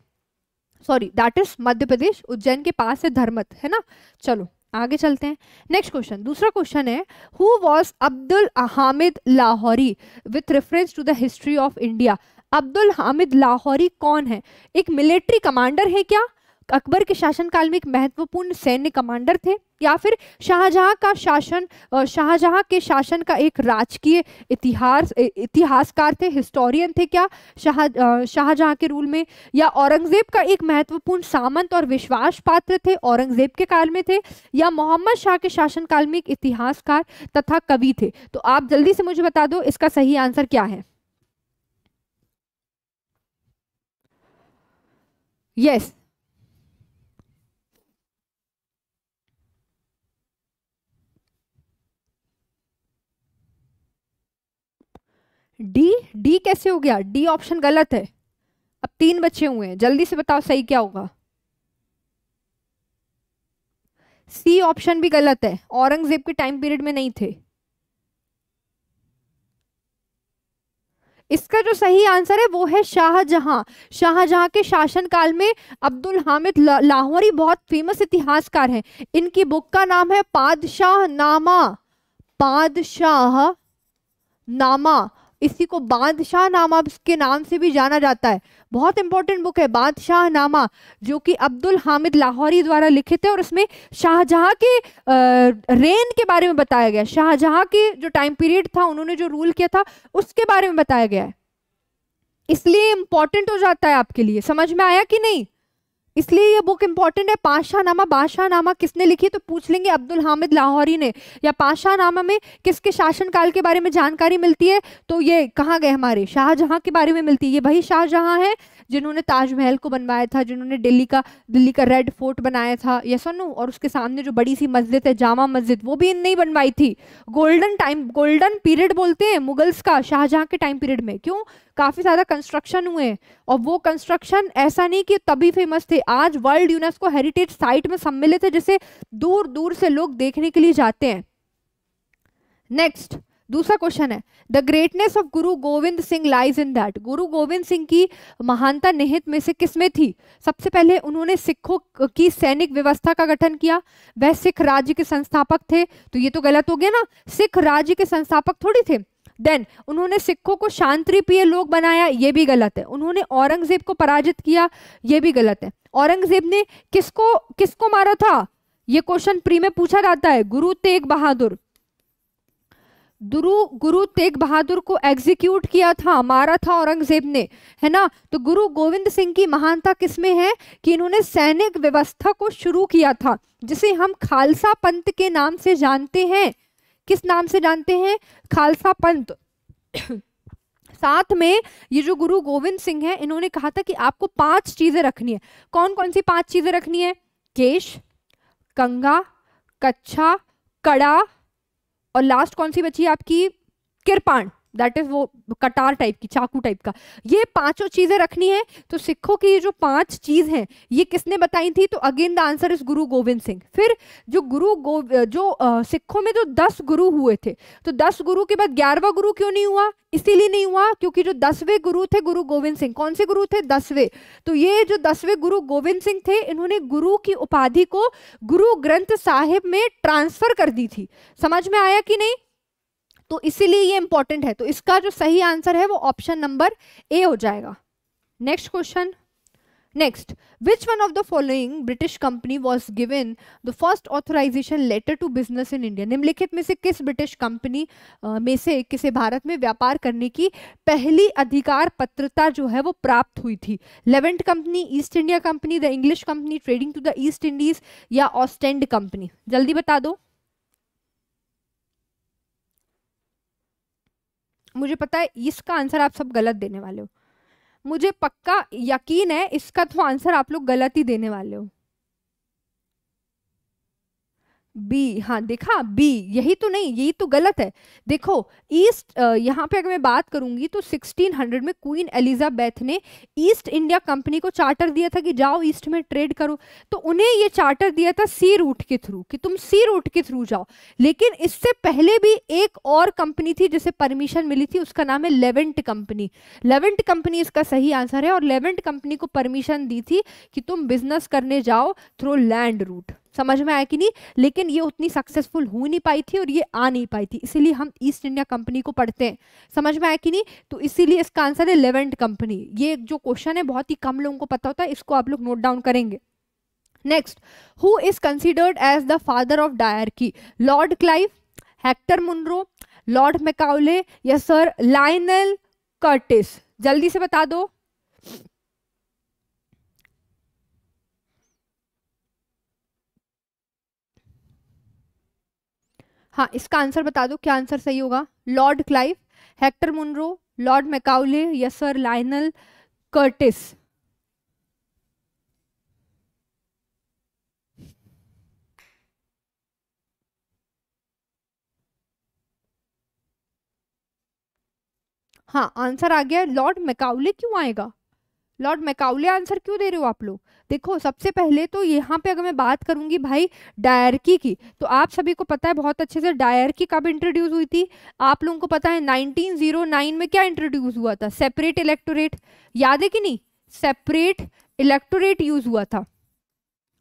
sorry that is Madhya Pradesh Ujjain के पास है धर्मत है ना चलो आगे चलते हैं नेक्स्ट क्वेश्चन दूसरा क्वेश्चन है who was Abdul Hamid Lahori with reference to the history of India Abdul Hamid Lahori कौन है एक मिलिट्री कमांडर है क्या अकबर के शासनकाल में एक महत्वपूर्ण सैन्य कमांडर थे या फिर शाहजहां का शासन शाहजहां के शासन का एक राजकीय इतिहास इतिहासकार थे हिस्टोरियन थे क्या शाह शाहजहां के रूल में या औरंगजेब का एक महत्वपूर्ण सामंत और विश्वास पात्र थे औरंगजेब के काल में थे या मोहम्मद शाह के शासन काल में एक इतिहासकार तथा कवि थे तो आप जल्दी से मुझे बता दो इसका सही आंसर क्या है यस yes, डी डी कैसे हो गया डी ऑप्शन गलत है अब तीन बच्चे हुए हैं जल्दी से बताओ सही क्या होगा सी ऑप्शन भी गलत है औरंगजेब के टाइम पीरियड में नहीं थे इसका जो सही आंसर है वो है शाहजहां शाहजहां के शासनकाल में अब्दुल हामिद ला, लाहौरी बहुत फेमस इतिहासकार हैं इनकी बुक का नाम है पादशाह नामा पादशाह नामा इसी को बादशाह नामा के नाम से भी जाना जाता है बहुत इंपॉर्टेंट बुक है बादशाह नामा जो कि अब्दुल हामिद लाहौरी द्वारा लिखे थे और उसमें शाहजहाँ के रेन के बारे में बताया गया शाहजहाँ के जो टाइम पीरियड था उन्होंने जो रूल किया था उसके बारे में बताया गया है इसलिए इंपॉर्टेंट हो जाता है आपके लिए समझ में आया कि नहीं इसलिए ये बुक इंपॉर्टेंट है नामा बादशाह नामा किसने लिखी तो पूछ लेंगे अब्दुल हामिद लाहौरी ने या नामा में किसके शासनकाल के बारे में जानकारी मिलती है तो ये कहाँ गए हमारे शाहजहाँ के बारे में मिलती है ये वही शाहजहाँ है जिन्होंने ताजमहल को बनवाया था जिन्होंने दिल्ली का दिल्ली का रेड फोर्ट बनाया था और नो और उसके सामने जो बड़ी सी मस्जिद है जामा मस्जिद वो भी इनने ही बनवाई थी गोल्डन टाइम गोल्डन पीरियड बोलते हैं मुगल्स का शाहजहाँ के टाइम पीरियड में क्यों काफ़ी ज़्यादा कंस्ट्रक्शन हुए और वो कंस्ट्रक्शन ऐसा नहीं कि तभी फेमस थे आज वर्ल्ड यूनेस्को हेरिटेज साइट में सम्मिलित है जिसे दूर दूर से लोग देखने के लिए जाते हैं नेक्स्ट दूसरा क्वेश्चन है the greatness of Guru Gobind Singh lies in that Guru Gobind Singh की महानता निहित में से किसमें थी सबसे पहले उन्होंने सिखों की सैनिक व्यवस्था का गठन किया वह सिख राज्य के संस्थापक थे तो ये तो गलत हो गया ना सिख राज्य के संस्थापक थोड़ी थे देन उन्होंने सिखों को शांति प्रिय लोग बनाया ये भी गलत है उन्होंने औरंगजेब को पराजित किया ये भी गलत है औरंगजेब ने किसको किसको मारा था ये क्वेश्चन प्री में पूछा जाता है गुरु तेग बहादुर गुरु गुरु तेग बहादुर को एग्जीक्यूट किया था मारा था औरंगजेब ने है ना तो गुरु गोविंद सिंह की महानता किसमें है कि इन्होंने सैनिक व्यवस्था को शुरू किया था जिसे हम खालसा पंथ के नाम से जानते हैं किस नाम से जानते हैं खालसा पंथ साथ में ये जो गुरु गोविंद सिंह है इन्होंने कहा था कि आपको पांच चीजें रखनी है कौन कौन सी पांच चीजें रखनी है केश कंगा कच्छा कड़ा और लास्ट कौन सी बची आपकी किरपाण दैट इज वो कटार टाइप की चाकू टाइप का ये पांचों चीजें रखनी है तो सिखों की ये जो पांच चीज है ये किसने बताई थी तो अगेन द आंसर इज गुरु गोविंद सिंह फिर जो गुरु गो जो सिखों में जो दस गुरु हुए थे तो दस गुरु के बाद ग्यारहवा गुरु क्यों नहीं हुआ इसीलिए नहीं हुआ क्योंकि जो दसवें गुरु थे गुरु गोविंद सिंह कौन से गुरु थे दसवें तो ये जो दसवें गुरु गोविंद सिंह थे इन्होंने गुरु की उपाधि को गुरु ग्रंथ साहिब में ट्रांसफर कर दी थी समझ में आया कि नहीं तो इसीलिए ये इंपॉर्टेंट है तो इसका जो सही आंसर है वो ऑप्शन नंबर ए हो जाएगा next question next which one of the following British company was given the first authorisation letter to business in India निम्नलिखित में से किस ब्रिटिश कंपनी में से किसे भारत में व्यापार करने की पहली अधिकार पत्रता जो है वो प्राप्त हुई थी Levant company East India company the English company trading to the East Indies या ऑस्टेंड कंपनी जल्दी बता दो मुझे पता है इसका आंसर आप सब गलत देने वाले हो मुझे पक्का यकीन है इसका तो आंसर आप लोग गलत ही देने वाले हो बी हाँ देखा बी यही तो नहीं यही तो गलत है देखो ईस्ट यहाँ पे अगर मैं बात करूंगी तो 1600 में क्वीन एलिजाबेथ ने ईस्ट इंडिया कंपनी को चार्टर दिया था कि जाओ ईस्ट में ट्रेड करो तो उन्हें ये चार्टर दिया था सी रूट के थ्रू कि तुम सी रूट के थ्रू जाओ लेकिन इससे पहले भी एक और कंपनी थी जिसे परमिशन मिली थी उसका नाम है लेवेंट कंपनी लेवेंट कंपनी इसका सही आंसर है और लेवेंट कंपनी को परमिशन दी थी कि तुम बिजनेस करने जाओ थ्रू लैंड रूट समझ में आया कि नहीं लेकिन ये उतनी सक्सेसफुल हो नहीं पाई थी और ये आ नहीं पाई थी इसीलिए हम ईस्ट इंडिया कंपनी को पढ़ते हैं समझ में आया कि नहीं तो इसीलिए इसका आंसर है लेवेंट कंपनी ये जो क्वेश्चन है बहुत ही कम लोगों को पता होता है इसको आप लोग नोट डाउन करेंगे next who is considered as the father of dyarchy Lord Clive Hector Munro Lord Macaulay या सर लाइनल कर्टिस जल्दी से बता दो हाँ इसका आंसर बता दो क्या आंसर सही होगा Lord Clive Hector Munro Lord Macaulay यसर लाइनल कर्टिस हाँ आंसर आ गया लॉर्ड मैकाउले क्यों आएगा लॉर्ड मैकाउले आंसर क्यों दे रहे हो आप लोग देखो सबसे पहले तो यहाँ पे अगर मैं बात करूंगी भाई डायरकी की तो आप सभी को पता है बहुत अच्छे से डायरकी कब इंट्रोड्यूस हुई थी आप लोगों को पता है 1909 में क्या इंट्रोड्यूस हुआ था सेपरेट इलेक्टोरेट याद है कि नहीं सेपरेट इलेक्टोरेट यूज हुआ था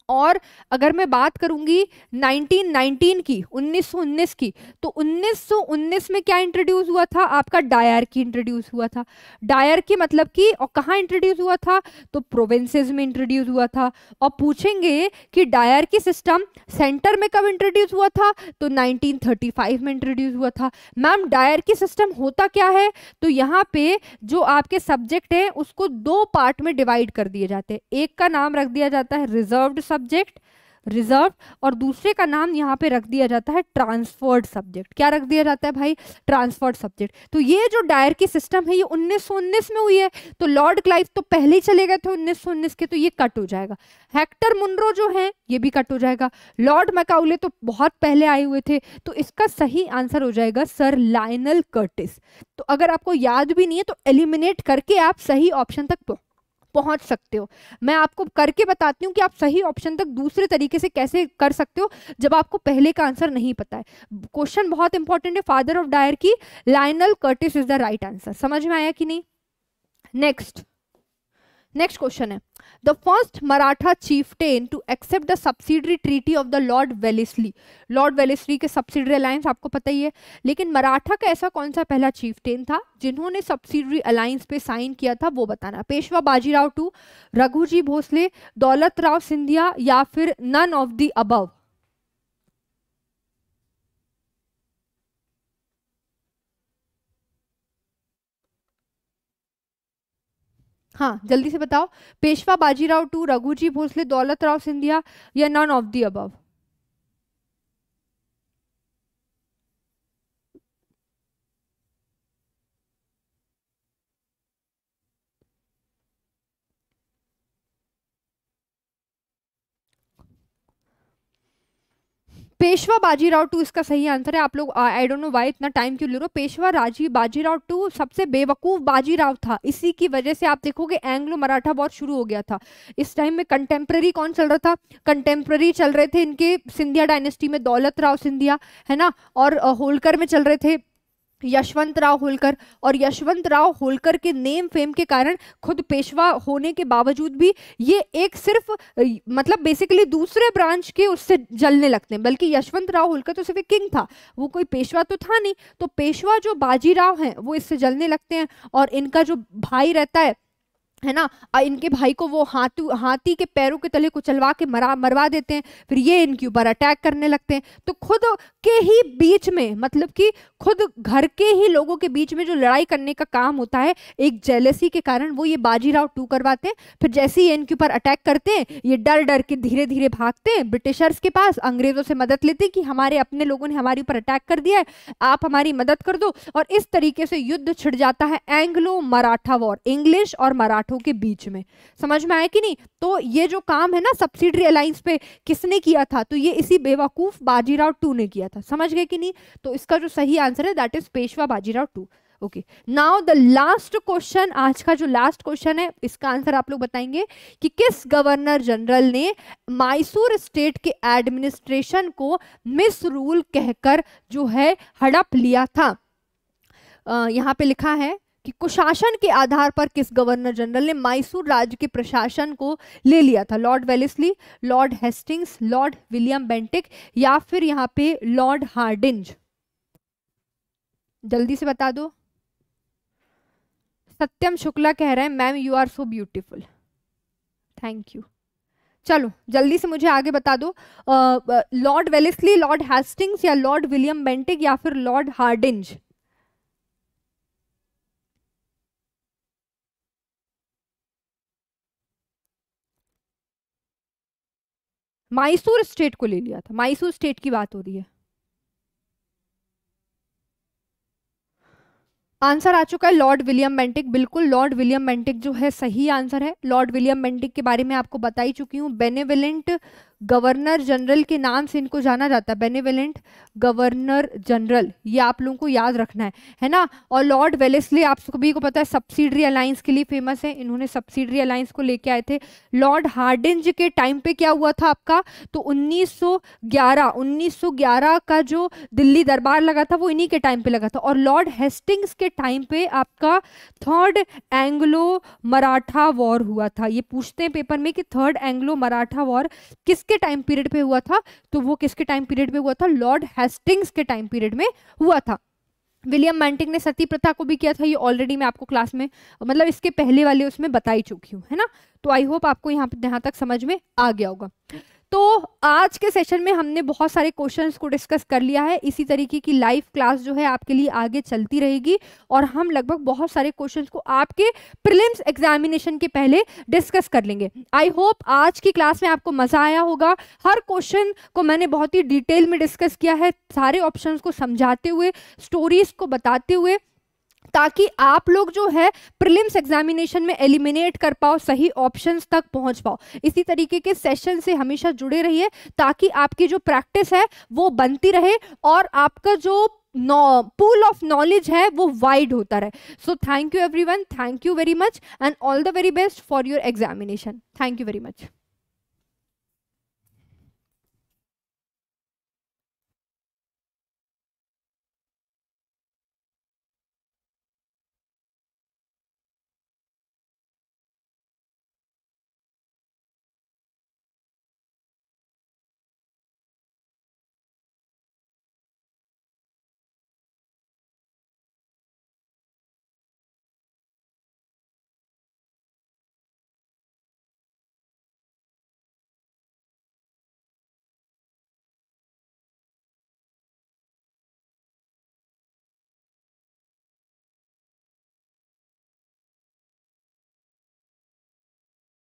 और अगर मैं बात करूंगी 1919 की 1919 की तो 1919 में क्या इंट्रोड्यूस हुआ था आपका डायर की इंट्रोड्यूस हुआ था डायर की मतलब कि और कहाँ इंट्रोड्यूस हुआ था तो प्रोविंसेस में इंट्रोड्यूस हुआ था और पूछेंगे कि डायर की सिस्टम सेंटर में कब इंट्रोड्यूस हुआ था तो 1935 में इंट्रोड्यूस हुआ था मैम डायर की सिस्टम होता क्या है तो यहाँ पे जो आपके सब्जेक्ट हैं उसको दो पार्ट में डिवाइड कर दिए जाते हैं एक का नाम रख दिया जाता है रिजर्व सब्जेक्ट रिजर्व और दूसरे का नाम यहाँ पे रख दिया जाता है ट्रांसफर्ड सब्जेक्ट क्या रख दिया जाता है भाई ट्रांसफर्ड सब्जेक्ट तो ये जो डायर की सिस्टम है ये उन्नीस में हुई है तो लॉर्ड क्लाइव तो पहले ही चले गए थे उन्नीस के तो ये कट हो जाएगा हेक्टर मुनरो जो है ये भी कट हो जाएगा लॉर्ड मकाउले तो बहुत पहले आए हुए थे तो इसका सही आंसर हो जाएगा सर लाइनल कर्टिस तो अगर आपको याद भी नहीं है तो एलिमिनेट करके आप सही ऑप्शन तक पहुँच पहुंच सकते हो मैं आपको करके बताती हूँ कि आप सही ऑप्शन तक दूसरे तरीके से कैसे कर सकते हो जब आपको पहले का आंसर नहीं पता है क्वेश्चन बहुत इंपॉर्टेंट है father of dyarchy Lionel Curtis is the right answer समझ में आया कि नहीं नेक्स्ट नेक्स्ट क्वेश्चन है the first Maratha chieftain to accept the subsidiary treaty of the Lord Wellesley Lord Wellesley के सब्सिडरी अलायंस आपको पता ही है लेकिन मराठा का ऐसा कौन सा पहला चीफटेन था जिन्होंने सब्सिडरी अलायंस पे साइन किया था वो बताना पेशवा बाजीराव टू रघुजी भोसले दौलत राव सिंधिया या फिर नन ऑफ दी अबव हाँ जल्दी से बताओ पेशवा बाजीराव टू रघुजी भोसले दौलत राव सिंधिया या none of the above Peshwa Bajirao two इसका सही आंसर है आप लोग आई डोंट नो वाई इतना टाइम क्यों ले रहे हो पेशवा राजी बाजीराव टू सबसे बेवकूफ़ बाजीराव था इसी की वजह से आप देखोगे एंग्लो मराठा बहुत शुरू हो गया था इस टाइम में कंटेम्प्रेरी कौन चल रहा था कंटेम्प्रेरी चल रहे थे इनके सिंधिया डायनेस्टी में दौलत राव सिंधिया है ना और होलकर में चल रहे थे यशवंत राव होलकर और यशवंत राव होलकर के नेम फेम के कारण खुद पेशवा होने के बावजूद भी ये एक सिर्फ मतलब बेसिकली दूसरे ब्रांच के उससे जलने लगते हैं बल्कि यशवंत राव होलकर तो सिर्फ एक किंग था वो कोई पेशवा तो था नहीं तो पेशवा जो बाजीराव हैं वो इससे जलने लगते हैं और इनका जो भाई रहता है है ना इनके भाई को वो हाथू हाथी के पैरों के तले कुचलवा के मरा मरवा देते हैं फिर ये इनके ऊपर अटैक करने लगते हैं तो खुद के ही बीच में मतलब कि खुद घर के ही लोगों के बीच में जो लड़ाई करने का काम होता है एक जेलसी के कारण वो ये बाजीराव टू करवाते हैं फिर जैसे ही इनके ऊपर अटैक करते हैं ये डर डर के धीरे धीरे भागते हैं ब्रिटिशर्स के पास अंग्रेजों से मदद लेते हैं कि हमारे अपने लोगों ने हमारे ऊपर अटैक कर दिया है आप हमारी मदद कर दो और इस तरीके से युद्ध छिड़ जाता है एंग्लो मराठा वॉर इंग्लिश और मराठा मराठों के बीच में समझ में आया कि नहीं तो ये जो काम है ना सब्सिडरी अलाइंस पे किसने किया था तो ये इसी बेवकूफ बाजीराव टू ने किया था समझ गए कि नहीं तो इसका जो सही आंसर है that is Peshwa Bajirao two okay now the last question आज का जो लास्ट क्वेश्चन है इसका आंसर आप लोग बताएंगे कि किस गवर्नर जनरल ने मैसूर स्टेट के एडमिनिस्ट्रेशन को मिस रूल कहकर जो है हड़प लिया था Uh, यहाँ पे लिखा है कि कुशासन के आधार पर किस गवर्नर जनरल ने मैसूर राज्य के प्रशासन को ले लिया था Lord Wellesley Lord Hastings Lord William Bentinck या फिर यहाँ पे लॉर्ड हार्डिंज जल्दी से बता दो सत्यम शुक्ला कह रहे हैं ma'am you are so beautiful thank you चलो जल्दी से मुझे आगे बता दो लॉर्ड वेलिस्ली लॉर्ड हेस्टिंग्स या लॉर्ड विलियम बेंटिक या फिर लॉर्ड हार्डिंज माइसूर स्टेट को ले लिया था माइसूर स्टेट की बात हो रही है आंसर आ चुका है लॉर्ड विलियम मेंटिक बिल्कुल लॉर्ड विलियम मेंटिक जो है सही आंसर है लॉर्ड विलियम मेंटिक के बारे में आपको बता ही चुकी हूँ बेनेविलेंट गवर्नर जनरल के नाम से इनको जाना जाता है बेनिवेलेंट गवर्नर जनरल ये आप लोगों को याद रखना है है ना और लॉर्ड वेलेसले आप सभी को पता है सब्सिडरी अलायंस के लिए फेमस है इन्होंने सब्सिडरी अलायंस को लेके आए थे लॉर्ड हार्डिंज के टाइम पे क्या हुआ था आपका तो 1911 1911 का जो दिल्ली दरबार लगा था वो इन्हीं के टाइम पे लगा था और लॉर्ड हेस्टिंग्स के टाइम पे आपका थर्ड एंग्लो मराठा वॉर हुआ था ये पूछते हैं पेपर में कि थर्ड एंग्लो मराठा वॉर किस किसके टाइम पीरियड पे हुआ था तो वो किसके टाइम पीरियड में हुआ था लॉर्ड हेस्टिंग्स के टाइम पीरियड में हुआ था विलियम मैंटिंग ने सती प्रथा को भी किया था ये ऑलरेडी मैं आपको क्लास में मतलब इसके पहले वाले उसमें बताई चुकी हूँ है ना तो आई होप आपको यहाँ यहाँ तक समझ में आ गया होगा तो आज के सेशन में हमने बहुत सारे क्वेश्चंस को डिस्कस कर लिया है इसी तरीके की लाइव क्लास जो है आपके लिए आगे चलती रहेगी और हम लगभग बहुत सारे क्वेश्चंस को आपके प्रिलिम्स एग्जामिनेशन के पहले डिस्कस कर लेंगे आई होप आज की क्लास में आपको मज़ा आया होगा हर क्वेश्चन को मैंने बहुत ही डिटेल में डिस्कस किया है सारे ऑप्शन को समझाते हुए स्टोरीज को बताते हुए ताकि आप लोग जो है प्रिलिम्स एग्जामिनेशन में एलिमिनेट कर पाओ सही ऑप्शन तक पहुंच पाओ इसी तरीके के सेशन से हमेशा जुड़े रहिए ताकि आपकी जो प्रैक्टिस है वो बनती रहे और आपका जो पूल ऑफ नॉलेज है वो वाइड होता रहे so thank you everyone thank you very much and all the very best for your examination thank you very much